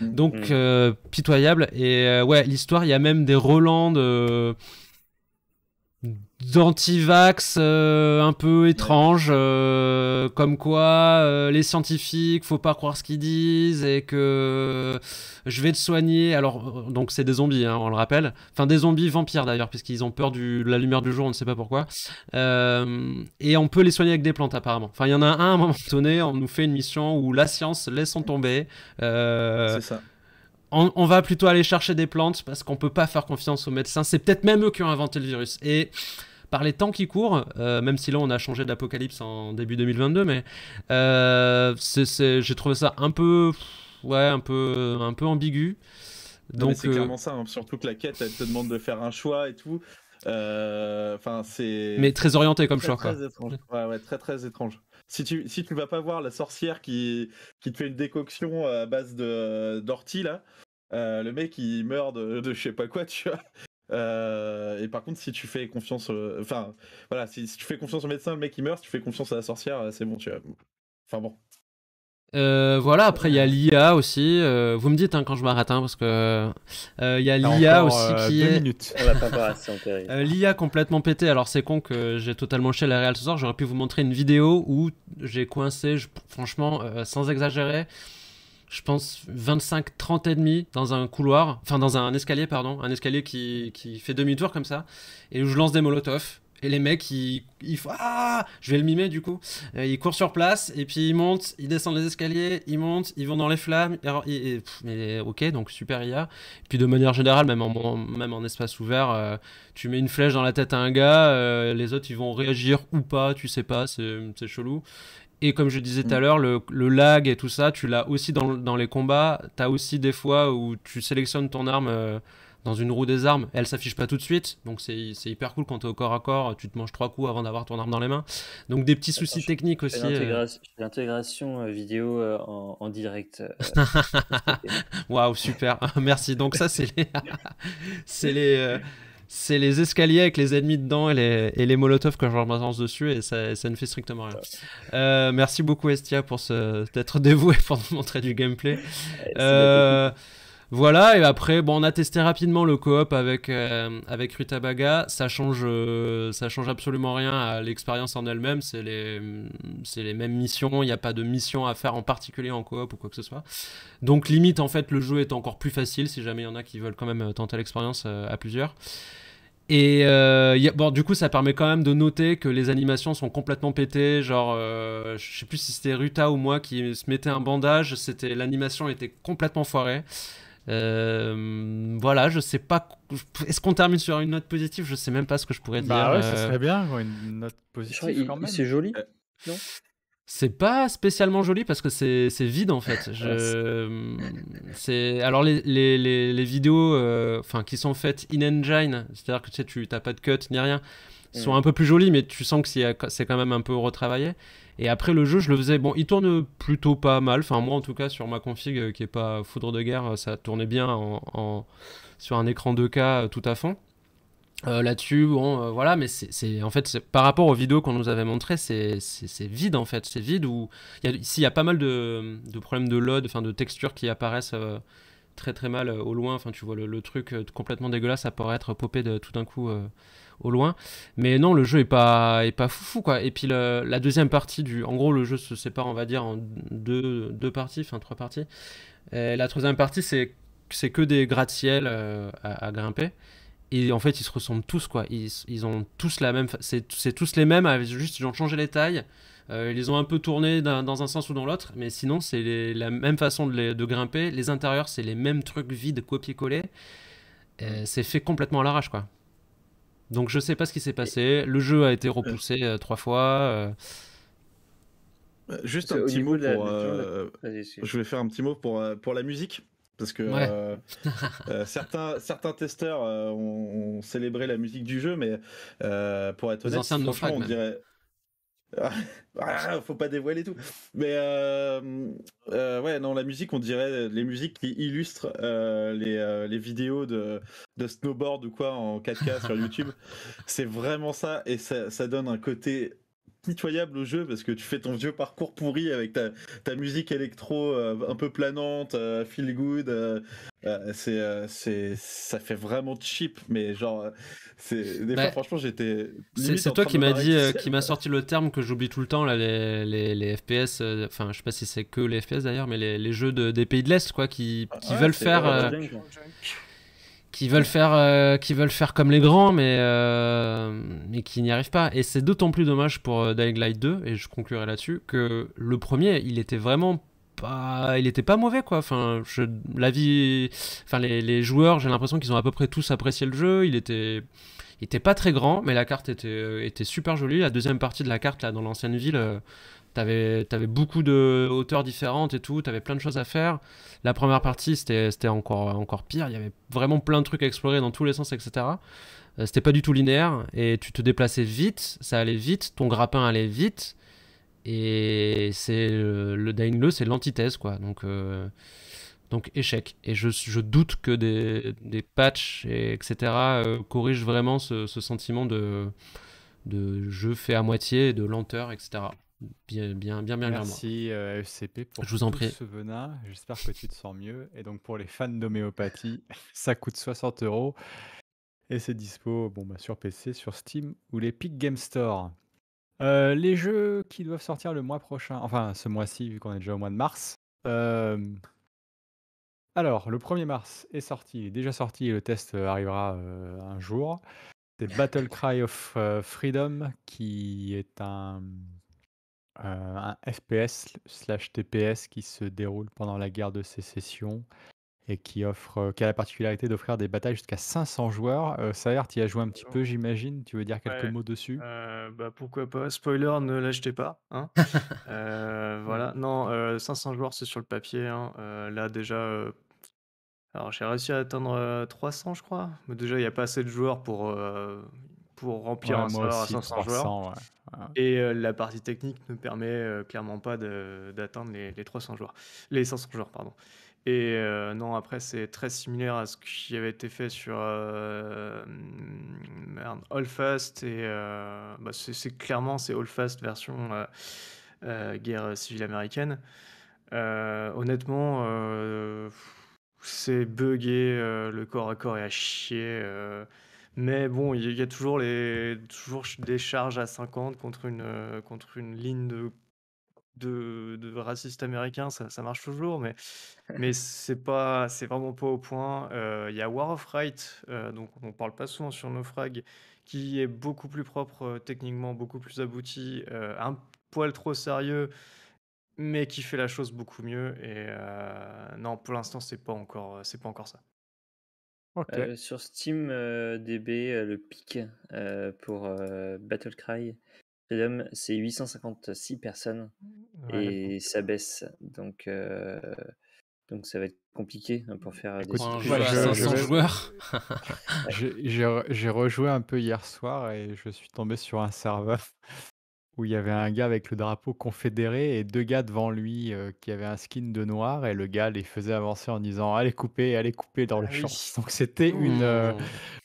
donc, mm. euh, pitoyable. Et euh, ouais, l'histoire, il y a même des Roland de euh, d'antivax euh, un peu étrange, euh, comme quoi euh, les scientifiques, faut pas croire ce qu'ils disent et que je vais te soigner. Alors, donc c'est des zombies, hein, on le rappelle. Enfin, des zombies vampires d'ailleurs, puisqu'ils ont peur du, de la lumière du jour, on ne sait pas pourquoi. et on peut les soigner avec des plantes apparemment. Enfin, il y en a un à un moment <laughs> donné, on nous fait une mission où la science laissons tomber. c'est ça. On, on, va plutôt aller chercher des plantes parce qu'on peut pas faire confiance aux médecins. C'est peut-être même eux qui ont inventé le virus. Et par les temps qui courent, euh, même si là on a changé d'apocalypse en début 2022, mais euh, j'ai trouvé ça un peu, ouais, un peu, un peu ambigu. Donc c'est euh, clairement ça, hein. surtout que la quête elle te demande de faire un choix et tout. Enfin c'est. Mais très orienté comme choix très quoi. très très étrange. Si tu, si tu vas pas voir la sorcière qui, qui te fait une décoction à base de d'ortie là, le mec il meurt de, de, je sais pas quoi, tu vois. Euh, et par contre, si tu fais confiance, euh, enfin, voilà, si, tu fais confiance au médecin, le mec il meurt. Si tu fais confiance à la sorcière, euh, c'est bon, tu Enfin bon. voilà, après il y a l'IA aussi. vous me dites hein, quand je m'arrête, hein, parce que il y a l'IA aussi qui est. Ah, L'IA complètement pété. Alors c'est con que j'ai totalement chez la réal ce soir. J'aurais pu vous montrer une vidéo où j'ai coincé, franchement, sans exagérer, je pense, 25, 30 et demi dans un couloir, enfin dans un escalier, pardon, un escalier qui, qui fait demi-tour comme ça, et où je lance des molotovs. Et les mecs, ils, font Ah Je vais le mimer du coup. Euh, ils courent sur place, et puis ils montent, ils descendent les escaliers, ils montent, ils vont dans les flammes. Et, ok, donc super IA. Puis de manière générale, même en, même en espace ouvert, euh, tu mets une flèche dans la tête à un gars, euh, les autres ils vont réagir ou pas, tu sais pas, c'est chelou. Et comme je disais tout à mm. l'heure, le, lag et tout ça, tu l'as aussi dans, les combats. Tu as aussi des fois où tu sélectionnes ton arme euh, dans une roue des armes, elle s'affiche pas tout de suite. Donc c'est hyper cool quand tu es au corps à corps, tu te manges trois coups avant d'avoir ton arme dans les mains. Donc des petits soucis techniques aussi. Euh. L'intégration euh, vidéo en, direct. <laughs> Waouh, super. <laughs> Merci. Donc ça, c'est <laughs> c'est les c'est les escaliers avec les ennemis dedans et les, et les molotovs quand je balance dessus et ça, ne fait strictement rien. Euh, merci beaucoup Estia pour ce, d'être <laughs> dévoué pour nous montrer du gameplay. Euh, voilà, et après, bon, on a testé rapidement le coop avec, euh, avec Rutabaga. Ça change, euh, ça change absolument rien à l'expérience en elle-même. C'est les, mêmes missions. Il n'y a pas de mission à faire en particulier en coop ou quoi que ce soit. Donc, limite, en fait, le jeu est encore plus facile si jamais il y en a qui veulent quand même euh, tenter l'expérience à plusieurs. Et bon, du coup, ça permet quand même de noter que les animations sont complètement pétées. Genre, je sais plus si c'était Ruta ou moi qui se mettait un bandage. C'était l'animation était complètement foirée. Euh, voilà, je sais pas. Est-ce qu'on termine sur une note positive Je sais même pas ce que je pourrais bah dire. ça euh. serait bien, une note positive. C'est joli. Euh. Non c'est pas spécialement joli parce que c'est vide en fait. Ah, alors les, vidéos enfin, qui sont faites in-engine, c'est-à-dire que tu sais, tu n'as pas de cut ni rien, sont mm. un peu plus jolies mais tu sens que c'est quand même un peu retravaillé. Et après le jeu, je le faisais. Bon, il tourne plutôt pas mal. Enfin, moi en tout cas, sur ma config euh, qui est pas foudre de guerre, ça tournait bien en, sur un écran 2K euh, tout à fond. Euh, là-dessus, bon, voilà, mais c'est en fait par rapport aux vidéos qu'on nous avait montrées, c'est vide en fait, c'est vide où s'il y a pas mal de, problèmes de load, enfin de textures qui apparaissent très très mal au loin, enfin tu vois le, truc complètement dégueulasse ça pourrait être popé de, tout d'un coup au loin. Mais non, le jeu est pas, est pas foufou, quoi. Et puis la deuxième partie du. En gros, le jeu se sépare, on va dire, en deux, deux parties, enfin trois parties. la troisième partie, c'est que des gratte-ciel euh, à, grimper. Et en fait, ils se ressemblent tous, quoi. Ils, ils ont tous la même. C'est tous les mêmes, juste ils ont changé les tailles. Euh, ils ont un peu tourné dans un sens ou dans l'autre, mais sinon, c'est la même façon de, les, de grimper. Les intérieurs, c'est les mêmes trucs vides copier-coller. c'est fait complètement à l'arrache, quoi. Donc je sais pas ce qui s'est passé. Le jeu a été repoussé euh, trois fois. Euh. Euh, juste un petit mot pour. je vais faire un petit mot pour, pour la musique. Parce que <laughs> certains, certains testeurs ont, célébré la musique du jeu, mais pour être honnête, on dirait, ah, ah, faut pas dévoiler tout. Mais euh, euh, ouais, non, la musique, on dirait les musiques qui illustrent euh, les, les, vidéos de, de, snowboard ou quoi en 4K sur YouTube. <laughs> C'est vraiment ça et ça, ça donne un côté nettoyable au jeu parce que tu fais ton vieux parcours pourri avec ta, ta musique électro euh, un peu planante, euh, feel good. Euh, c'est, c'est, ça fait vraiment cheap, mais genre, c'est, des bah, franchement, j'étais. C'est, toi qui m'a dit, qui m'a sorti le terme que j'oublie tout le temps, là, les, les, les FPS, enfin, je sais pas si c'est que les FPS d'ailleurs, mais les, les jeux de, des pays de l'Est, quoi, qui, qui veulent faire qui veulent faire, euh, qui veulent faire comme les grands, mais, euh, mais qui n'y arrivent pas. Et c'est d'autant plus dommage pour euh, Dying Light 2, et je conclurai là-dessus, que le premier, il était vraiment pas, il était pas mauvais quoi. Enfin, je, enfin les, joueurs, j'ai l'impression qu'ils ont à peu près tous apprécié le jeu. Il était, il était pas très grand, mais la carte était, était super jolie. La deuxième partie de la carte là dans l'ancienne ville T'avais beaucoup de hauteurs différentes et tout, t'avais plein de choses à faire. La première partie, c'était encore, encore pire. Il y avait vraiment plein de trucs à explorer dans tous les sens, etc. Euh, c'était pas du tout linéaire et tu te déplaçais vite, ça allait vite, ton grappin allait vite. Et c'est euh, le Dying le c'est l'antithèse, quoi. Donc, euh, donc échec. Et je, doute que des, des patchs, etc., corrigent vraiment ce, sentiment de, de jeu fait à moitié, de lenteur, etc bien, bien, bien, bien. Merci euh, FCP pour je vous en prie. ce venin. J'espère que tu te sens mieux. Et donc pour les fans d'homéopathie, <laughs> ça coûte 60 euros et c'est dispo bon, bah, sur PC, sur Steam ou les l'Epic Game Store. Euh, les jeux qui doivent sortir le mois prochain, enfin ce mois-ci vu qu'on est déjà au mois de mars. Euh, alors le 1er mars est sorti, il est déjà sorti et le test arrivera un jour. C'est Battle Cry of Freedom qui est un un FPS slash TPS qui se déroule pendant la guerre de sécession et qui offre, euh, a la particularité d'offrir des batailles jusqu'à 500 joueurs. Euh, l'air tu y as joué un petit peu, j'imagine. Tu veux dire quelques mots dessus euh, bah, Pourquoi pas Spoiler, ne l'achetez pas. Hein. <laughs> Euh, voilà. Non, 500 joueurs, c'est sur le papier. Hein. là, déjà, alors j'ai réussi à atteindre 300, je crois. Mais déjà, il n'y a pas assez de joueurs pour pour remplir un serveur à 500 joueurs. Et euh, la partie technique ne permet euh, clairement pas d'atteindre les, 300 joueurs, les 500 joueurs, pardon. Et euh, non, après, c'est très similaire à ce qui avait été fait sur All Fast. Et bah, c'est clairement c'est All Fast version guerre civile américaine. honnêtement, c'est buggé, le corps à corps est à chier. Mais bon, il y a toujours, les, toujours des charges à 50 contre une, euh, contre une ligne de, de, racistes américains, ça, ça, marche toujours, mais, mais c'est, pas, c'est vraiment pas au point. Euh, il y a War of Right, euh, donc on parle pas souvent sur Naufrag, qui est beaucoup plus propre techniquement, beaucoup plus abouti, un poil trop sérieux, mais qui fait la chose beaucoup mieux. Et non, pour l'instant, c'est pas encore, c'est pas encore ça. Euh, sur Steam euh, DB, euh, le pic pour Battle Cry c'est 856 personnes et ça baisse. Donc, donc ça va être compliqué hein, pour faire des joueurs. J'ai rejoué un peu hier soir et je suis tombé sur un serveur où il y avait un gars avec le drapeau confédéré et deux gars devant lui euh, qui avaient un skin de noir et le gars les faisait avancer en disant allez couper, allez couper dans le ah champ. <laughs> Donc c'était une, euh,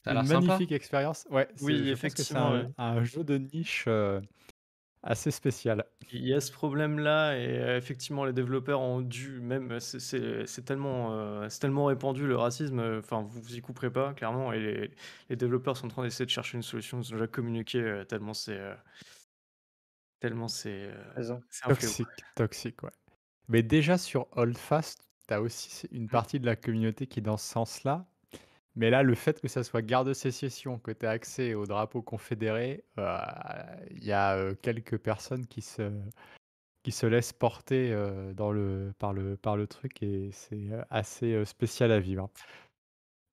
magnifique expérience. Ouais, oui, effectivement. un, jeu de niche euh, assez spécial. Il y a ce problème-là et effectivement les développeurs ont dû, même c'est tellement, c'est tellement répandu le racisme, enfin vous vous y couperez pas clairement et les, les développeurs sont en train d'essayer de chercher une solution, ils ont déjà communiqué tellement c'est... Tellement c'est euh, toxique, toxique, ouais. Mais déjà sur Old Fast, tu as aussi une mmh. partie de la communauté qui est dans ce sens-là. Mais là, le fait que ça soit garde sécession, que tu accès au drapeau confédéré, euh, il y a euh, quelques personnes qui se, qui se laissent porter dans le, par, le, par le truc et c'est assez spécial à vivre.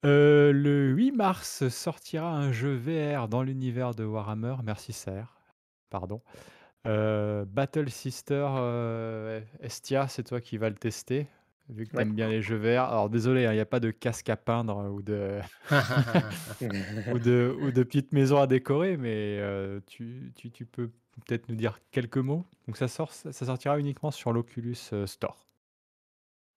le 8 mars sortira un jeu VR dans l'univers de Warhammer, merci Serre, pardon. Euh, Battle Sister euh, Estia, c'est toi qui vas le tester, vu que t'aimes bien les jeux verts. Alors désolé, il hein, n'y a pas de casque à peindre ou de, <laughs> ou de, petite maison à décorer, mais euh, tu, tu, peux peut-être nous dire quelques mots. Donc ça, sort, ça sortira uniquement sur l'Oculus Store.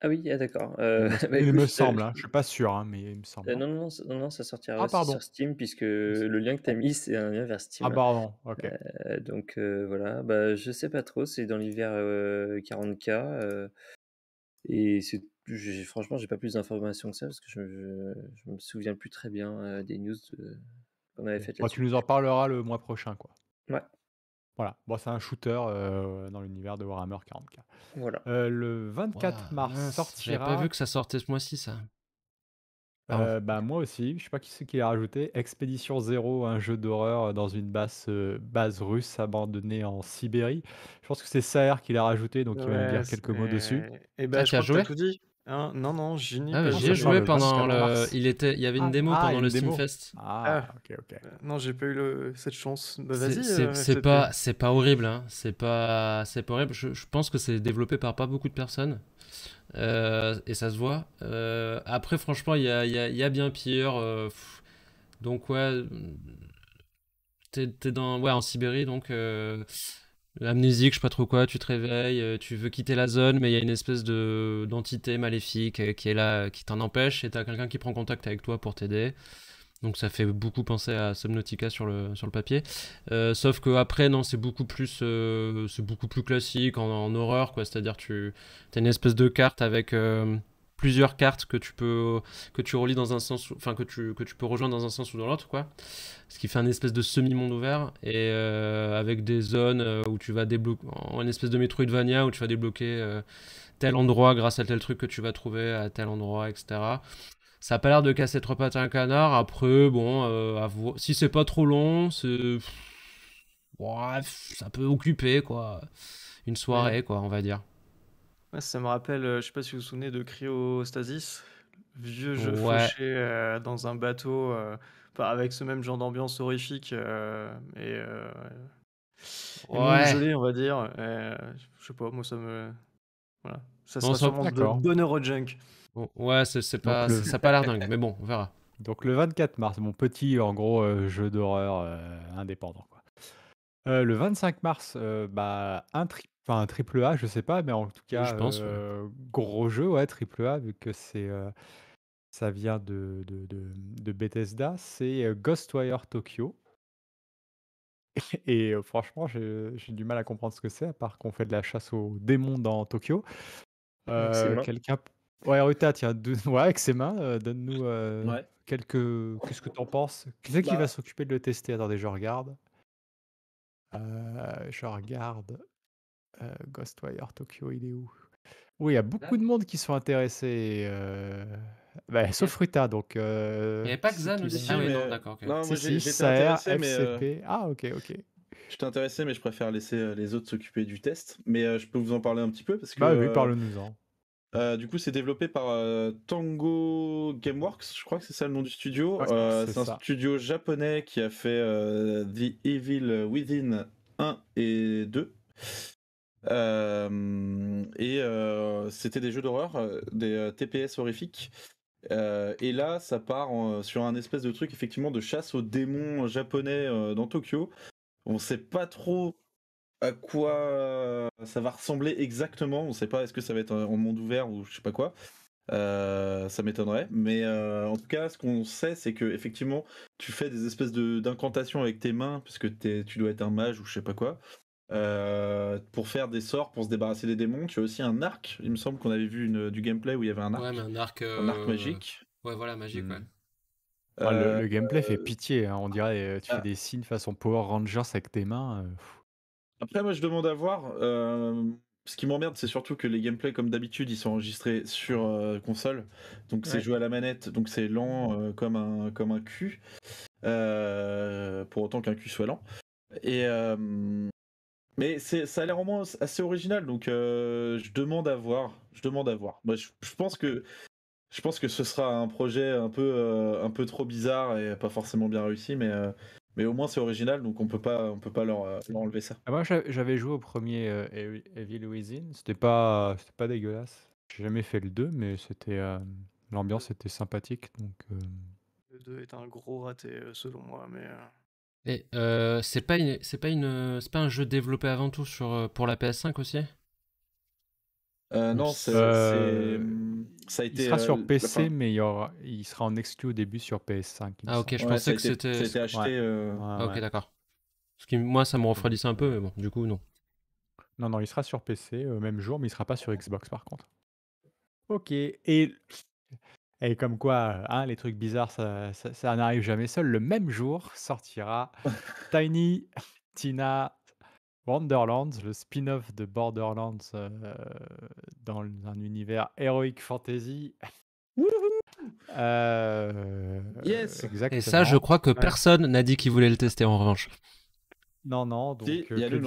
Ah oui, ah, d'accord. Euh, il me <laughs> bah semble, euh, hein. je suis pas sûr, hein, mais il me semble. Euh, hein. non, non, ça sortira ah, sur Steam, puisque le lien que tu as mis, c'est un lien vers Steam. Ah, pardon, ok. donc voilà, bah, je sais pas trop, c'est dans l'hiver 40K. et franchement, j'ai pas plus d'informations que ça, parce que je, ne me souviens plus très bien des news qu'on avait fait. Bah, tu nous en parleras le mois prochain, quoi. Ouais. Voilà, bon, c'est un shooter euh, dans l'univers de Warhammer 40K. Voilà. Euh, le 24 mars sortira. J'ai pas vu que ça sortait ce mois-ci, ça. Euh, bah, moi aussi, je sais pas qui c'est qui l'a rajouté. Expédition Zéro, un jeu d'horreur dans une base, base russe abandonnée en Sibérie. Je pense que c'est Saer qui l'a rajouté, donc il va nous dire quelques mots dessus. Et bah, ça, je as tout Hein, non, non, ah, j'y joué pendant le. Il, était... il y avait une ah, démo ah, pendant le Steamfest. Ah, ok, ok. Euh, non, j'ai pas eu cette chance. Bah, vas-y. C'est euh, pas, pas horrible. Hein. C'est pas... pas horrible. Je, pense que c'est développé par pas beaucoup de personnes. Euh, et ça se voit. après, franchement, il y a, y a, bien pire. donc, ouais. T'es dans... ouais, en Sibérie, donc amnésique, je sais pas trop quoi, tu te réveilles, euh, tu veux quitter la zone, mais il y a une espèce de d'entité maléfique euh, qui est là, qui t'en empêche, et t'as quelqu'un qui prend contact avec toi pour t'aider. Donc ça fait beaucoup penser à Subnautica sur le, sur le papier. Euh, sauf que après non, c'est beaucoup plus c'est beaucoup plus classique en, horreur quoi, c'est-à-dire tu as une espèce de carte avec plusieurs cartes que tu peux que tu relis dans un sens, enfin que tu que tu peux rejoindre dans un sens ou dans l'autre, quoi. Ce qui fait un espèce de semi-monde ouvert et euh, avec des zones euh, où tu vas débloquer, une espèce de Metroidvania où tu vas débloquer euh, tel endroit grâce à tel truc que tu vas trouver à tel endroit, etc. Ça a pas l'air de casser trois pattes à un canard. Après, bon, à si c'est pas trop long, c'est ça peut occuper quoi une soirée quoi, on va dire ça me rappelle, euh, je sais pas si vous vous souvenez de Cryostasis, vieux jeu euh, dans un bateau, euh, avec ce même genre d'ambiance horrifique et, on va dire. je sais pas, moi ça me. Voilà. Ça sera sûrement de bonheur ouais, c'est pas, ça pas l'air dingue, mais bon, on verra. donc le 24 mars, mon petit en gros jeu d'horreur indépendant. quoi. le 25 mars, bah, un trip. Enfin, un triple A, je sais pas, mais en tout cas, gros jeu, ouais, triple A, vu que c'est, ça vient de, de, Bethesda, c'est Ghostwire Tokyo. <laughs> Et franchement, j'ai du mal à comprendre ce que c'est, à part qu'on fait de la chasse aux démons dans Tokyo. Quelqu'un. Ouais, Ruta, tiens, <laughs> avec ses mains, donne-nous quelques. Qu'est-ce que tu en penses Qui qui bah va s'occuper de le tester Attendez, je regarde. je regarde. Euh, Ghostwire Tokyo, il est où Oui, il y a beaucoup de monde qui sont intéressés. Euh, bah, sauf Fruta, donc. Euh... Il n'y avait pas que aussi hein. Ah, non, d'accord. Non, moi mais. Euh, ah, ok, ok. Je intéressé, mais je préfère laisser les autres s'occuper du test. Mais je peux vous en parler un petit peu parce bah que. Bah oui, parle-nous-en. du coup, c'est développé par Tango Gameworks, je crois que c'est ça le nom du studio. Ah, c'est un studio japonais qui a fait The Evil Within 1 et 2. Euh, et euh, c'était des jeux d'horreur, euh, des TPS horrifiques. et là, ça part sur un espèce de truc effectivement de chasse aux démons japonais dans Tokyo. On sait pas trop à quoi ça va ressembler exactement. On sait pas est-ce que ça va être en monde ouvert ou je sais pas quoi. ça m'étonnerait, mais en tout cas, ce qu'on sait, c'est que effectivement, tu fais des espèces d'incantations avec tes mains, puisque tu dois être un mage ou je sais pas quoi, euh, pour faire des sorts, pour se débarrasser des démons. Tu as aussi un arc. Il me semble qu'on avait vu une, du gameplay où il y avait un arc. un euh, arc, magique. Ouais, voilà, magique, ouais. Hmm. Ah, le, euh, gameplay fait pitié, hein, on dirait tu ah. fais des signes façon Power Rangers avec tes mains. Après moi je demande à voir, ce qui m'emmerde c'est surtout que les gameplays comme d'habitude ils sont enregistrés sur console, donc c'est joué à la manette, donc c'est lent comme, un, comme un cul, pour autant qu'un cul soit lent. Et, mais ça a l'air au moins assez original, donc euh, je demande à voir. Je demande à voir. je, pense que je pense que ce sera un projet un peu euh, un peu trop bizarre et pas forcément bien réussi, mais euh, mais au moins c'est original, donc on peut pas on peut pas leur, enlever ça. Ah, moi, j'avais joué au premier Evil Within. C'était pas c'était pas dégueulasse. J'ai jamais fait le 2, mais c'était l'ambiance était sympathique, donc. Le 2 est un gros raté selon moi, mais. Et euh, c'est pas une, c'est pas une, c'est pas un jeu développé avant tout sur euh, pour la PS5 aussi euh, Non, c'est, ça a été. Il sera sur PC, mais il, il, sera en exclu au début sur PS5. Ah ok, je pensais que c'était. C'était acheté. Ah, ok, d'accord. Ce qui moi, ça me refroidissait un peu, mais bon, du coup, non. Non, non, il sera sur PC, même jour, mais il sera pas sur Xbox par contre. Ok, et et comme quoi, euh, hein, les trucs bizarres, ça, ça- n'arrive jamais seul. Le même jour sortira <laughs> Tiny Tina Wonderlands, le spin-off de Borderlands euh, dans un univers heroic fantasy. Euh, Yes. Et ça, je crois que personne n'a dit qu'il voulait le tester en revanche. Non, non, euh, il y a le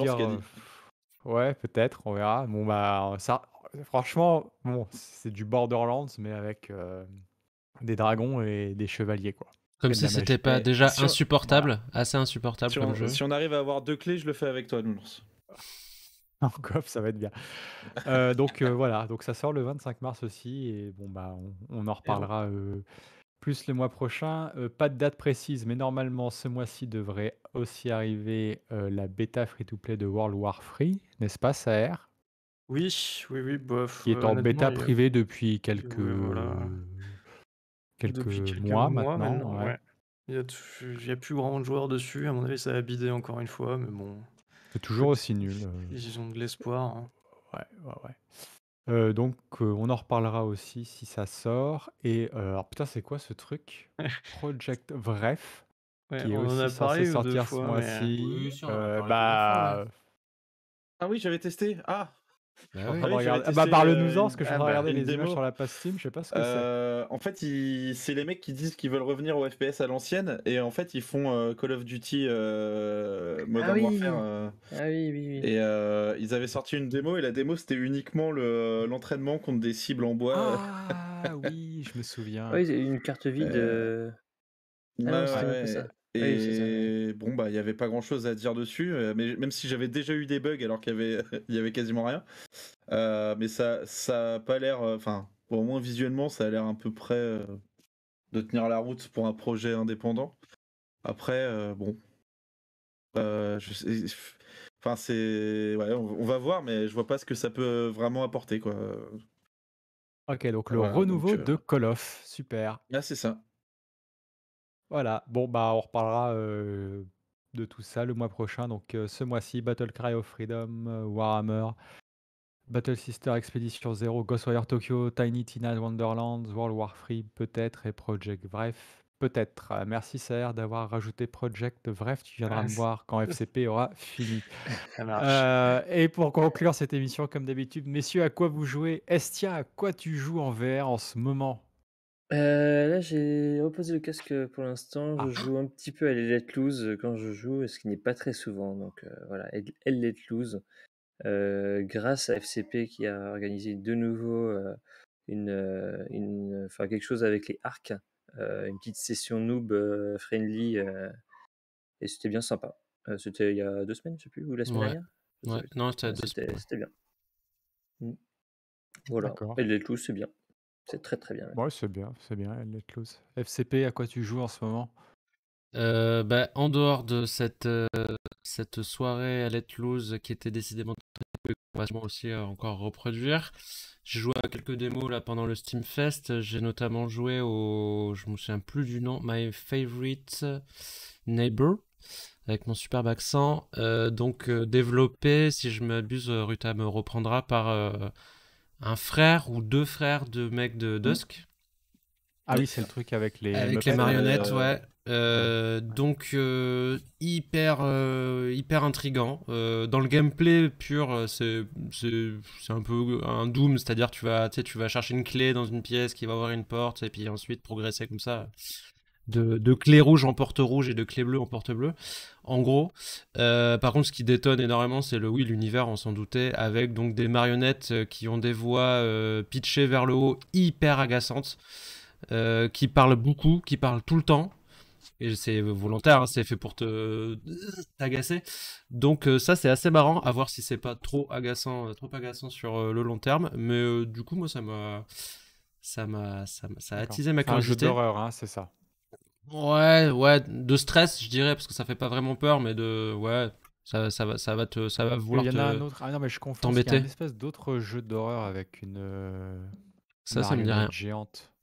Ouais, peut-être, on verra. Bon bah ça franchement, bon, c'est du Borderlands mais avec des dragons et des chevaliers, quoi. Comme si c'était pas déjà insupportable, assez insupportable si on, jeu. Si on arrive à avoir deux clés, je le fais avec toi, Nounours. En <laughs> coffre, ça va être bien. Euh, donc euh, voilà, donc ça sort le 25 mars aussi, et bon bah on, en reparlera euh, plus le mois prochain. pas de date précise, mais normalement ce mois-ci devrait aussi arriver la bêta free-to-play de World War Free, n'est-ce pas, Saer Oui, oui, oui, bof. Qui est en bêta privée depuis quelques. Voilà quelques, mois, maintenant. Il n'y a, plus grand de joueurs dessus. À mon avis, ça a bidé encore une fois, mais bon. C'est toujours aussi nul. Euh. Ils ont de l'espoir. Hein. Ouais, ouais, euh, donc, euh, on en reparlera aussi si ça sort. Et alors, putain, c'est quoi ce truc <laughs> Project Bref. on a parlé fois, ce mois-ci. bah. Ah oui, j'avais testé. Ah bah, bah Parle-nous-en, euh, parce que je suis ah, de bah, regarder les démo. sur la passe je sais pas ce que c'est. Euh, en fait, c'est les mecs qui disent qu'ils veulent revenir au FPS à l'ancienne, et en fait, ils font euh, Call of Duty euh, Modern ah ah oui. Oui, oui, Et ils avaient sorti une démo, et la démo, c'était uniquement l'entraînement contre des cibles en bois. Ah oui, je me souviens. Oui, une carte vide. Et bon, bah, il n'y avait pas grand chose à dire dessus, euh, mais même si j'avais déjà eu des bugs alors qu'il y avait, <laughs> avait quasiment rien. Euh, mais ça, ça pas l'air, euh, enfin, au moins visuellement, ça a l'air à peu près de tenir la route pour un projet indépendant. Après, bon, enfin, c'est, ouais, on, va voir, mais je vois pas ce que ça peut vraiment apporter, quoi. Ok, donc le renouveau de Call of, super. Là, ah, c'est ça. Voilà, bon bah on reparlera de tout ça le mois prochain. Donc ce mois-ci, Battle Cry of Freedom, Warhammer, Battle Sister Expedition Zero, Ghostwire Tokyo, Tiny Tina's Wonderlands, World War Free peut-être et Project Bref peut-être. Euh, merci CR d'avoir rajouté Project Bref, tu viendras me voir quand <laughs> FCP aura fini. Ça euh, et pour conclure cette émission comme d'habitude, messieurs, à quoi vous jouez Estia, à quoi tu joues en VR en ce moment euh, là, j'ai reposé le casque pour l'instant. Je ah. joue un petit peu à Let Loose quand je joue, ce qui n'est pas très souvent donc voilà, elle Elite Loose, grâce à FCP qui a organisé de nouveau, une, une enfin quelque chose avec les arcs, une petite session noob, friendly, et c'était bien sympa. c'était il y a deux semaines, je sais plus, ou la semaine dernière? ouais, non, c'était bien. Mmh. Mmh. Voilà, Elite Loose, c'est bien. C'est très très bien. Ouais, c'est bien, c'est bien, Let Loose. FCP, à quoi tu joues en ce moment euh, bah, En dehors de cette, euh, cette soirée à Let Loose qui était décidément très qu'on va aussi euh, encore reproduire, j'ai joué à quelques démos là pendant le Steam Fest. J'ai notamment joué au, je me souviens plus du nom, My Favorite Neighbor avec mon superbe accent. donc développé, si je m'abuse, Ruta me reprendra par un frère ou deux frères de mecs de mmh. Dusk. Ah oui, c'est le truc avec les, les marionnettes, euh, euh, ouais. donc euh, hyper hyper intrigant. dans le gameplay pur, c'est un peu un doom, c'est-à-dire tu vas tu vas chercher une clé dans une pièce qui va ouvrir une porte et puis ensuite progresser comme ça de, clés rouges en porte rouge et de clés bleues en porte bleue, en gros. Euh, par contre, ce qui détonne énormément, c'est le oui, l'univers, on s'en doutait, avec donc des marionnettes euh, qui ont des voix euh, pitchées vers le haut, hyper agaçantes, qui parlent beaucoup, qui parlent tout le temps. Et c'est volontaire, hein, c'est fait pour te t'agacer. Donc ça c'est assez marrant à voir si c'est pas trop agaçant, trop agaçant sur le long terme. Mais du coup moi ça m'a ça m'a ça, ça a attisé ma curiosité. Un jeu d'horreur, hein, c'est ça. Ouais, ouais, de stress, je dirais, parce que ça fait pas vraiment peur, mais de. Ouais, ça, ça, va, ça va te. Ça va vouloir Il y a un autre. Ah non, mais je confonds. Il y une espèce d'autre jeu d'horreur avec une. Euh, ça, ça me dit rien. géante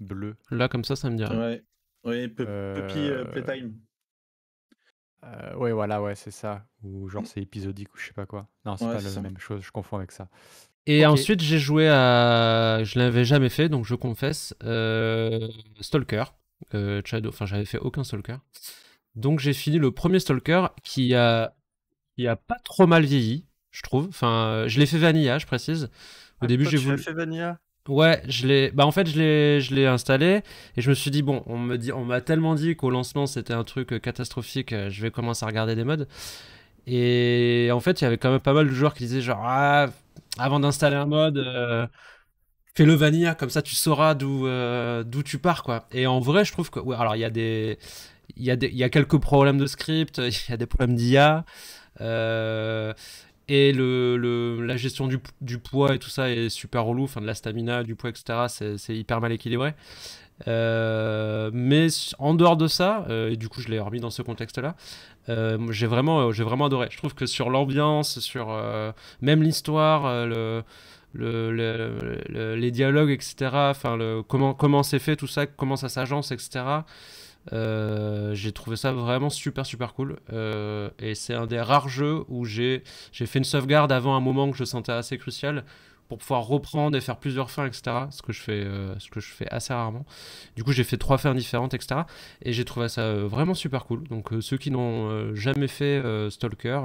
bleue. Là, comme ça, ça me dit rien. Ouais, ouais euh, euh, Playtime. ouais, voilà, ouais, c'est ça. Ou genre, c'est épisodique ou je sais pas quoi. Non, c'est pas la même chose, je confonds avec ça. Et ensuite, j'ai joué à. Je l'avais jamais fait, donc je confesse. Stalker euh, Shadow. Enfin, j'avais fait aucun Stalker. Donc j'ai fini le premier Stalker qui a, qui a pas trop mal vieilli, je trouve. Enfin, je l'ai fait Vanilla, je précise. Au ah, début, j'ai voulu. fait Vanilla Ouais, je l'ai. Bah en fait, je l'ai, je l'ai installé et je me suis dit bon, on me dit, on m'a tellement dit qu'au lancement c'était un truc euh, catastrophique. Euh, je vais commencer à regarder des modes. Et en fait, il y avait quand même pas mal de joueurs qui disaient genre ah, avant d'installer un mode, euh, fais-le vanilla, comme ça tu sauras d'où euh, d'où tu pars, quoi. Et en vrai, je trouve que, alors il y a des, il y a des, il y a quelques problèmes de script, <laughs> il y a des problèmes d'IA, euh, et le, le, la gestion du, du, poids et tout ça est super relou, enfin de la stamina, du poids, etc. C'est hyper mal équilibré. Euh, mais en dehors de ça, et du coup je l'ai remis dans ce contexte-là, j'ai vraiment, j'ai vraiment adoré. Je trouve que sur l'ambiance, sur même l'histoire, le, le, les dialogues, etc. Enfin, comment comment c'est fait tout ça, comment ça s'agence, etc. Euh, j'ai trouvé ça vraiment super super cool euh, et c'est un des rares jeux où j'ai fait une sauvegarde avant un moment que je sentais assez crucial pour pouvoir reprendre et faire plusieurs fins etc ce que je fais euh, ce que je fais assez rarement du coup j'ai fait trois fins différentes etc et j'ai trouvé ça vraiment super cool donc ceux qui n'ont jamais fait Stalker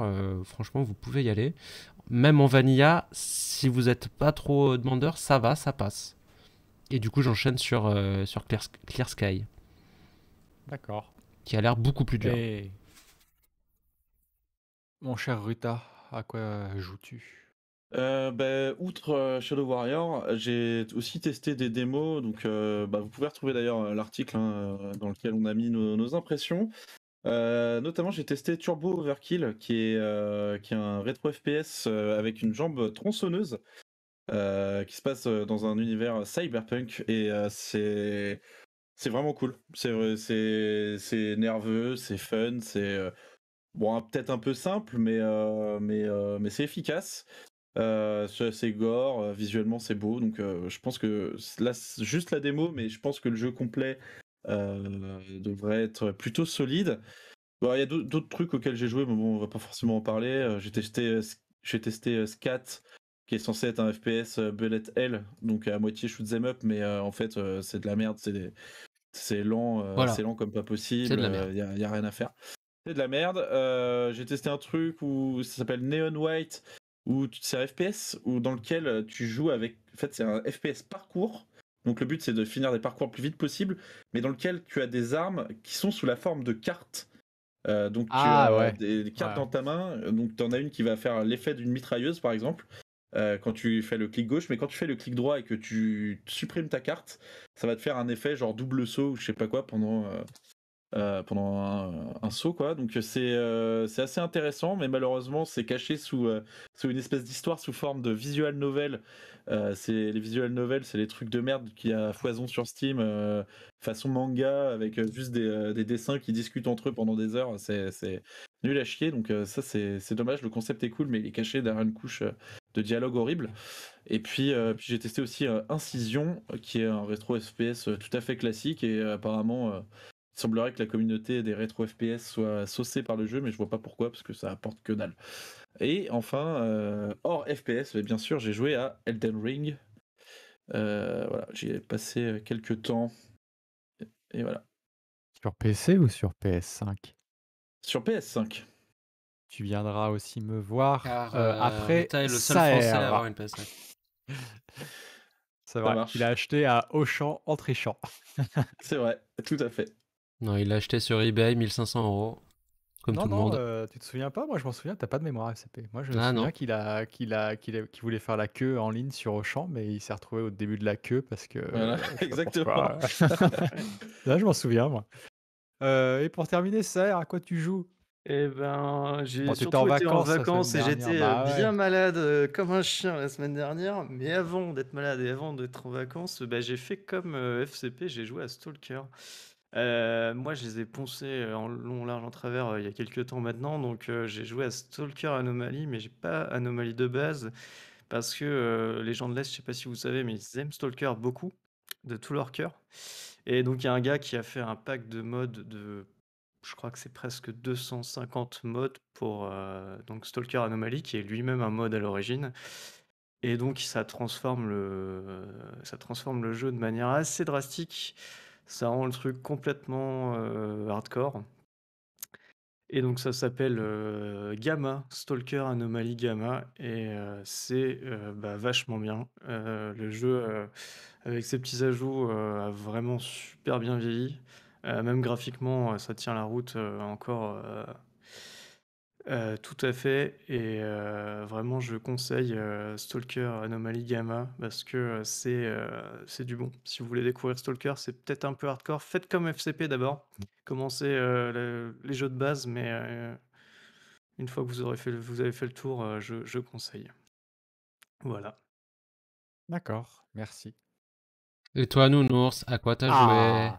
franchement vous pouvez y aller même en vanilla, si vous n'êtes pas trop demandeur, ça va, ça passe. Et du coup, j'enchaîne sur, euh, sur Clear, Sky. D'accord. Qui a l'air beaucoup plus dur. Mon cher Ruta, à quoi joues-tu euh, ben, outre euh, Shadow Warrior, j'ai aussi testé des démos. Donc, bah, vous pouvez retrouver d'ailleurs l'article hein, dans lequel on a mis nos impressions. Euh, notamment, j'ai testé Turbo Overkill, qui est, euh, qui est un rétro FPS euh, avec une jambe tronçonneuse qui se passe dans un univers cyberpunk et c'est c'est vraiment cool. C'est nerveux, c'est fun, c'est bon peut-être un peu simple, mais mais mais c'est efficace. c'est gore, visuellement c'est beau, donc je pense que là juste la démo, mais je pense que le jeu complet euh, devrait être plutôt solide. Il y a d'autres trucs auxquels j'ai joué, mais bon, on va pas forcément en parler. Euh, j'ai testé, euh, j'ai testé Scat, qui est censé être un FPS bullet hell, donc à moitié shoot them up, mais en fait c'est de la merde, c'est lent, c'est lent comme pas possible, il n'y a, rien à faire. C'est de la merde. j'ai testé un truc où ça s'appelle Neon White, où c'est un FPS où dans lequel tu joues avec, en fait c'est un FPS parcours donc le but c'est de finir des parcours le plus vite possible, mais dans lequel tu as des armes qui sont sous la forme de cartes. Euh, donc tu ah, as des, cartes dans ta main, donc tu en as une qui va faire l'effet d'une mitrailleuse par exemple. Euh, quand tu fais le clic gauche, mais quand tu fais le clic droit et que tu supprimes ta carte, ça va te faire un effet genre double saut ou je sais pas quoi pendant, euh, pendant un, saut quoi. Donc c'est assez intéressant, mais malheureusement c'est caché sous, sous une espèce d'histoire sous forme de visual novel euh, c'est les visual novels, c'est les trucs de merde qui a foison sur Steam, euh, façon manga avec euh, juste des, dessins qui discutent entre eux pendant des heures. C'est nul à chier. Donc ça c'est dommage. Le concept est cool, mais il est caché derrière une couche de dialogue horrible. Et puis, j'ai testé aussi Incision, qui est un rétro FPS tout à fait classique et apparemment. il semblerait que la communauté des rétro FPS soit saucée par le jeu, mais je vois pas pourquoi, parce que ça apporte que dalle. Et enfin, euh, hors FPS, bien sûr, j'ai joué à Elden Ring. Euh, voilà, j'y ai passé euh, quelques temps. Et voilà. Sur PC ou sur PS5 Sur PS5. Tu viendras aussi me voir après. le seul français à avoir une PS5. <laughs> il a acheté à Auchan en trichant. <laughs> C'est vrai, tout à fait. Non, il a acheté sur eBay 1500 euros. Non, non, euh, tu te souviens pas? Moi, je m'en souviens, t'as pas de mémoire FCP. Moi, je me ah, souviens qu'il a, qu'il a, qu'il voulait faire la queue en ligne sur Auchan, mais il s'est retrouvé au début de la queue parce que, euh, exactement. <laughs> Là, je m'en souviens, moi. Euh, et pour terminer, ça à quoi tu joues? Eh ben, j'ai été en vacances et j'étais bah bien malade comme un chien la semaine dernière. Mais avant d'être malade et avant d'être en vacances, bah, j'ai fait comme FCP, j'ai joué à Stalker. Euh, moi, je les ai poncés, euh, en long, large, en travers, euh, il y a quelques temps maintenant, donc j'ai joué à Stalker Anomaly, mais j'ai pas Anomaly de base parce que, les gens de l'Est, je sais pas si vous savez, mais ils aiment Stalker beaucoup, de tout leur cœur et donc il y a un gars qui a fait un pack de mods de je crois que c'est presque 250 mods pour, donc Stalker Anomaly, qui est lui-même un mod à l'origine et donc ça transforme le ça transforme le jeu de manière assez drastique. Ça rend le truc complètement euh, hardcore. Et donc ça s'appelle euh, Gamma, Stalker Anomaly Gamma, et euh, c'est bah, vachement bien. le jeu, avec ses petits ajouts, a vraiment super bien vieilli. même graphiquement, ça tient la route encore euh, tout à fait et euh, vraiment je conseille, euh, Stalker Anomaly Gamma parce que, c'est, du bon. Si vous voulez découvrir Stalker, c'est peut-être un peu hardcore. Faites comme FCP d'abord. Commencez, les jeux de base, mais, une fois que vous aurez fait vous avez fait le tour, je je conseille. Voilà. D'accord, merci. Et toi, Nounours, à quoi t'as joué?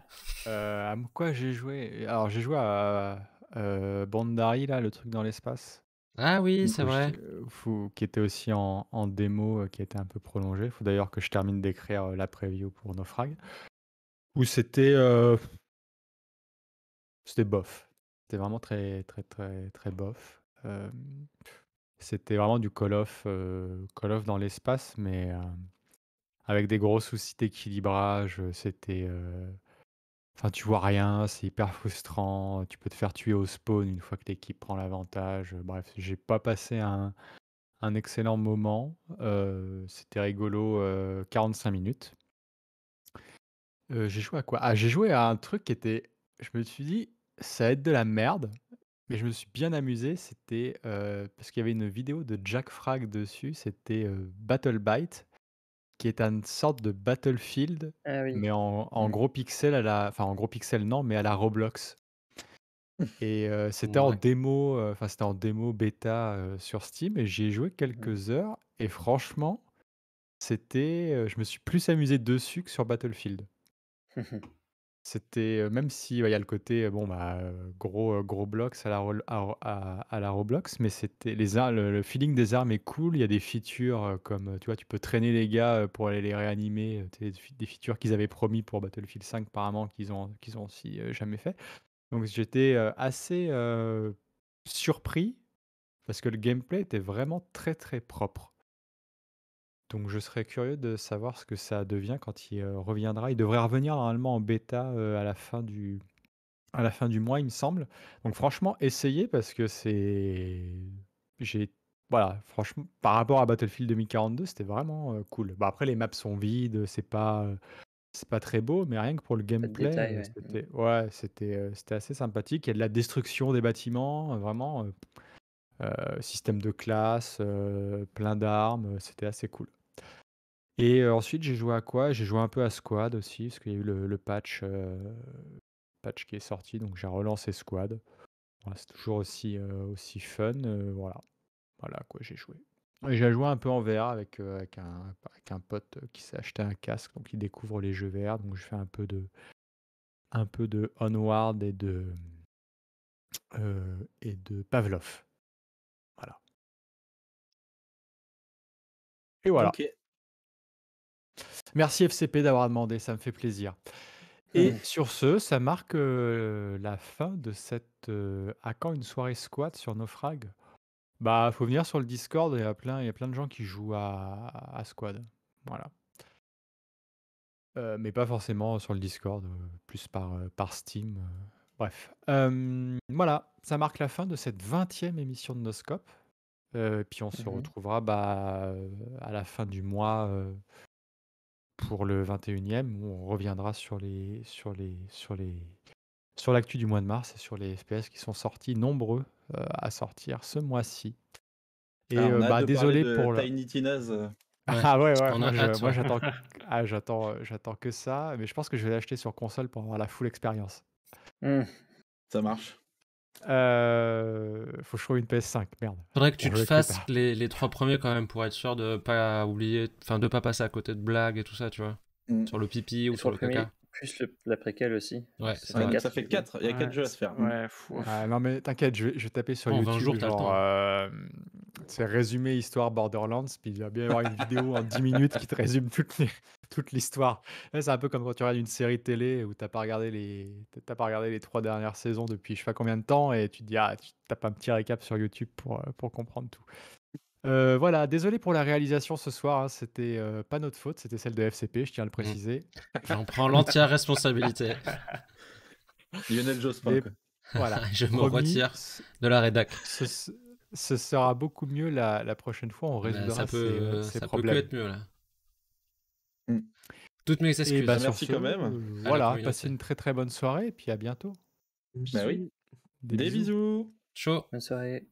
Ah, à quoi j'ai joué? Alors j'ai joué à Bondari, euh, Bandari, là, le truc dans l'espace. Ah oui, c'est vrai. Euh, qui était aussi en, en démo, euh, qui était un peu prolongé. Il faut d'ailleurs que je termine d'écrire la preview pour Naufrag. Où c'était. c'était bof. C'était vraiment très, très, très, très bof. c'était vraiment du Call off Call of dans l'espace, mais avec des gros soucis d'équilibrage. C'était. Enfin, tu vois rien, c'est hyper frustrant. Tu peux te faire tuer au spawn une fois que l'équipe prend l'avantage. Bref, j'ai pas passé un, excellent moment. Euh, c'était rigolo, 45 euh, minutes. Euh, j'ai joué à quoi Ah, j'ai joué à un truc qui était. Je me suis dit, ça va être de la merde, mais je me suis bien amusé. C'était parce qu'il y avait une vidéo de Jack Frag dessus. C'était Battle Bite qui est une sorte de Battlefield, ah mais en, gros pixel à la, enfin en gros pixel non, mais à la Roblox. <laughs> Et euh, c'était en démo, euh, enfin c'était en démo bêta euh, sur Steam et j'y ai joué quelques heures et franchement, c'était, je me suis plus amusé dessus que sur Battlefield. <laughs> C'était, euh, même si, y a le côté, euh, bon, bah, euh, gros, gros à la à Roblox, mais c'était les le feeling des armes est cool. Il y a des features, comme, tu vois, tu peux traîner les gars, pour aller les réanimer, des features qu'ils avaient promis pour Battlefield 5 apparemment qu'ils ont qu'ils ont aussi, jamais fait. Donc j'étais, assez, surpris parce que le gameplay était vraiment très, très propre. Donc je serais curieux de savoir ce que ça devient quand il euh, reviendra. Il devrait revenir normalement en bêta euh, à la fin du à la fin du mois, il me semble. Donc franchement, essayez parce que c'est j'ai voilà, franchement par rapport à Battlefield 2042, c'était vraiment euh, cool. après les maps sont vides, c'est pas pas très beau, mais rien que pour le gameplay, ouais, c'était assez sympathique, il y a de la destruction des bâtiments, vraiment système de classe, plein d'armes, c'était assez cool. Et ensuite, j'ai joué à quoi? J'ai joué un peu à Squad aussi, parce qu'il y a eu le, patch, patch qui est sorti, donc j'ai relancé Squad. Voilà, c'est toujours aussi, aussi fun. voilà. Voilà à quoi j'ai joué. j'ai joué un peu en VR avec, avec, un, pote qui s'est acheté un casque, donc il découvre les jeux VR. Donc je fais un peu de, un peu de Onward et de, et de Pavlov. Voilà. Et voilà. Merci FCP d'avoir demandé, ça me fait plaisir. Et sur ce, ça marque euh, la fin de cette euh, à quand une soirée squad sur Naufrag? Bah, faut venir sur le Discord, il y a plein, il y a plein de gens qui jouent à, Squad. Voilà. Euh, mais pas forcément sur le Discord, plus par, par Steam. bref. voilà, ça marque la fin de cette 20e émission de Noscope. Euh, puis on se mmh retrouvera bah, à la fin du mois pour le 21e, on reviendra sur les sur les sur les sur l'actu du mois de mars et sur les FPS qui sont sortis nombreux euh, à sortir ce mois-ci. Et ah, euh, bah, désolé pour Tiny le... <laughs> Ah ouais, ouais moi, <laughs> ah, j'attends, j'attends, que ça, mais je pense que je vais l'acheter sur console pour avoir la full expérience. Hmm, ça marche. Euh, faut que je trouve une PS5, merde. Faudrait que tu te fasses les, les, trois premiers quand même pour être sûr de pas oublier, enfin de pas passer à côté de blagues et tout ça, tu vois. Mm. Sur le pipi ou sur le caca plus la préquelle aussi. Ouais, ça, fait 4. Il y a 4 jeux à se faire. Ah, non, mais t'inquiète, je, je vais, taper sur en YouTube. c'est euh, résumé histoire Borderlands. Puis il va bien y avoir une vidéo en 10 minutes qui te résume toute, toute l'histoire. c'est un peu comme quand tu regardes une série télé où t'as pas regardé les t'as pas regardé les trois dernières saisons depuis je sais pas combien de temps et tu te dis, ah, tu tapes un petit récap sur YouTube pour, euh, pour comprendre tout. Euh, voilà, désolé pour la réalisation ce soir, hein, c'était, euh, pas notre faute, c'était celle de FCP, je tiens à le mmh. préciser. J'en prends <laughs> l'entière responsabilité. Lionel Jospin, voilà, <laughs> Je me retire de la rédac. ce sera beaucoup mieux la prochaine fois, on bah, résoudra euh, ces, ça peut être mieux, là. Mmh. Toutes mes excuses. Eh ben, bah, merci quand même. voilà, passez une très, très bonne soirée et puis à bientôt. Bah oui. Des bisous. bisous. Ciao. Bonne soirée.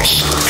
House.